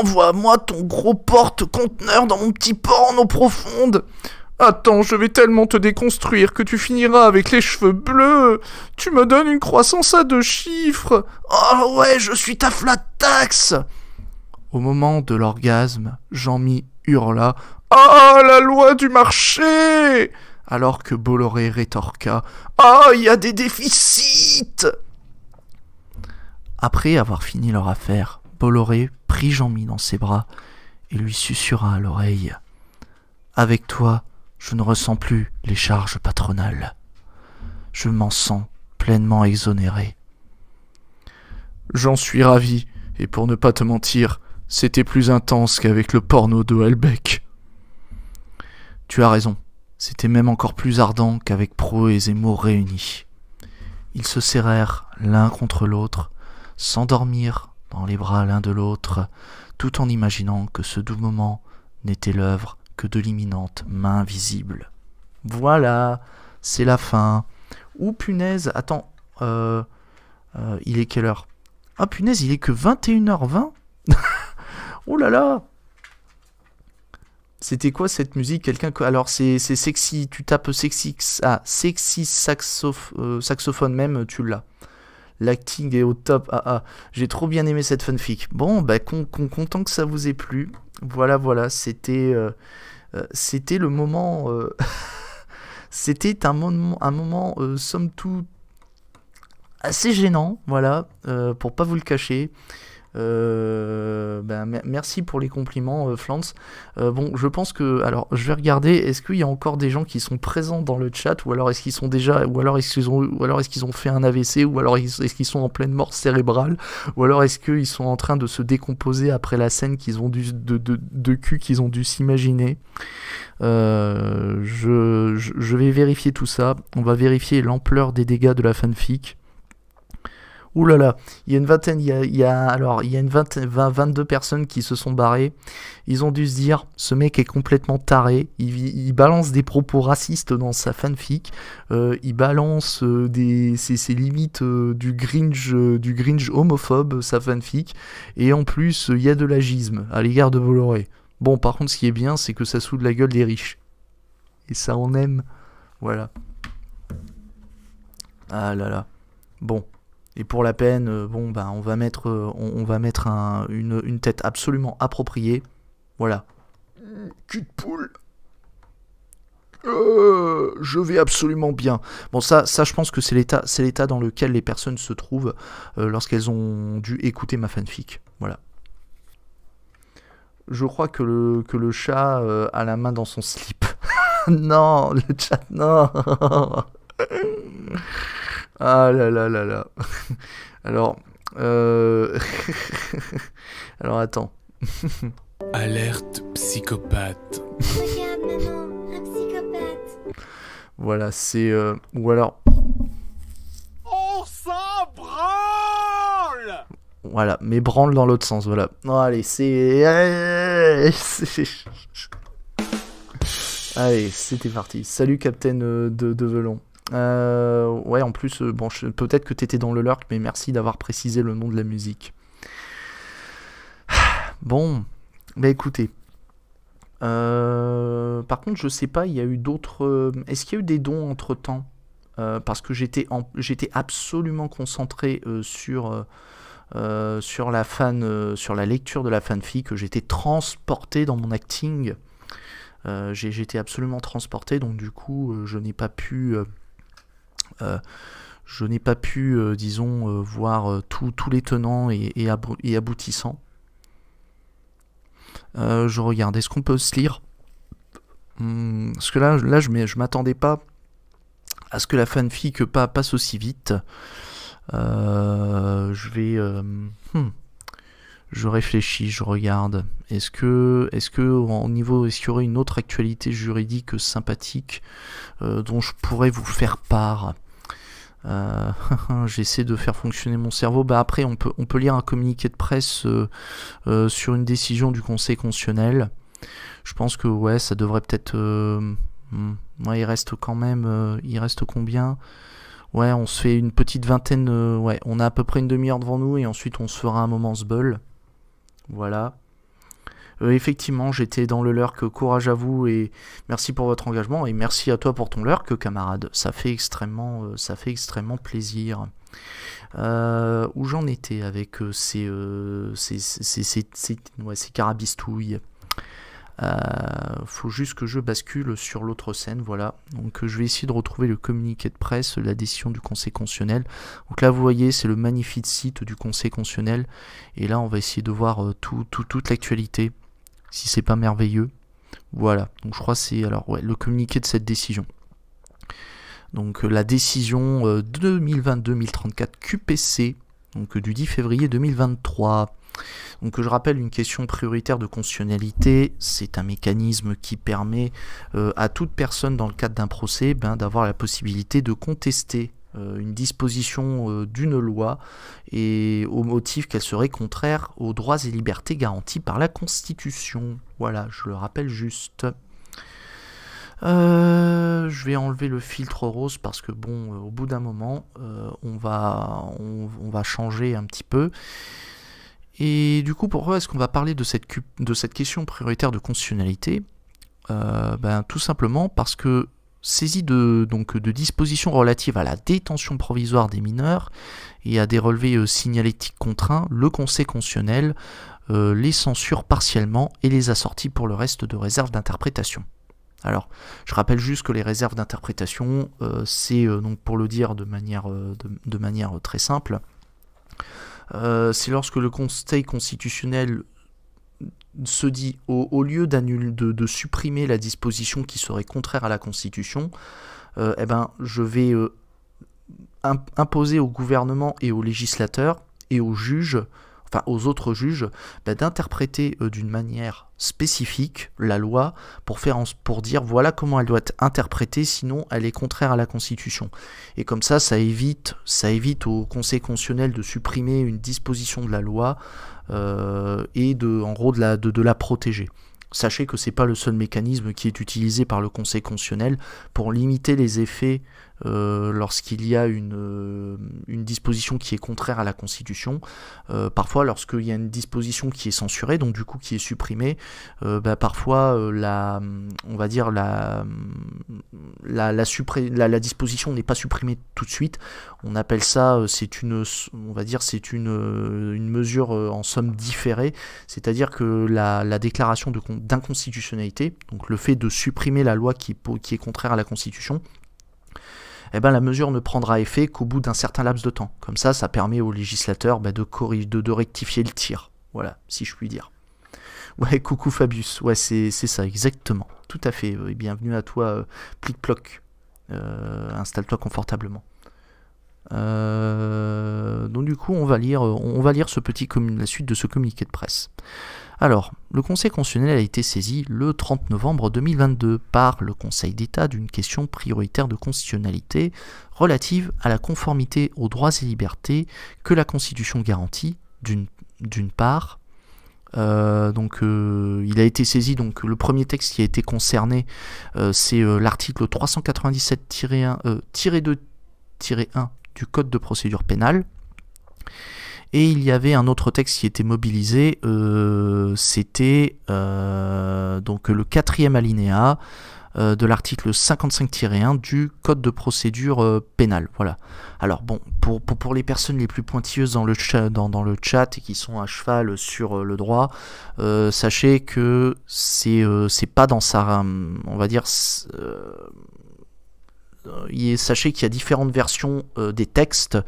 S1: Envoie-moi ton gros porte-conteneur dans mon petit en eau profonde. Attends, je vais tellement te déconstruire que tu finiras avec les cheveux bleus. Tu me donnes une croissance à deux chiffres. Oh ouais, je suis ta flat tax. Au moment de l'orgasme, Jean-Mi hurla Ah, la loi du marché Alors que Bolloré rétorqua Ah, il y a des déficits Après avoir fini leur affaire, Prit Jean-Mi dans ses bras et lui susurra à l'oreille Avec toi, je ne ressens plus les charges patronales. Je m'en sens pleinement exonéré. J'en suis ravi, et pour ne pas te mentir, c'était plus intense qu'avec le porno de Helbeck. Tu as raison, c'était même encore plus ardent qu'avec Pro et Zemmour réunis. Ils se serrèrent l'un contre l'autre, s'endormirent dans les bras l'un de l'autre, tout en imaginant que ce doux moment n'était l'œuvre que de l'imminente main visible Voilà, c'est la fin. Ou punaise, attends, euh, euh, il est quelle heure Ah punaise, il est que 21h20 Oh là là c'était quoi cette musique Quelqu'un alors c'est sexy, tu tapes sexy ah, sexy euh, saxophone même, tu l'as. L'acting est au top. Ah ah, j'ai trop bien aimé cette fanfic. Bon, bah, content que ça vous ait plu. Voilà, voilà, c'était. Euh, euh, c'était le moment. Euh, c'était un moment, un moment somme tout assez gênant, voilà, pour pas vous le cacher. Euh, ben, merci pour les compliments, euh, Flance. Euh, bon, je pense que. Alors, je vais regarder, est-ce qu'il y a encore des gens qui sont présents dans le chat, ou alors est-ce qu'ils sont déjà. Ou alors est-ce qu'ils ont, est ont fait un AVC, ou alors est-ce qu'ils sont en pleine mort cérébrale, ou alors est-ce qu'ils sont en train de se décomposer après la scène qu'ils ont dû, de, cul qu'ils ont dû s'imaginer. je, je, vais vérifier tout ça. On va vérifier l'ampleur des dégâts de la fanfic. Oulala, là là, il y a une vingtaine, il y a, alors, il y a une vingtaine, 22 personnes qui se sont barrées. Ils ont dû se dire, ce mec est complètement taré. Il, balance des propos racistes dans sa fanfic. Euh, il balance euh, des, ses, limites euh, du gringe, du gringe homophobe sa fanfic. Et en plus, il y a de l'agisme à l'égard de Bolloré. Bon, par contre, ce qui est bien, c'est que ça soude la gueule des riches. Et ça, on aime. Voilà. Ah là là. Bon. Et pour la peine, euh, bon, bah, on va mettre, euh, on, va mettre une, tête absolument appropriée. Voilà. Mm. Cul de poule. Euh, je vais absolument bien. Bon, ça, ça je pense que c'est l'état, c'est l'état dans lequel les personnes se trouvent lorsqu'elles ont dû écouter ma fanfic. Voilà. Je crois que le, que le chat a la main dans son slip. non, le chat, non. Ah là là là là. Alors, euh... alors attends. Alerte psychopathe. maman, un psychopathe. Voilà, c'est euh, ou alors. On s'en branle. Voilà, mais branle dans l'autre sens, voilà. allez, c'est. allez, c'était parti. Salut, capitaine euh, de, de Velon. Euh, ouais, en plus, euh, bon, peut-être que t'étais dans le lurk, mais merci d'avoir précisé le nom de la musique. Bon, bah écoutez. Euh, par contre, je sais pas, il y a eu d'autres. Est-ce qu'il y a eu des dons entre temps Parce que j'étais en... absolument concentré sur. sur la fan, sur la lecture de la fanfic, j'étais transporté dans mon acting. j'étais absolument transporté, donc du coup, je n'ai pas pu euh, je n'ai pas pu, euh, disons, euh, voir tous les tenants et, et, aboutissants. je regarde, est-ce qu'on peut se lire hmm, Parce que là, là je ne m'attendais pas à ce que la fanfic passe aussi vite. je vais. Hmm. je réfléchis, je regarde. Est-ce que, est que au niveau, est qu'il y aurait une autre actualité juridique sympathique dont je pourrais vous faire part euh, j'essaie de faire fonctionner mon cerveau. Bah après, on peut, on peut lire un communiqué de presse euh, euh, sur une décision du Conseil constitutionnel. Je pense que ouais, ça devrait peut-être. Hmm, il reste quand même. il reste combien Ouais, on se fait une petite vingtaine. ouais, on a à peu près une demi-heure devant nous et ensuite on se fera un moment ce bol. Voilà. Euh, effectivement, j'étais dans le lurk. courage à vous et merci pour votre engagement et merci à toi pour ton que camarade. Ça fait extrêmement, euh, ça fait extrêmement plaisir. Euh, où j'en étais avec ces, ces, ces, carabistouilles faut juste que je bascule sur l'autre scène, voilà. Donc je vais essayer de retrouver le communiqué de presse, la décision du Conseil constitutionnel. Donc là vous voyez c'est le magnifique site du Conseil constitutionnel et là on va essayer de voir tout, tout, toute l'actualité si c'est pas merveilleux. Voilà, donc je crois que c'est alors le communiqué de cette décision. Donc euh, la décision 2022-1034 euh, QPC donc euh, du 10 février 2023. Donc je rappelle une question prioritaire de constitutionnalité, c'est un mécanisme qui permet à toute personne dans le cadre d'un procès ben, d'avoir la possibilité de contester euh, une disposition euh, d'une loi et au motif qu'elle serait contraire aux droits et libertés garantis par la Constitution. Voilà, je le rappelle juste. Euh, je vais enlever le filtre rose parce que bon, au bout d'un moment, on, va, on, va changer un petit peu. Et du coup, pourquoi est-ce qu'on va parler de cette, de cette question prioritaire de constitutionnalité ben, Tout simplement parce que saisie de, donc, de dispositions relatives à la détention provisoire des mineurs et à des relevés euh, signalétiques contraints, le Conseil constitutionnel euh, les censure partiellement et les assortit pour le reste de réserves d'interprétation. Alors, je rappelle juste que les réserves d'interprétation, euh, c'est donc pour le dire de manière, de, de manière très simple, c'est lorsque le Conseil constitutionnel se dit, au, lieu d'annuler, de, supprimer la disposition qui serait contraire à la Constitution, euh, eh ben, je vais euh, imposer au gouvernement et aux législateurs et aux juges, enfin aux autres juges, bah, d'interpréter euh, d'une manière spécifique la loi pour, faire pour dire voilà comment elle doit être interprétée, sinon elle est contraire à la Constitution. Et comme ça, ça évite, ça évite au Conseil constitutionnel de supprimer une disposition de la loi euh, et de, en gros de la, de, la protéger. Sachez que ce n'est pas le seul mécanisme qui est utilisé par le Conseil constitutionnel pour limiter les effets euh, lorsqu'il y a euh, une, disposition qui est contraire à la Constitution, euh, parfois lorsqu'il y a une disposition qui est censurée, donc du coup qui est supprimée, bah, parfois la, on va dire la, la, disposition n'est pas supprimée tout de suite. On appelle ça, c'est une, on va dire, c'est une, mesure en somme différée, c'est-à-dire que la, déclaration d'inconstitutionnalité, donc le fait de supprimer la loi qui est contraire à la Constitution, eh ben, la mesure ne prendra effet qu'au bout d'un certain laps de temps. Comme ça, ça permet au législateur bah, de, rectifier le tir. Voilà, si je puis dire. Ouais, coucou Fabius, ouais, c'est ça, exactement. Tout à fait, bienvenue à toi, euh, ploc euh, Installe-toi confortablement. Euh, donc du coup, on va lire, on va lire ce petit la suite de ce communiqué de presse. Alors, le Conseil constitutionnel a été saisi le 30 novembre 2022 par le Conseil d'État d'une question prioritaire de constitutionnalité relative à la conformité aux droits et libertés que la Constitution garantit, d'une part, euh, donc euh, il a été saisi, donc le premier texte qui a été concerné, euh, c'est l'article 397-1 2 du Code de procédure pénale. Et il y avait un autre texte qui était mobilisé, euh, c'était euh, donc le quatrième alinéa euh, de l'article 55-1 du Code de procédure pénale. Voilà. Alors bon, pour, pour, les personnes les plus pointilleuses dans le, dans, dans, le chat et qui sont à cheval sur le droit, sachez que c'est pas dans sa... on va dire euh, sachez qu'il y a différentes versions euh, des textes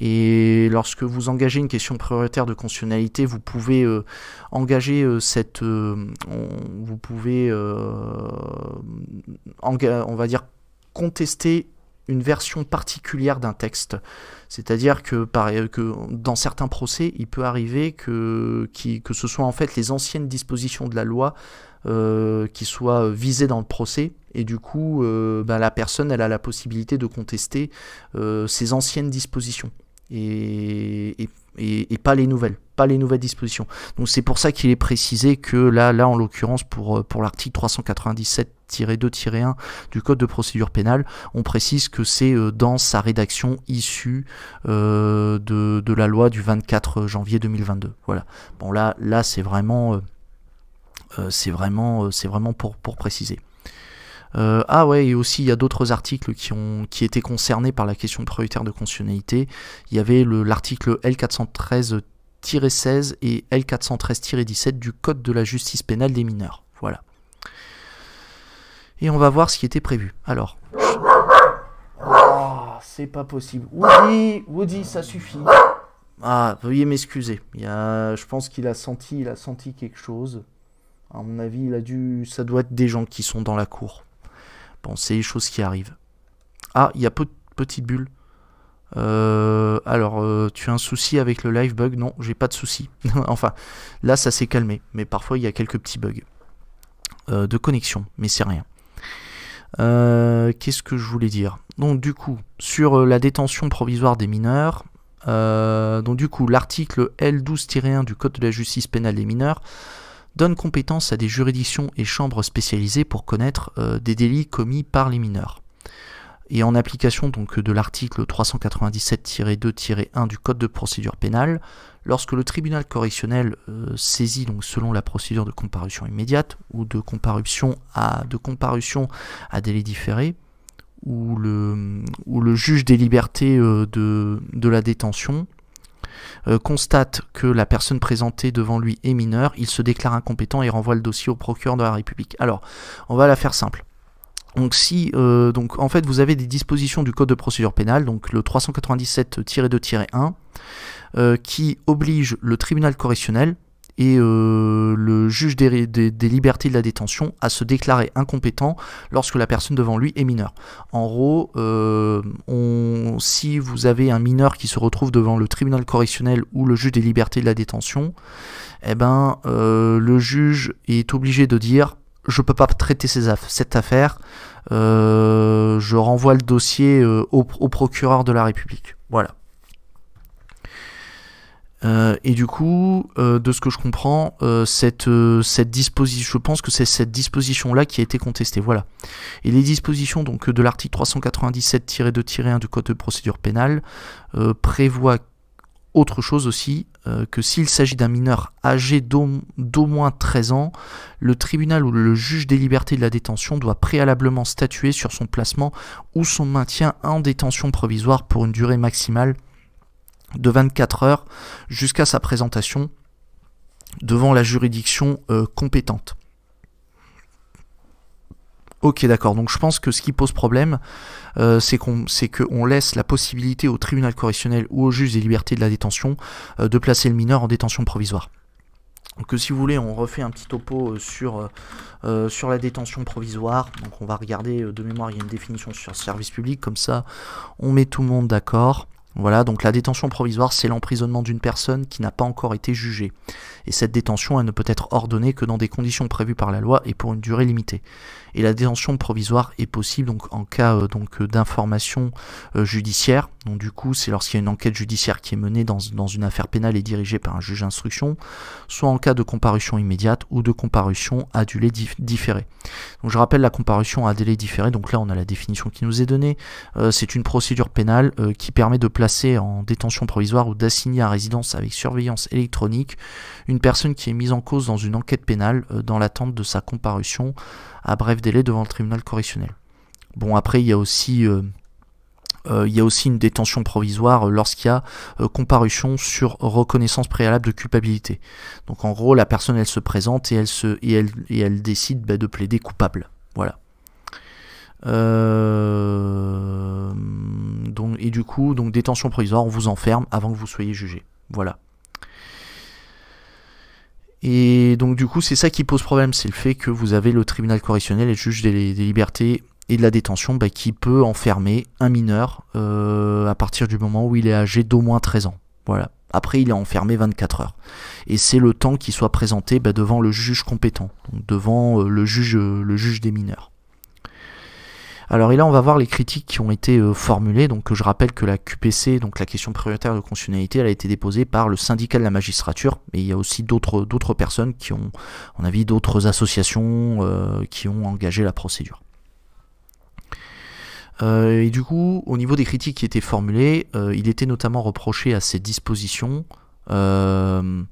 S1: et lorsque vous engagez une question prioritaire de constitutionnalité, vous pouvez euh, engager cette, vous pouvez, on va dire contester une version particulière d'un texte. C'est-à-dire que, dans certains procès, il peut arriver que, que ce soit en fait les anciennes dispositions de la loi euh, qui soit visé dans le procès. Et du coup, euh, ben, la personne, elle a la possibilité de contester euh, ses anciennes dispositions et, pas les nouvelles, pas les nouvelles dispositions. Donc c'est pour ça qu'il est précisé que là, là en l'occurrence pour, pour l'article 397-2-1 du Code de procédure pénale, on précise que c'est dans sa rédaction issue de, de, la loi du 24 janvier 2022. Voilà. Bon là, là c'est vraiment euh, c'est vraiment, euh, c'est vraiment pour, préciser. Euh, ah ouais, et aussi il y a d'autres articles qui, ont, qui étaient concernés par la question prioritaire de constitutionnalité. Il y avait l'article L413-16 et L413-17 du Code de la justice pénale des mineurs. Voilà. Et on va voir ce qui était prévu. Alors. Oh, c'est pas possible. Woody, Woody, ça suffit. Ah, veuillez m'excuser. Je pense qu'il a senti, il a senti quelque chose. À mon avis, il a dû... ça doit être des gens qui sont dans la cour. Bon, c'est les choses qui arrivent. Ah, il y a peu de petites euh, alors, euh, tu as un souci avec le live bug Non, j'ai pas de souci. enfin, là, ça s'est calmé, mais parfois il y a quelques petits bugs euh, de connexion, mais c'est rien. Qu'est-ce que je voulais dire Donc, du coup, sur la détention provisoire des mineurs. donc du coup, l'article L12-1 du Code de la justice pénale des mineurs donne compétence à des juridictions et chambres spécialisées pour connaître euh, des délits commis par les mineurs. Et en application donc de l'article 397-2-1 du Code de procédure pénale, lorsque le tribunal correctionnel euh, saisit donc selon la procédure de comparution immédiate ou de comparution à de comparution à délai différé, ou le, le juge des libertés euh, de, de la détention euh, constate que la personne présentée devant lui est mineure, il se déclare incompétent et renvoie le dossier au procureur de la République. Alors, on va la faire simple. Donc si euh, donc en fait vous avez des dispositions du code de procédure pénale, donc le 397-2-1, euh, qui oblige le tribunal correctionnel, et euh, le juge des, libertés de la détention à se déclarer incompétent lorsque la personne devant lui est mineure. En gros, euh, si vous avez un mineur qui se retrouve devant le tribunal correctionnel ou le juge des libertés de la détention, eh ben, euh, le juge est obligé de dire je ne peux pas traiter cette affaire, je renvoie le dossier au, au procureur de la République. Voilà. Euh, et du coup, euh, de ce que je comprends, euh, cette, disposition, je pense que c'est cette disposition-là qui a été contestée. Voilà. Et les dispositions donc, de l'article 397-2-1 du Code de procédure pénale prévoient autre chose aussi, que s'il s'agit d'un mineur âgé d'au moins 13 ans, le tribunal ou le juge des libertés de la détention doit préalablement statuer sur son placement ou son maintien en détention provisoire pour une durée maximale de 24 heures jusqu'à sa présentation devant la juridiction euh, compétente. Ok d'accord, donc je pense que ce qui pose problème, euh, c'est qu'on laisse la possibilité au tribunal correctionnel ou au juge des libertés de la détention euh, de placer le mineur en détention provisoire. Donc si vous voulez, on refait un petit topo sur, sur la détention provisoire. Donc on va regarder de mémoire, il y a une définition sur service public, comme ça on met tout le monde d'accord. Voilà, donc la détention provisoire, c'est l'emprisonnement d'une personne qui n'a pas encore été jugée et cette détention elle ne peut être ordonnée que dans des conditions prévues par la loi et pour une durée limitée. Et la détention provisoire est possible donc en cas euh, donc euh, d'information euh, judiciaire. Donc du coup, c'est lorsqu'il y a une enquête judiciaire qui est menée dans, une affaire pénale et dirigée par un juge d'instruction, soit en cas de comparution immédiate ou de comparution à délai différé. Donc je rappelle la comparution à délai différé. Donc là, on a la définition qui nous est donnée. c'est une procédure pénale qui permet de placer en détention provisoire ou d'assigner à résidence avec surveillance électronique une personne qui est mise en cause dans une enquête pénale euh, dans l'attente de sa comparution à bref délai devant le tribunal correctionnel. Bon, après, il y a aussi... Euh, euh, il aussi une détention provisoire lorsqu'il y a comparution sur reconnaissance préalable de culpabilité. Donc en gros, la personne elle se présente et elle, se, et elle, et elle décide bah, de plaider coupable. Voilà. donc, et du coup, donc détention provisoire, on vous enferme avant que vous soyez jugé. Voilà. Et donc du coup, c'est ça qui pose problème, c'est le fait que vous avez le tribunal correctionnel et le juge des, libertés et de la détention bah, qui peut enfermer un mineur euh, à partir du moment où il est âgé d'au moins 13 ans. Voilà. Après, il est enfermé 24 heures. Et c'est le temps qu'il soit présenté bah, devant le juge compétent, donc devant euh, le, juge, euh, le juge des mineurs. Alors et là on va voir les critiques qui ont été euh, formulées. Donc je rappelle que la QPC, donc la question prioritaire de constitutionnalité, elle a été déposée par le syndicat de la magistrature, mais il y a aussi d'autres d'autres personnes qui ont, en avis, d'autres associations euh, qui ont engagé la procédure. Euh, et du coup, au niveau des critiques qui étaient formulées, il était notamment reproché à ces dispositions euh,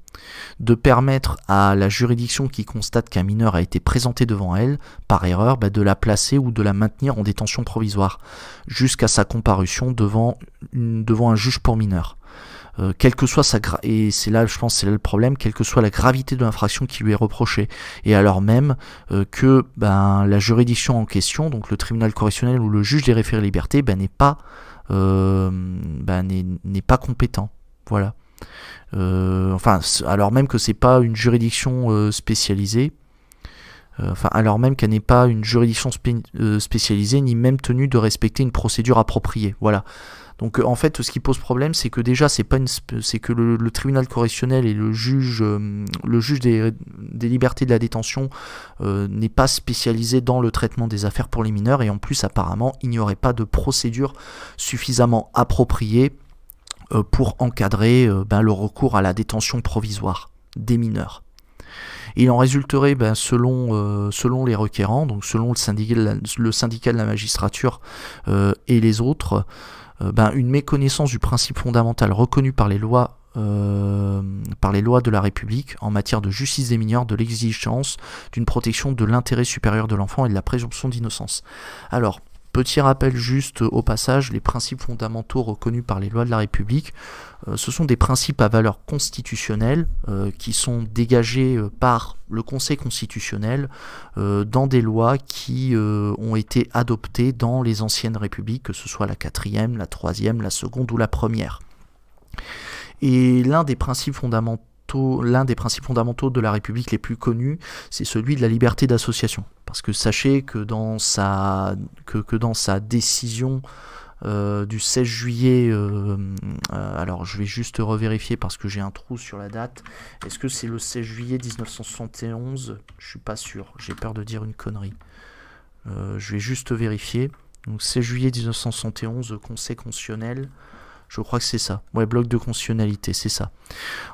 S1: de permettre à la juridiction qui constate qu'un mineur a été présenté devant elle, par erreur, bah, de la placer ou de la maintenir en détention provisoire, jusqu'à sa comparution devant, devant un juge pour mineur. Euh, quelle que soit sa et c'est là je pense c'est le problème quelle que soit la gravité de l'infraction qui lui est reprochée et alors même euh, que ben, la juridiction en question donc le tribunal correctionnel ou le juge des référés liberté ben, n'est pas ben, n'est pas compétent voilà euh, enfin, alors même que c'est pas une juridiction euh, spécialisée, euh, enfin, alors même qu'elle n'est pas une juridiction spécialisée, ni même tenue de respecter une procédure appropriée. Voilà. Donc en fait, ce qui pose problème, c'est que déjà, c'est pas c'est que le, tribunal correctionnel et le juge, le juge des, libertés de la détention n'est pas spécialisé dans le traitement des affaires pour les mineurs et en plus, apparemment, il n'y aurait pas de procédure suffisamment appropriée euh, pour encadrer euh, ben, le recours à la détention provisoire des mineurs. Il en résulterait, ben, euh, selon, les requérants, donc selon le syndicat de la, magistrature et les autres, ben, une méconnaissance du principe fondamental reconnu par les lois. par les lois de la République en matière de justice des mineurs, de l'exigence d'une protection de l'intérêt supérieur de l'enfant et de la présomption d'innocence. Alors, Petit rappel juste au passage, les principes fondamentaux reconnus par les lois de la République, euh, ce sont des principes à valeur constitutionnelle euh, qui sont dégagés euh, par le Conseil constitutionnel dans des lois qui ont été adoptées dans les anciennes républiques, que ce soit la quatrième, la troisième, la seconde ou la première. Et l'un des principes fondamentaux l'un des principes fondamentaux de la République les plus connus, c'est celui de la liberté d'association. Parce que sachez que dans sa, décision euh, du 16 juillet, euh, euh, alors je vais juste revérifier parce que j'ai un trou sur la date. Est-ce que c'est le 16 juillet 1971 Je suis pas sûr, j'ai peur de dire une connerie. je vais juste vérifier. Donc 16 juillet 1971, Conseil constitutionnel. Je crois que c'est ça. Ouais, bloc de constitutionnalité, c'est ça.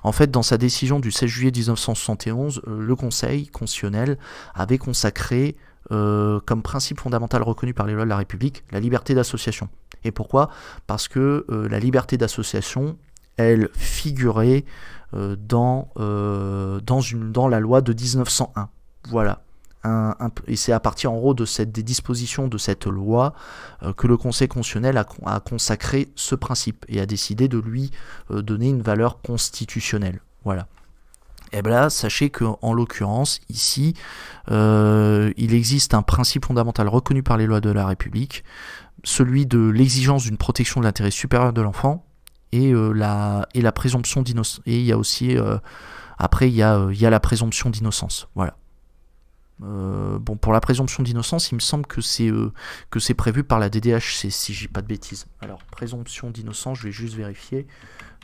S1: En fait, dans sa décision du 16 juillet 1971, euh, le Conseil constitutionnel avait consacré euh, comme principe fondamental reconnu par les lois de la République la liberté d'association. Et pourquoi Parce que euh, la liberté d'association, elle figurait dans, dans la loi de 1901. Voilà et c'est à partir en gros de cette, des dispositions de cette loi euh, que le Conseil constitutionnel a, consacré ce principe et a décidé de lui euh, donner une valeur constitutionnelle. Voilà. Et eh bien là, sachez qu'en l'occurrence, ici, euh, il existe un principe fondamental reconnu par les lois de la République, celui de l'exigence d'une protection de l'intérêt supérieur de l'enfant et, la, présomption d'innocence. Et il y a aussi, après, il y a la présomption d'innocence. Voilà. Euh, bon, pour la présomption d'innocence, il me semble que c'est euh, prévu par la DDHC, si j'ai pas de bêtises. Alors, présomption d'innocence, je vais juste vérifier.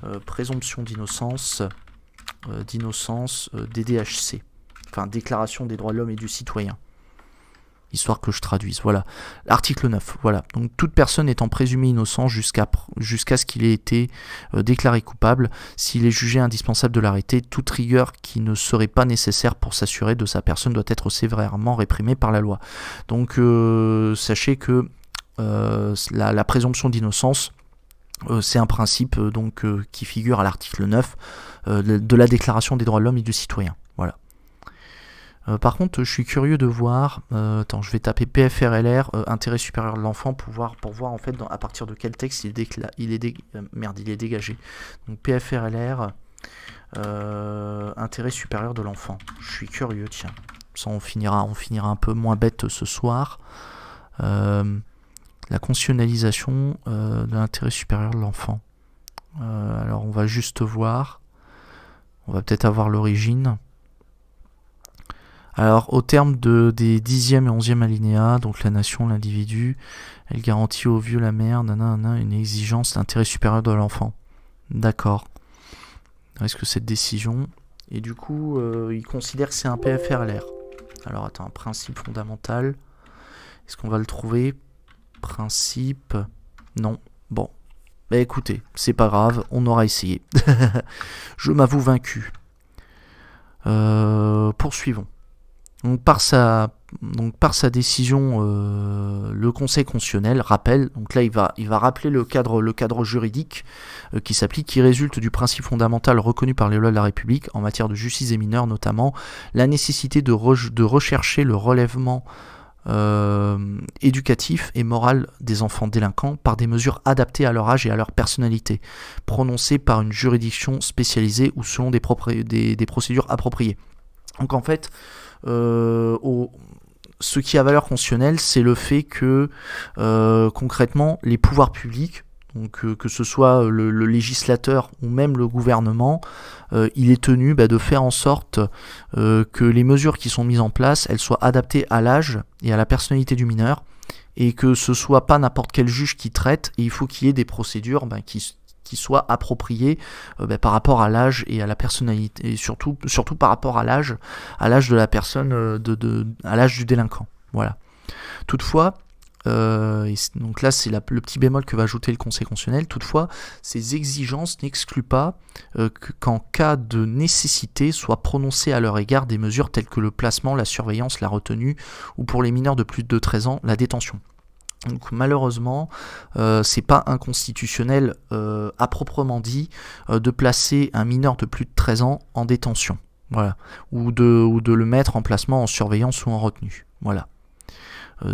S1: Euh, présomption d'innocence, d'innocence, DDHC. Enfin, déclaration des droits de l'homme et du citoyen histoire que je traduise. Voilà. Article 9. Voilà. Donc toute personne étant présumée innocente jusqu'à ce qu'il ait été euh, déclaré coupable, s'il est jugé indispensable de l'arrêter, toute rigueur qui ne serait pas nécessaire pour s'assurer de sa personne doit être sévèrement réprimée par la loi. Donc euh, sachez que euh, la, la, présomption d'innocence c'est un principe donc qui figure à l'article 9 de la Déclaration des droits de l'homme et du citoyen. Euh, par contre, je suis curieux de voir. Euh, attends, je vais taper PFRLR, euh, intérêt supérieur de l'enfant, pour voir, pour voir en fait à partir de quel texte il, est, est dégagé. Donc PFRLR, intérêt supérieur de l'enfant. Je suis curieux, tiens. Ça, on finira, on finira un peu moins bête ce soir. la constitutionnalisation de l'intérêt supérieur de l'enfant. alors, on va juste voir. On va peut-être avoir l'origine. Alors, au terme de, des 10e et 11e alinéas, donc la nation, l'individu, elle garantit au vieux, la mère, nanana, une exigence d'intérêt supérieur de l'enfant. D'accord. Est-ce que cette décision. Et du coup, euh, il considère que c'est un PFRLR. Alors, attends, un principe fondamental. Est-ce qu'on va le trouver Principe. Non. Bon. Bah écoutez, c'est pas grave, on aura essayé. Je m'avoue vaincu. Euh, poursuivons. Donc par sa, donc par sa décision, euh, le Conseil constitutionnel rappelle, donc là il va, il va rappeler le cadre, le cadre juridique euh, qui s'applique, qui résulte du principe fondamental reconnu par les lois de la République en matière de justice des mineurs, notamment la nécessité de, de rechercher le relèvement euh, éducatif et moral des enfants délinquants par des mesures adaptées à leur âge et à leur personnalité, prononcées par une juridiction spécialisée ou selon des, des procédures appropriées. Donc en fait, euh, ce qui a valeur constitutionnelle, c'est le fait que euh, concrètement les pouvoirs publics donc euh, que ce soit le, législateur ou même le gouvernement, il est tenu bah, de faire en sorte que les mesures qui sont mises en place, elles soient adaptées à l'âge et à la personnalité du mineur, et que ce soit pas n'importe quel juge qui traite, et il faut qu'il y ait des procédures bah, qui qui, soit approprié euh, ben, par rapport à l'âge et à la personnalité, et surtout, surtout par rapport à l'âge, à l'âge de la personne, euh, de, à l'âge du délinquant. Voilà. Toutefois, euh, donc là, c'est le petit bémol que va ajouter le Conseil constitutionnel. Toutefois, ces exigences n'excluent pas qu'en cas de nécessité soient prononcées à leur égard des mesures telles que le placement, la surveillance, la retenue ou pour les mineurs de plus de 13 ans, la détention. Donc malheureusement, euh, c'est pas inconstitutionnel euh, à proprement dit euh, de placer un mineur de plus de 13 ans en détention. Voilà. Ou de, ou de le mettre en placement en surveillance ou en retenue. Voilà.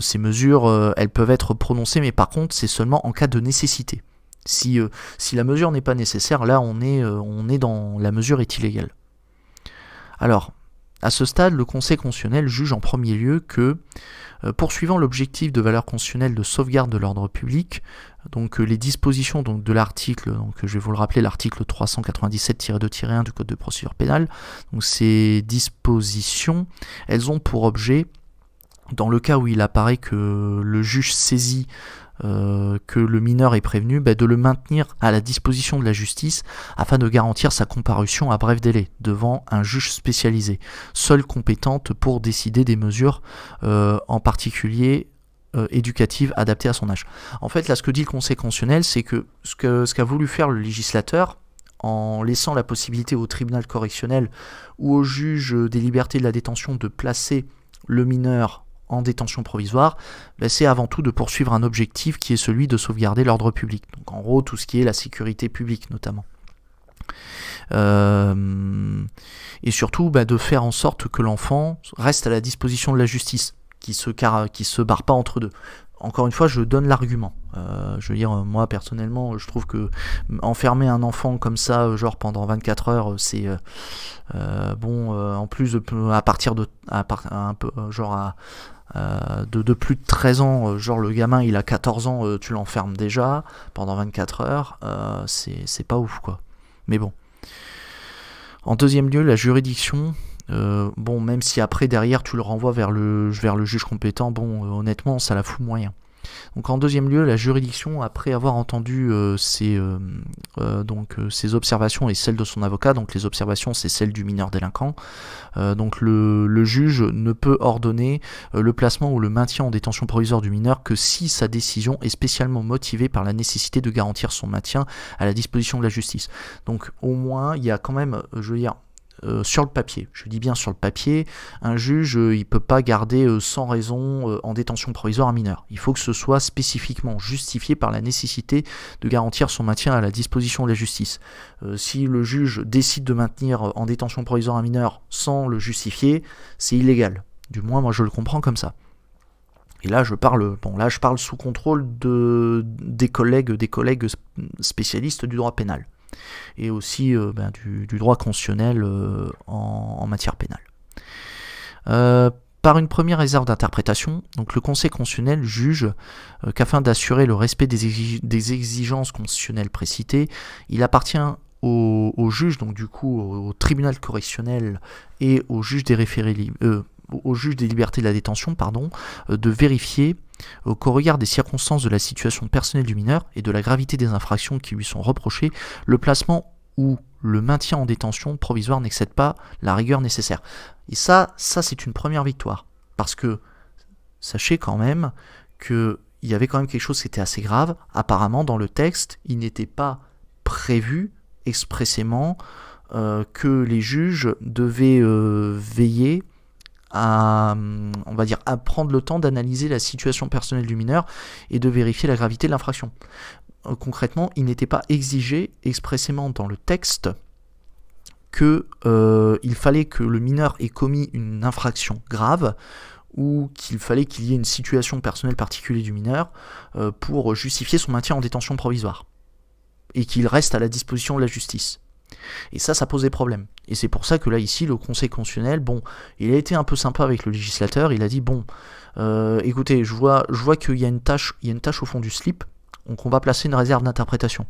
S1: ces mesures, elles peuvent être prononcées, mais par contre, c'est seulement en cas de nécessité. Si, si la mesure n'est pas nécessaire, là on est, on est dans la mesure est illégale. Alors, à ce stade, le Conseil constitutionnel juge en premier lieu que euh, poursuivant l'objectif de valeur constitutionnelle de sauvegarde de l'ordre public, donc euh, les dispositions donc, de l'article, donc je vais vous le rappeler, l'article 397-2-1 du Code de procédure pénale, donc ces dispositions, elles ont pour objet dans le cas où il apparaît que le juge saisit euh, que le mineur est prévenu, bah, de le maintenir à la disposition de la justice afin de garantir sa comparution à bref délai devant un juge spécialisé, seule compétente pour décider des mesures euh, en particulier euh, éducatives adaptées à son âge. En fait, là, ce que dit le Conseil constitutionnel, c'est que ce qu'a voulu faire le législateur, en laissant la possibilité au tribunal correctionnel ou au juge des libertés de la détention de placer le mineur en détention provisoire, ben, c'est avant tout de poursuivre un objectif qui est celui de sauvegarder l'ordre public. Donc en gros, tout ce qui est la sécurité publique notamment. Euh, et surtout ben, de faire en sorte que l'enfant reste à la disposition de la justice, qui se, qui se barre pas entre deux. Encore une fois, je donne l'argument. Euh, je veux dire, moi personnellement, je trouve que enfermer un enfant comme ça, euh, genre pendant 24 heures, c'est bon. en plus, à partir de, un peu, genre à, euh, de, plus de 13 ans, euh, genre le gamin il a 14 ans, euh, tu l'enfermes déjà pendant 24 heures, c'est pas ouf quoi. Mais bon. En deuxième lieu, la juridiction. bon, même si après, derrière, tu le renvoies vers le, vers le juge compétent, bon, honnêtement, ça la fout moyen. Donc en deuxième lieu, la juridiction, après avoir entendu euh, ses, euh, euh, donc, observations et celles de son avocat, donc les observations c'est celles du mineur délinquant, donc le, le, juge ne peut ordonner le placement ou le maintien en détention provisoire du mineur que si sa décision est spécialement motivée par la nécessité de garantir son maintien à la disposition de la justice. Donc au moins il y a quand même, je veux dire, euh, sur le papier. Je dis bien sur le papier, un juge, euh, il ne peut pas garder euh, sans raison en détention provisoire un mineur. Il faut que ce soit spécifiquement justifié par la nécessité de garantir son maintien à la disposition de la justice. si le juge décide de maintenir en détention provisoire un mineur sans le justifier, c'est illégal. Du moins, moi, je le comprends comme ça. Et là, je parle, bon, là, je parle sous contrôle de, des collègues, des collègues spécialistes du droit pénal et aussi euh, ben, du, droit constitutionnel euh, en, matière pénale euh, par une première réserve d'interprétation, donc le Conseil constitutionnel juge qu'afin d'assurer le respect des, exigences constitutionnelles précitées, il appartient au, juge, donc du coup au, tribunal correctionnel et au juge des référés, libres, au juge des libertés de la détention pardon, euh, de vérifier euh, qu'au regard des circonstances de la situation personnelle du mineur et de la gravité des infractions qui lui sont reprochées, le placement ou le maintien en détention provisoire n'excède pas la rigueur nécessaire. Et ça, ça c'est une première victoire. Parce que sachez quand même qu'il y avait quand même quelque chose qui était assez grave. Apparemment, dans le texte, il n'était pas prévu expressément euh, que les juges devaient veiller à, hum, on va dire, prendre le temps d'analyser la situation personnelle du mineur et de vérifier la gravité de l'infraction. Euh, concrètement, il n'était pas exigé expressément dans le texte qu'il euh, fallait que le mineur ait commis une infraction grave ou qu'il fallait qu'il y ait une situation personnelle particulière du mineur euh, pour justifier son maintien en détention provisoire et qu'il reste à la disposition de la justice. Et ça, ça pose des problèmes. Et c'est pour ça que là, ici, le Conseil constitutionnel, bon, il a été un peu sympa avec le législateur, il a dit, bon, euh, écoutez, je vois, je vois qu'il y a une tâche, il y a une tâche au fond du slip, donc on va placer une réserve d'interprétation.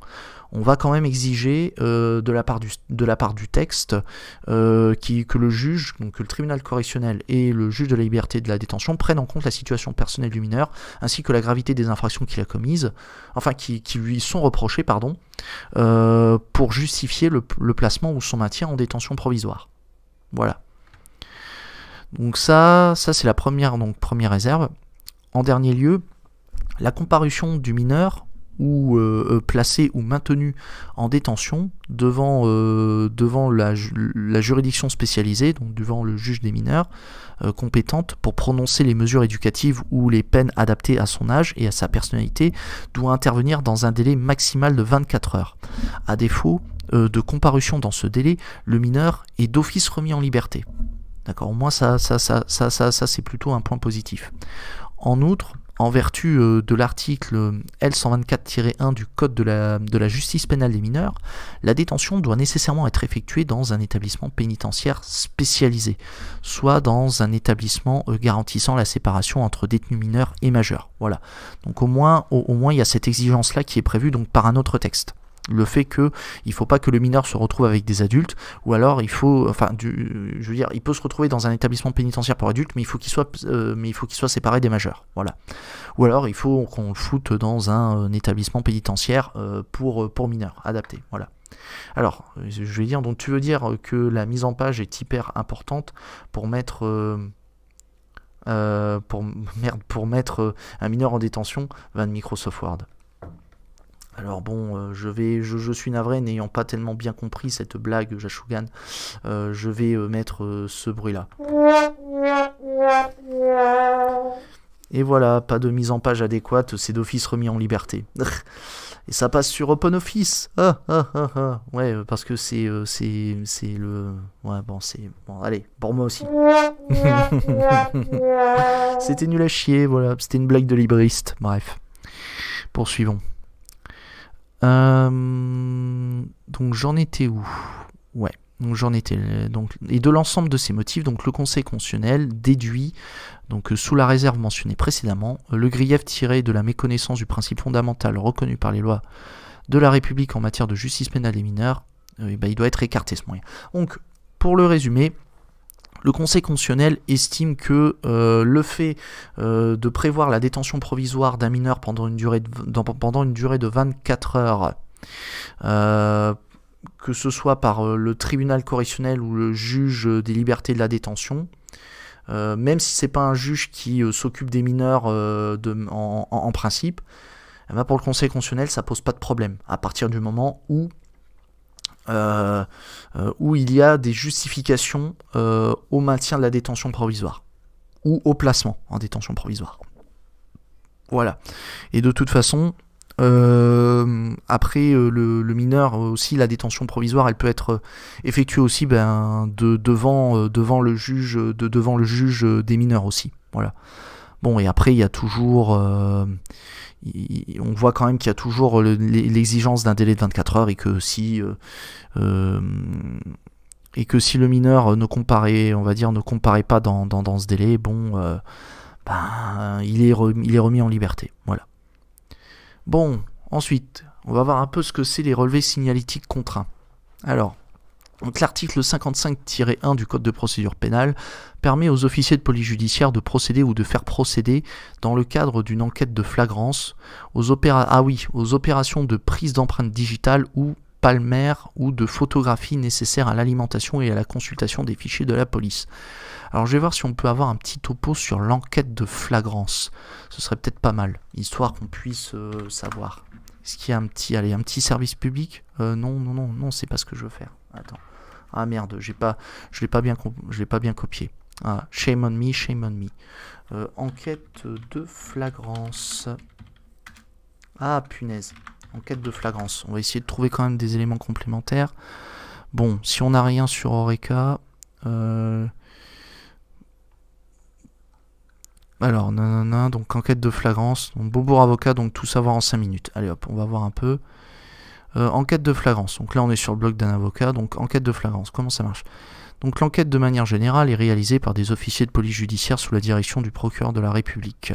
S1: On va quand même exiger euh, de, la part du, de, la part du, texte euh, que le juge, donc le tribunal correctionnel et le juge de la liberté de la détention prennent en compte la situation personnelle du mineur ainsi que la gravité des infractions qu'il a commises, enfin qui, lui sont reprochées, pardon, euh, pour justifier le, le placement ou son maintien en détention provisoire. Voilà. Donc ça, ça c'est la première, donc, première réserve. En dernier lieu, la comparution du mineur ou euh, euh, placé ou maintenu en détention devant, euh, devant la, juridiction spécialisée, donc devant le juge des mineurs, compétente pour prononcer les mesures éducatives ou les peines adaptées à son âge et à sa personnalité, doit intervenir dans un délai maximal de 24 heures. À défaut de comparution dans ce délai, le mineur est d'office remis en liberté. D'accord, au moins ça, ça c'est plutôt un point positif. En outre, en vertu euh, de l'article L124-1 du Code de la, justice pénale des mineurs, la détention doit nécessairement être effectuée dans un établissement pénitentiaire spécialisé, soit dans un établissement euh, garantissant la séparation entre détenus mineurs et majeurs. Voilà. Donc au moins, moins il y a cette exigence-là qui est prévue donc, par un autre texte le fait que il faut pas que le mineur se retrouve avec des adultes ou alors il faut enfin je veux dire il peut se retrouver dans un établissement pénitentiaire pour adultes mais il faut qu'il soit euh, mais il faut qu'il soit séparé des majeurs voilà ou alors il faut qu'on le foute dans un, euh, établissement pénitentiaire euh, pour pour mineurs adapté voilà alors, je vais dire, donc tu veux dire que la mise en page est hyper importante pour mettre pour, merde, pour mettre un mineur en détention, va Microsoft Word. Alors bon, euh, je vais, je, suis navré, n'ayant pas tellement bien compris cette blague, Jashugan, euh, je vais euh, mettre ce bruit-là. Et voilà, pas de mise en page adéquate, c'est d'office remis en liberté. Et ça passe sur OpenOffice. Ah, ah, ah, ah, Ouais, parce que c'est, c'est, c'est le. Ouais, bon, c'est. Bon, allez, pour moi aussi. C'était nul à chier, voilà. C'était une blague de libriste. Bref. Poursuivons. Euh, donc j'en étais où Ouais. Donc j'en étais euh, donc et de l'ensemble de ces motifs, donc le Conseil constitutionnel déduit donc euh, sous la réserve mentionnée précédemment le grief tiré de la méconnaissance du principe fondamental reconnu par les lois de la République en matière de justice pénale et mineurs, eh ben, il doit être écarté ce moyen. Donc pour le résumer, le Conseil constitutionnel estime que euh, le fait euh, de prévoir la détention provisoire d'un mineur pendant une durée de, 24 heures, euh, que ce soit par le tribunal correctionnel ou le juge des libertés de la détention, même si c'est pas un juge qui s'occupe des mineurs en, principe, eh ben, pour le Conseil constitutionnel, ça pose pas de problème à partir du moment où euh, euh, où il y a des justifications euh, au maintien de la détention provisoire ou au placement en détention provisoire. Voilà. Et de toute façon, après le, mineur aussi, la détention provisoire, elle peut être effectuée aussi ben, de, devant, devant, le juge, de, devant le juge des mineurs aussi. Voilà. Bon, et après, il y a toujours, on voit quand même qu'il y a toujours l'exigence d'un délai de 24 heures et que si euh, euh, et que si le mineur ne comparait, on va dire, ne pas dans, ce délai, bon, euh, ben, il est, remis, il est remis en liberté. Voilà. Bon, ensuite, on va voir un peu ce que c'est les relevés signalitiques contraints. Alors, l'article 55-1 du Code de procédure pénale permet aux officiers de police judiciaire de procéder ou de faire procéder, dans le cadre d'une enquête de flagrance, aux, opéra ah oui, aux opérations de prise d'empreintes digitales ou palmaire ou de photographies nécessaires à l'alimentation et à la consultation des fichiers de la police. Alors je vais voir si on peut avoir un petit topo sur l'enquête de flagrance. Ce serait peut-être pas mal, histoire qu'on puisse euh, savoir. Est-ce qu'il y a un petit, allez, un petit service public euh, Non, non, non, non, c'est pas ce que je veux faire. Attends. Ah merde, j'ai pas, je l'ai pas bien, je l'ai pas bien copié. Ah, shame on me, shame on me. Euh, enquête de flagrance. Ah, punaise. Enquête de flagrance. On va essayer de trouver quand même des éléments complémentaires. Bon, si on n'a rien sur Oreca... Euh, alors, nanana, donc enquête de flagrance. Donc, avocat, donc tout savoir en 5 minutes. Allez hop, on va voir un peu. Euh, enquête de flagrance. Donc là, on est sur le blog d'un avocat. Donc enquête de flagrance. Comment ça marche donc l'enquête de manière générale est réalisée par des officiers de police judiciaire sous la direction du procureur de la République.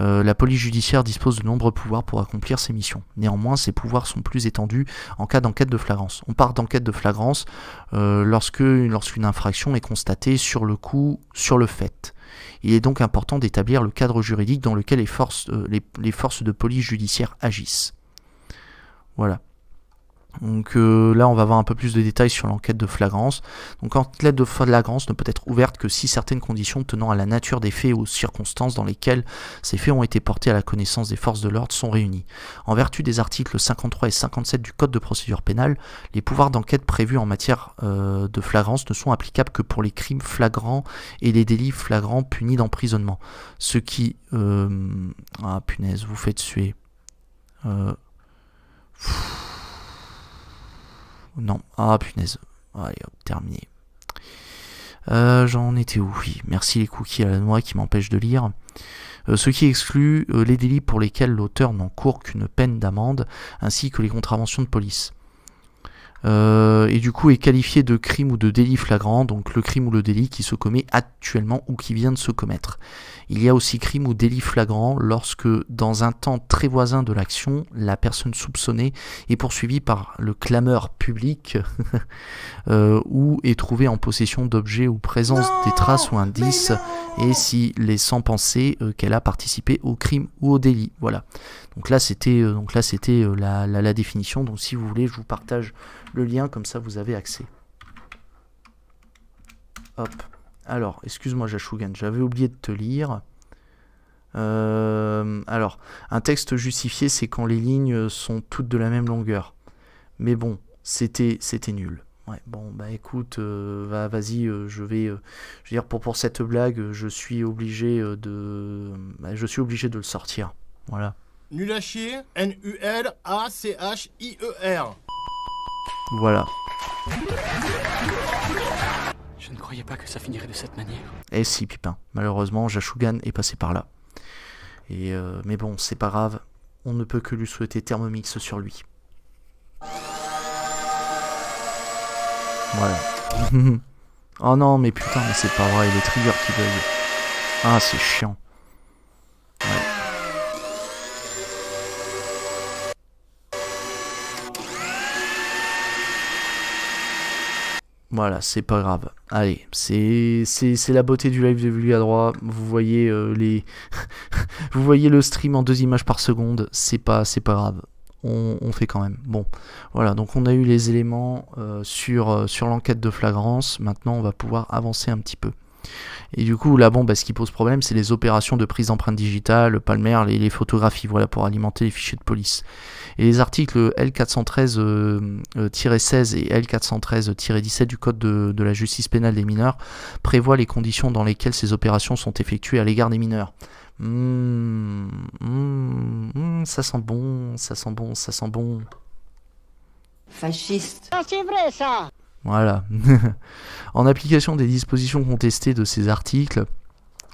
S1: Euh, la police judiciaire dispose de nombreux pouvoirs pour accomplir ses missions. Néanmoins, ces pouvoirs sont plus étendus en cas d'enquête de flagrance. On part d'enquête de flagrance euh, lorsque lorsqu'une infraction est constatée sur le coup, sur le fait. Il est donc important d'établir le cadre juridique dans lequel les forces, euh, les forces de police judiciaire agissent. Voilà. Donc euh, là, on va avoir un peu plus de détails sur l'enquête de flagrance. Donc l'enquête de flagrance ne peut être ouverte que si certaines conditions tenant à la nature des faits ou aux circonstances dans lesquelles ces faits ont été portés à la connaissance des forces de l'ordre sont réunies. En vertu des articles 53 et 57 du Code de procédure pénale, les pouvoirs d'enquête prévus en matière euh, de flagrance ne sont applicables que pour les crimes flagrants et les délits flagrants punis d'emprisonnement. Ce qui... Euh... Ah punaise, vous faites suer. Euh, Pfff. Non. Ah punaise. Allez terminé. Euh, j'en étais où Oui, merci les cookies à la noix qui m'empêchent de lire. Euh, ce qui exclut euh, les délits pour lesquels l'auteur n'encourt qu'une peine d'amende, ainsi que les contraventions de police. Euh, et du coup est qualifié de crime ou de délit flagrant, donc le crime ou le délit qui se commet actuellement ou qui vient de se commettre. Il y a aussi crime ou délit flagrant lorsque, dans un temps très voisin de l'action, la personne soupçonnée est poursuivie par le clameur public euh, ou est trouvée en possession d'objets ou présence des traces ou indices, et si sans penser euh, qu'elle a participé au crime ou au délit. Voilà. Donc là, c'était euh, donc là, c'était euh, la, définition. Donc si vous voulez, je vous partage le lien, comme ça vous avez accès. Hop. Alors, excuse-moi Jashugan, j'avais oublié de te lire. Euh, alors, un texte justifié, c'est quand les lignes sont toutes de la même longueur. Mais bon, c'était c'était nul. Ouais, bon, bah écoute, vas-y, je vais, je veux dire, pour, pour cette blague, je suis obligé de, bah, je suis obligé de le sortir, voilà. Nul à chier, N-U-L-A-C-H-I-E-R. Voilà. Je ne croyais pas que ça finirait de cette manière. Eh si, Pipin. Malheureusement, Jashugan est passé par là. Et euh, mais bon, c'est pas grave. On ne peut que lui souhaiter Thermomix sur lui. Voilà. oh non, mais putain, mais c'est pas vrai, les triggers qui veulent. Ah, c'est chiant. Voilà, c'est pas grave. Allez, c'est la beauté du live de Vulga Vous voyez euh, les, vous voyez le stream en deux images par seconde. C'est pas c'est pas grave. On, fait quand même. Bon, voilà. Donc on a eu les éléments euh, sur euh, sur l'enquête de flagrance. Maintenant, on va pouvoir avancer un petit peu. Et du coup, là, bon, bah, ce qui pose problème, c'est les opérations de prise d'empreintes digitales, Palmer, les, les photographies, voilà, pour alimenter les fichiers de police. Et les articles L413-16 euh, euh, et L413-17 du Code de, la justice pénale des mineurs prévoient les conditions dans lesquelles ces opérations sont effectuées à l'égard des mineurs. Mmh, mmh, mmh, ça sent bon, ça sent bon, ça sent bon. Fasciste. Ah, c'est vrai ça voilà. en application des dispositions contestées de ces articles,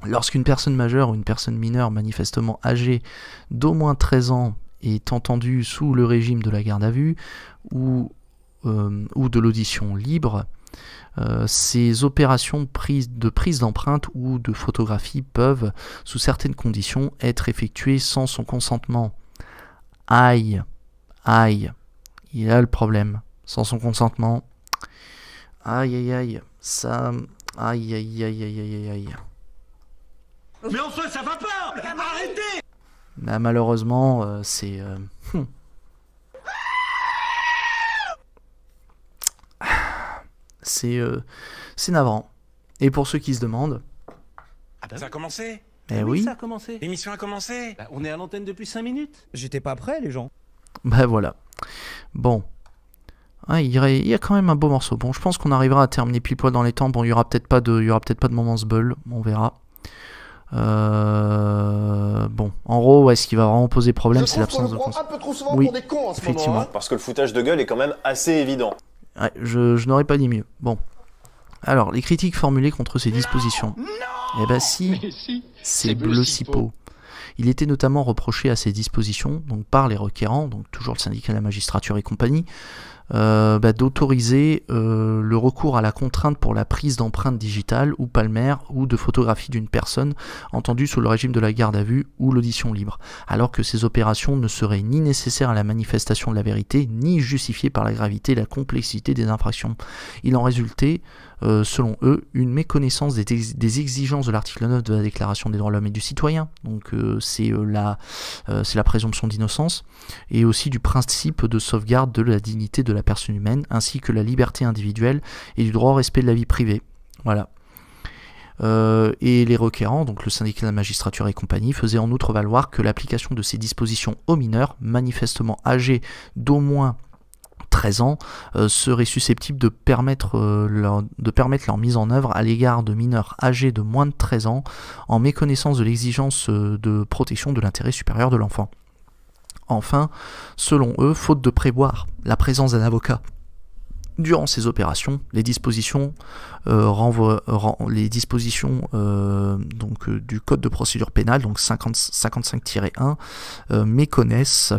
S1: lorsqu'une personne majeure ou une personne mineure manifestement âgée d'au moins 13 ans est entendue sous le régime de la garde à vue ou, euh, ou de l'audition libre, euh, ces opérations de prise d'empreintes ou de photographie peuvent, sous certaines conditions, être effectuées sans son consentement. Aïe, aïe, il a le problème. Sans son consentement, Aïe aïe aïe. Ça. Aïe aïe aïe aïe aïe aïe Mais fait ça va pas Arrêtez bah, Malheureusement, euh, c'est. Euh, hum. c'est. Euh, c'est navrant. Et pour ceux qui se demandent. Ah bah eh Ça a commencé Eh oui. L'émission a commencé. Bah, on est à l'antenne depuis 5 minutes. J'étais pas prêt, les gens. Bah voilà. Bon. Hein, il, y a, quand même un beau morceau. Bon, je pense qu'on arrivera à terminer pile poil dans les temps. Bon, il n'y aura peut-être pas de, il y aura peut pas de bull, on verra. Euh, bon, en gros, ce qui va vraiment poser problème, c'est l'absence de un peu trop souvent pour des cons en hein, ce hein. Parce que le foutage de gueule est quand même assez évident. je, n'aurais pas dit mieux. Bon. Alors, les critiques formulées contre ces dispositions. eh ben si, c'est bleu Il était notamment reproché à ces dispositions, donc par les requérants, donc toujours le syndicat de la magistrature et compagnie, euh, bah, d'autoriser euh, le recours à la contrainte pour la prise d'empreintes digitales ou palmaire ou de photographies d'une personne entendue sous le régime de la garde à vue ou l'audition libre, alors que ces opérations ne seraient ni nécessaires à la manifestation de la vérité, ni justifiées par la gravité et la complexité des infractions. Il en résultait euh, selon eux, une méconnaissance des, exigences de l'article 9 de la Déclaration des droits de l'homme et du citoyen. Donc euh, euh, c'est la, présomption d'innocence et aussi du principe de sauvegarde de la dignité de la personne humaine ainsi que la liberté individuelle et du droit au respect de la vie privée. Voilà. et les requérants, donc le syndicat de la magistrature et compagnie, faisaient en outre valoir que l'application de ces dispositions aux mineurs, manifestement âgés d'au moins 13 ans euh, seraient serait susceptible de permettre, euh, leur, de permettre leur mise en œuvre à l'égard de mineurs âgés de moins de 13 ans en méconnaissance de l'exigence euh, de protection de l'intérêt supérieur de l'enfant. Enfin, selon eux, faute de prévoir la présence d'un avocat durant ces opérations, les dispositions, donc, du Code de procédure pénale, donc 55-1, méconnaissent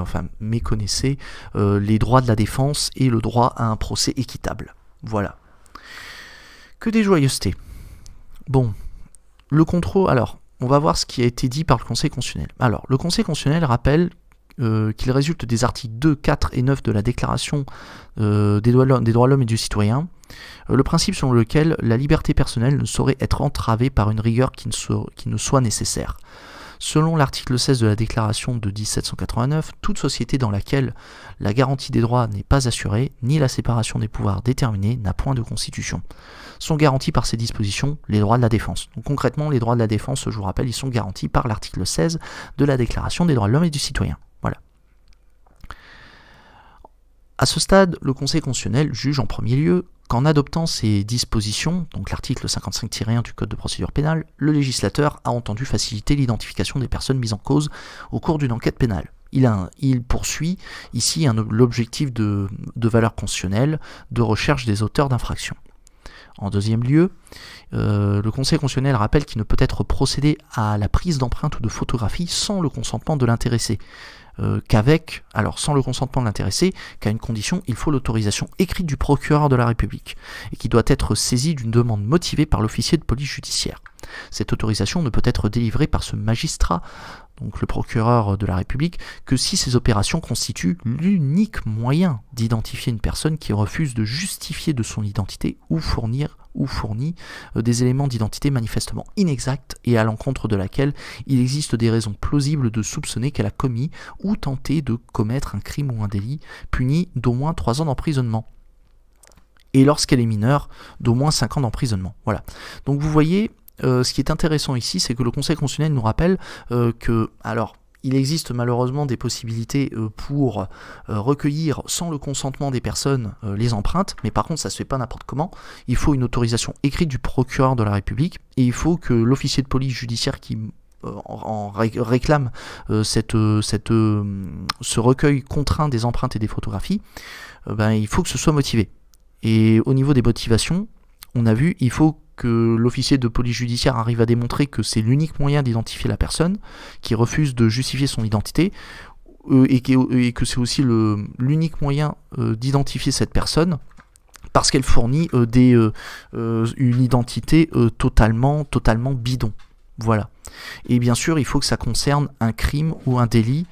S1: enfin méconnaissez euh, les droits de la défense et le droit à un procès équitable. Voilà. Que des joyeusetés. Bon, le contrôle. Alors, on va voir ce qui a été dit par le Conseil constitutionnel. Alors, le Conseil constitutionnel rappelle euh, qu'il résulte des articles 2, 4 et 9 de la Déclaration euh, des, droits de l'homme et du citoyen, le principe selon lequel la liberté personnelle ne saurait être entravée par une rigueur qui ne, qui ne soit nécessaire. Selon l'article 16 de la Déclaration de 1789, toute société dans laquelle la garantie des droits n'est pas assurée, ni la séparation des pouvoirs déterminée, n'a point de constitution. Sont garantis par ces dispositions les droits de la défense. Donc concrètement, les droits de la défense, je vous rappelle, ils sont garantis par l'article 16 de la Déclaration des droits de l'homme et du citoyen. À ce stade, le Conseil constitutionnel juge en premier lieu qu'en adoptant ces dispositions, donc l'article 55-1 du Code de procédure pénale, le législateur a entendu faciliter l'identification des personnes mises en cause au cours d'une enquête pénale. Il, poursuit ici l'objectif de, valeur constitutionnelle de recherche des auteurs d'infractions. En deuxième lieu, euh, le Conseil constitutionnel rappelle qu'il ne peut être procédé à la prise d'empreintes ou de photographies sans le consentement de l'intéressé. Euh, qu'avec, alors sans le consentement de l'intéressé, qu'à une condition, il faut l'autorisation écrite du procureur de la République, et qui doit être saisie d'une demande motivée par l'officier de police judiciaire. Cette autorisation ne peut être délivrée par ce magistrat donc le procureur de la République, que si ces opérations constituent l'unique moyen d'identifier une personne qui refuse de justifier de son identité ou fournir ou fournit euh, des éléments d'identité manifestement inexacts et à l'encontre de laquelle il existe des raisons plausibles de soupçonner qu'elle a commis ou tenté de commettre un crime ou un délit puni d'au moins 3 ans d'emprisonnement. Et lorsqu'elle est mineure, d'au moins 5 ans d'emprisonnement. Voilà. Donc vous voyez, euh, ce qui est intéressant ici, c'est que le Conseil constitutionnel nous rappelle euh, que, alors, il existe malheureusement des possibilités euh, pour recueillir sans le consentement des personnes les empreintes, mais par contre ça se fait pas n'importe comment. Il faut une autorisation écrite du procureur de la République et il faut que l'officier de police judiciaire qui en réclame cette, ce recueil contraint des empreintes et des photographies, ben, il faut que ce soit motivé. Et au niveau des motivations, on a vu, il faut que l'officier de police judiciaire arrive à démontrer que c'est l'unique moyen d'identifier la personne, qui refuse de justifier son identité, euh, et que, c'est aussi l'unique moyen euh, d'identifier cette personne parce qu'elle fournit euh, une identité totalement, totalement bidon. Voilà. Et bien sûr, il faut que ça concerne un crime ou un délit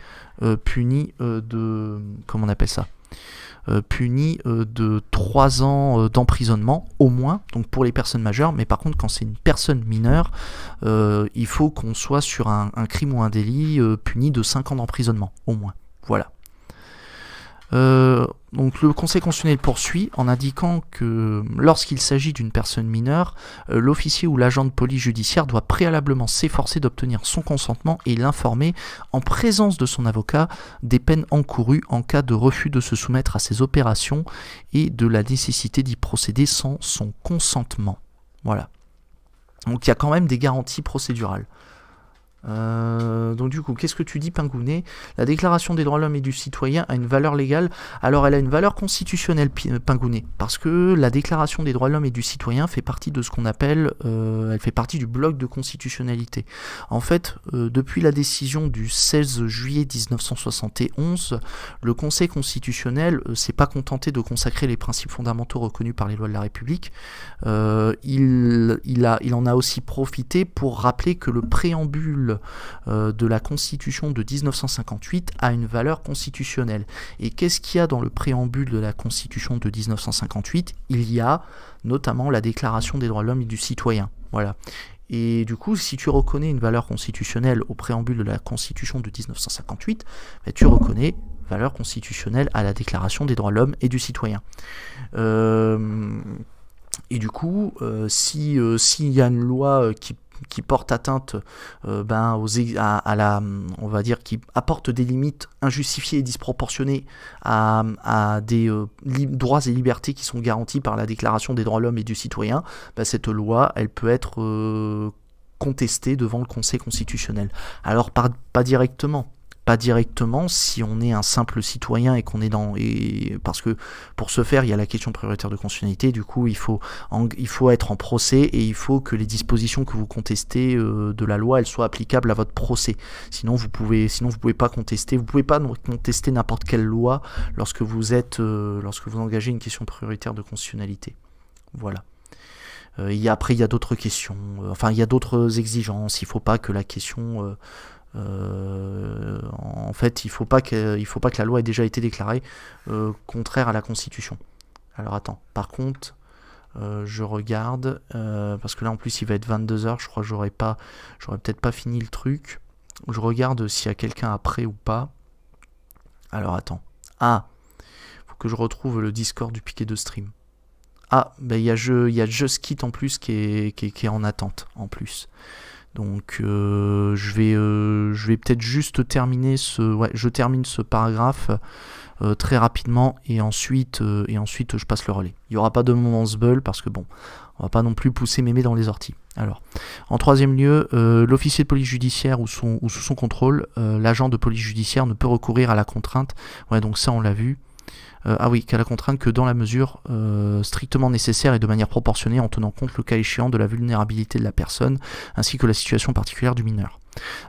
S1: puni de... Comment on appelle ça euh, puni euh, de 3 ans euh, d'emprisonnement au moins, donc pour les personnes majeures, mais par contre quand c'est une personne mineure, il faut qu'on soit sur un, un, crime ou un délit puni de 5 ans d'emprisonnement au moins. Voilà. Euh, donc le Conseil constitutionnel poursuit en indiquant que lorsqu'il s'agit d'une personne mineure, euh, l'officier ou l'agent de police judiciaire doit préalablement s'efforcer d'obtenir son consentement et l'informer en présence de son avocat des peines encourues en cas de refus de se soumettre à ses opérations et de la nécessité d'y procéder sans son consentement. Voilà. Donc il y a quand même des garanties procédurales. Euh, donc du coup, qu'est-ce que tu dis, Pingounet La Déclaration des droits de l'homme et du citoyen a une valeur légale. Alors elle a une valeur constitutionnelle, euh, Pingounet, parce que la Déclaration des droits de l'homme et du citoyen fait partie de ce qu'on appelle, euh, elle fait partie du bloc de constitutionnalité. En fait, depuis la décision du 16 juillet 1971, le Conseil constitutionnel s'est pas contenté de consacrer les principes fondamentaux reconnus par les lois de la République. il, a, il en a aussi profité pour rappeler que le préambule euh, de la Constitution de 1958 à une valeur constitutionnelle. Et qu'est-ce qu'il y a dans le préambule de la Constitution de 1958 Il y a notamment la Déclaration des droits de l'homme et du citoyen. Voilà. Et du coup, si tu reconnais une valeur constitutionnelle au préambule de la Constitution de 1958, ben, tu reconnais valeur constitutionnelle à la Déclaration des droits de l'homme et du citoyen. Euh, et du coup, euh, si s'il y a une loi qui qui porte atteinte euh, ben, à, on va dire, qui apporte des limites injustifiées et disproportionnées à, des euh, droits et libertés qui sont garantis par la Déclaration des droits de l'homme et du citoyen, ben, cette loi, elle peut être euh, contestée devant le Conseil constitutionnel. Alors, pas directement, pas directement si on est un simple citoyen et qu'on est dans et parce que pour ce faire il y a la question prioritaire de constitutionnalité du coup il faut il faut être en procès et il faut que les dispositions que vous contestez euh, de la loi elles soient applicables à votre procès sinon vous pouvez sinon vous pouvez pas contester vous pouvez pas contester n'importe quelle loi lorsque vous êtes euh, lorsque vous engagez une question prioritaire de constitutionnalité voilà il euh, après, il y a d'autres questions. enfin, il y a d'autres exigences. Il faut pas que la question euh, en fait, il faut, pas que, la loi ait déjà été déclarée euh, contraire à la Constitution. Alors attends, par contre, euh, je regarde, parce que là en plus il va être 22h, je crois que j'aurais pas, peut-être pas fini le truc. Je regarde s'il y a quelqu'un après ou pas. Alors attends. Ah, faut que je retrouve le Discord du piqué de stream. Ah, ben, il y a, je, y Kit en plus qui est, qui est en attente en plus. Donc euh, je vais, euh, je vais peut-être juste terminer ce, ouais, je termine ce paragraphe euh, très rapidement et ensuite, et ensuite je passe le relais. Il n'y aura pas de moment bull parce que bon, on va pas non plus pousser mémé dans les orties. Alors, en troisième lieu, l'officier de police judiciaire ou, ou sous son contrôle, l'agent de police judiciaire ne peut recourir à la contrainte. Ouais, donc ça on l'a vu. Euh, ah oui, qu'à la contrainte que dans la mesure euh, strictement nécessaire et de manière proportionnée en tenant compte le cas échéant de la vulnérabilité de la personne ainsi que la situation particulière du mineur.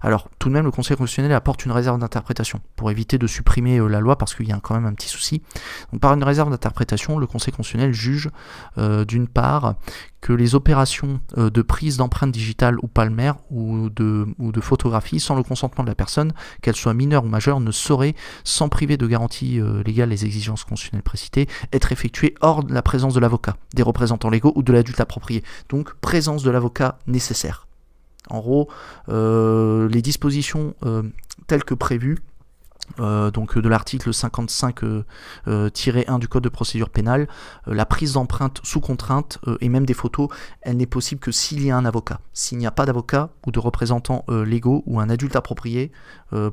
S1: Alors, tout de même, le Conseil constitutionnel apporte une réserve d'interprétation pour éviter de supprimer euh, la loi parce qu'il y a quand même un petit souci. par une réserve d'interprétation, le Conseil constitutionnel juge euh, d'une part que les opérations euh, de prise d'empreintes digitales ou palmaires ou de, photographie sans le consentement de la personne, qu'elle soit mineure ou majeure, ne sauraient, sans priver de garantie légale les exigences constitutionnelles précitées, être effectuées hors de la présence de l'avocat, des représentants légaux ou de l'adulte approprié. Donc, présence de l'avocat nécessaire. En gros, euh, les dispositions euh, telles que prévues euh, donc de l'article 55-1 du code de procédure pénale, la prise d'empreintes sous contrainte et même des photos, elle n'est possible que s'il y a un avocat. S'il n'y a pas d'avocat ou de représentants légaux ou un adulte approprié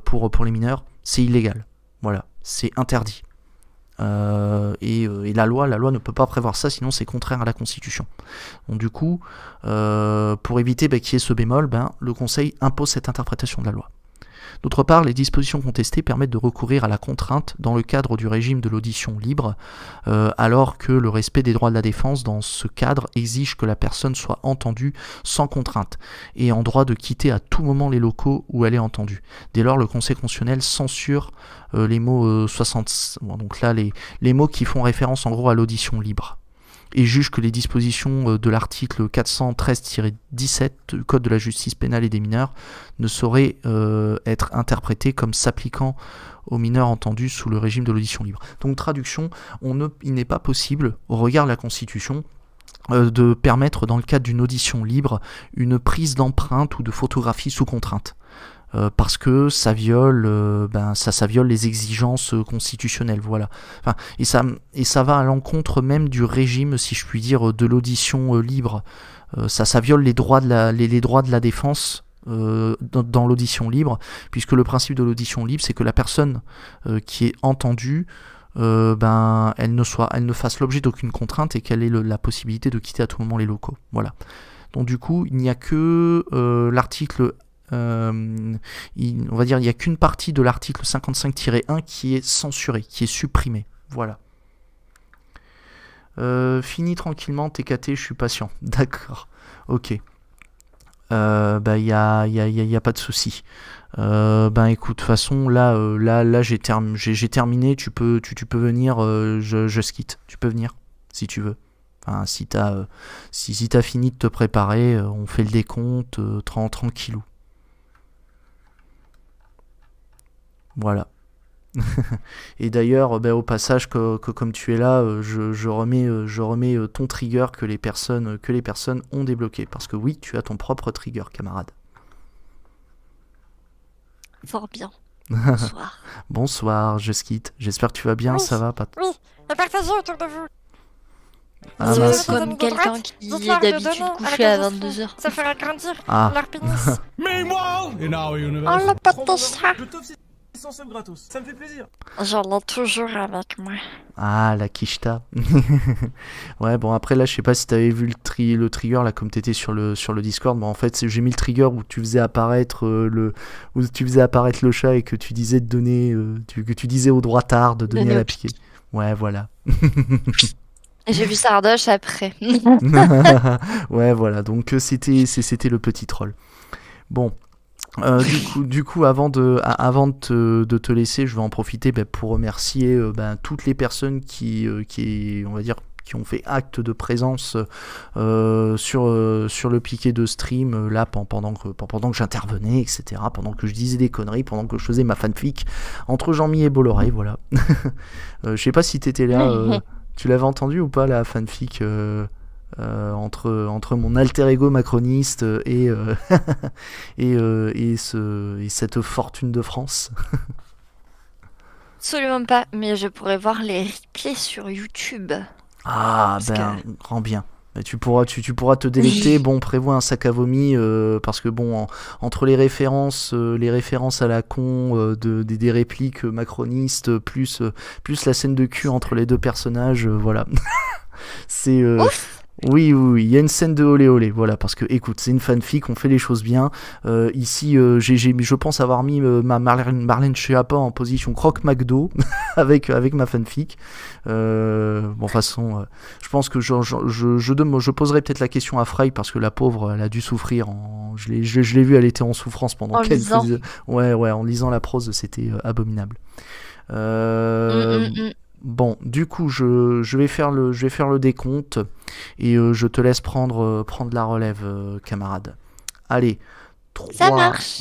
S1: pour, pour les mineurs, c'est illégal. Voilà, c'est interdit. Euh, euh, et, la loi, la loi ne peut pas prévoir ça, sinon c'est contraire à la Constitution. Donc du coup, euh, pour éviter bah, qu'il y ait ce bémol, ben, le Conseil impose cette interprétation de la loi. D'autre part, les dispositions contestées permettent de recourir à la contrainte dans le cadre du régime de l'audition libre, euh, alors que le respect des droits de la défense dans ce cadre exige que la personne soit entendue sans contrainte et en droit de quitter à tout moment les locaux où elle est entendue. Dès lors, le Conseil constitutionnel censure euh, les mots 60... Euh, donc là, les mots qui font référence en gros à l'audition libre et juge que les dispositions euh, de l'article 413-17 du Code de la justice pénale et des mineurs ne sauraient euh, être interprétées comme s'appliquant aux mineurs entendus sous le régime de l'audition libre. Donc traduction, il n'est pas possible, au regard de la Constitution, euh, de permettre dans le cadre d'une audition libre une prise d'empreinte ou de photographie sous contrainte. Euh, parce que ça viole, euh, ben, ça, ça viole les exigences euh, constitutionnelles, voilà. Enfin, et, ça, et ça va à l'encontre même du régime, si je puis dire, de l'audition libre. ça, ça viole les droits de la, les, droits de la défense dans, l'audition libre, puisque le principe de l'audition libre, c'est que la personne qui est entendue, ben, elle ne soit, elle ne fasse l'objet d'aucune contrainte et qu'elle ait la possibilité de quitter à tout moment les locaux. Voilà. Donc du coup, il n'y a que l'article euh, on va dire, il n'y a qu'une partie de l'article 55-1 qui est censurée, qui est supprimée. Voilà. Euh, fini tranquillement, TKT, je suis patient. D'accord, ok. Euh, bah, il n'y a, y a, y a, pas de souci. ben écoute, de toute façon, là, là, là j'ai terminé, tu peux, tu, peux venir, je, je quitte. Tu peux venir, si tu veux. Enfin, si tu si, si as fini de te préparer, on fait le décompte, tranquillou. Voilà. et d'ailleurs, ben au passage que, que, comme tu es là, euh, je, je, remets, euh, je remets euh, ton trigger que les personnes que les personnes ont débloqué, parce que oui, tu as ton propre trigger, camarade. Fort bien. Bonsoir. Bonsoir, je skitte. J'espère que tu vas bien, ça va, Pat Oui, et partagez autour de vous. Ah, comme quelqu'un qui est d'habitude couché à 22h. Ça fera grandir ah. leur pénis. Meanwhile, in our universe. On le pote ça me fait plaisir. J'en ai toujours avec moi. Ah, la Kishta. ouais, bon, après, là, je sais pas si t'avais vu le, tri le trigger, là, comme t'étais sur le, sur le Discord. Mais en fait, j'ai mis le trigger où tu faisais apparaître euh, le, où tu faisais apparaître le chat et que tu disais de donner, euh, que tu disais au droit tard de donner à la piquée. Ouais, voilà. J'ai vu Sardoche après. ouais, voilà. Donc, euh, c'était, c'était le petit troll. Bon. Euh, du, coup, avant, de, te, laisser, je vais en profiter bah, pour remercier euh, bah, toutes les personnes euh, qui, ont fait acte de présence sur, le piquet de stream, là, pendant que, j'intervenais, etc., pendant que je disais des conneries, pendant que je faisais ma fanfic, entre Jean-Mi et Bolloré, voilà. Je sais pas si tu étais là, tu l'avais entendu ou pas, la fanfic euh, entre, entre mon alter ego macroniste et, euh, et, euh, et, ce, et cette fortune de France. Absolument pas, mais je pourrais voir les replays sur YouTube. Ah, ben, grand bien. Mais tu pourras, tu, pourras te délecter. Bon, prévois un sac à vomi parce que bon, entre les références, les références à la con de, des, répliques macronistes, plus plus la scène de cul entre les deux personnages, voilà. c'est oui, oui, il y a une scène de olé olé, voilà, parce que écoute, c'est une fanfic, on fait les choses bien. Euh, ici, euh, je pense avoir mis euh, ma Marlène, Marlène en position croque McDo avec, avec ma fanfic. bon, de façon, je pense que je, je poserai peut-être la question à Frey parce que la pauvre, elle a dû souffrir. je, l'ai, vu, elle était en souffrance pendant en quelques. Ouais, ouais, en lisant la prose, c'était abominable. Euh... Hum, hum, hum. Bon, du coup, je, vais, faire le, je vais faire le décompte et euh, je te laisse prendre, euh, prendre la relève, euh, camarade. Allez, 3. Ça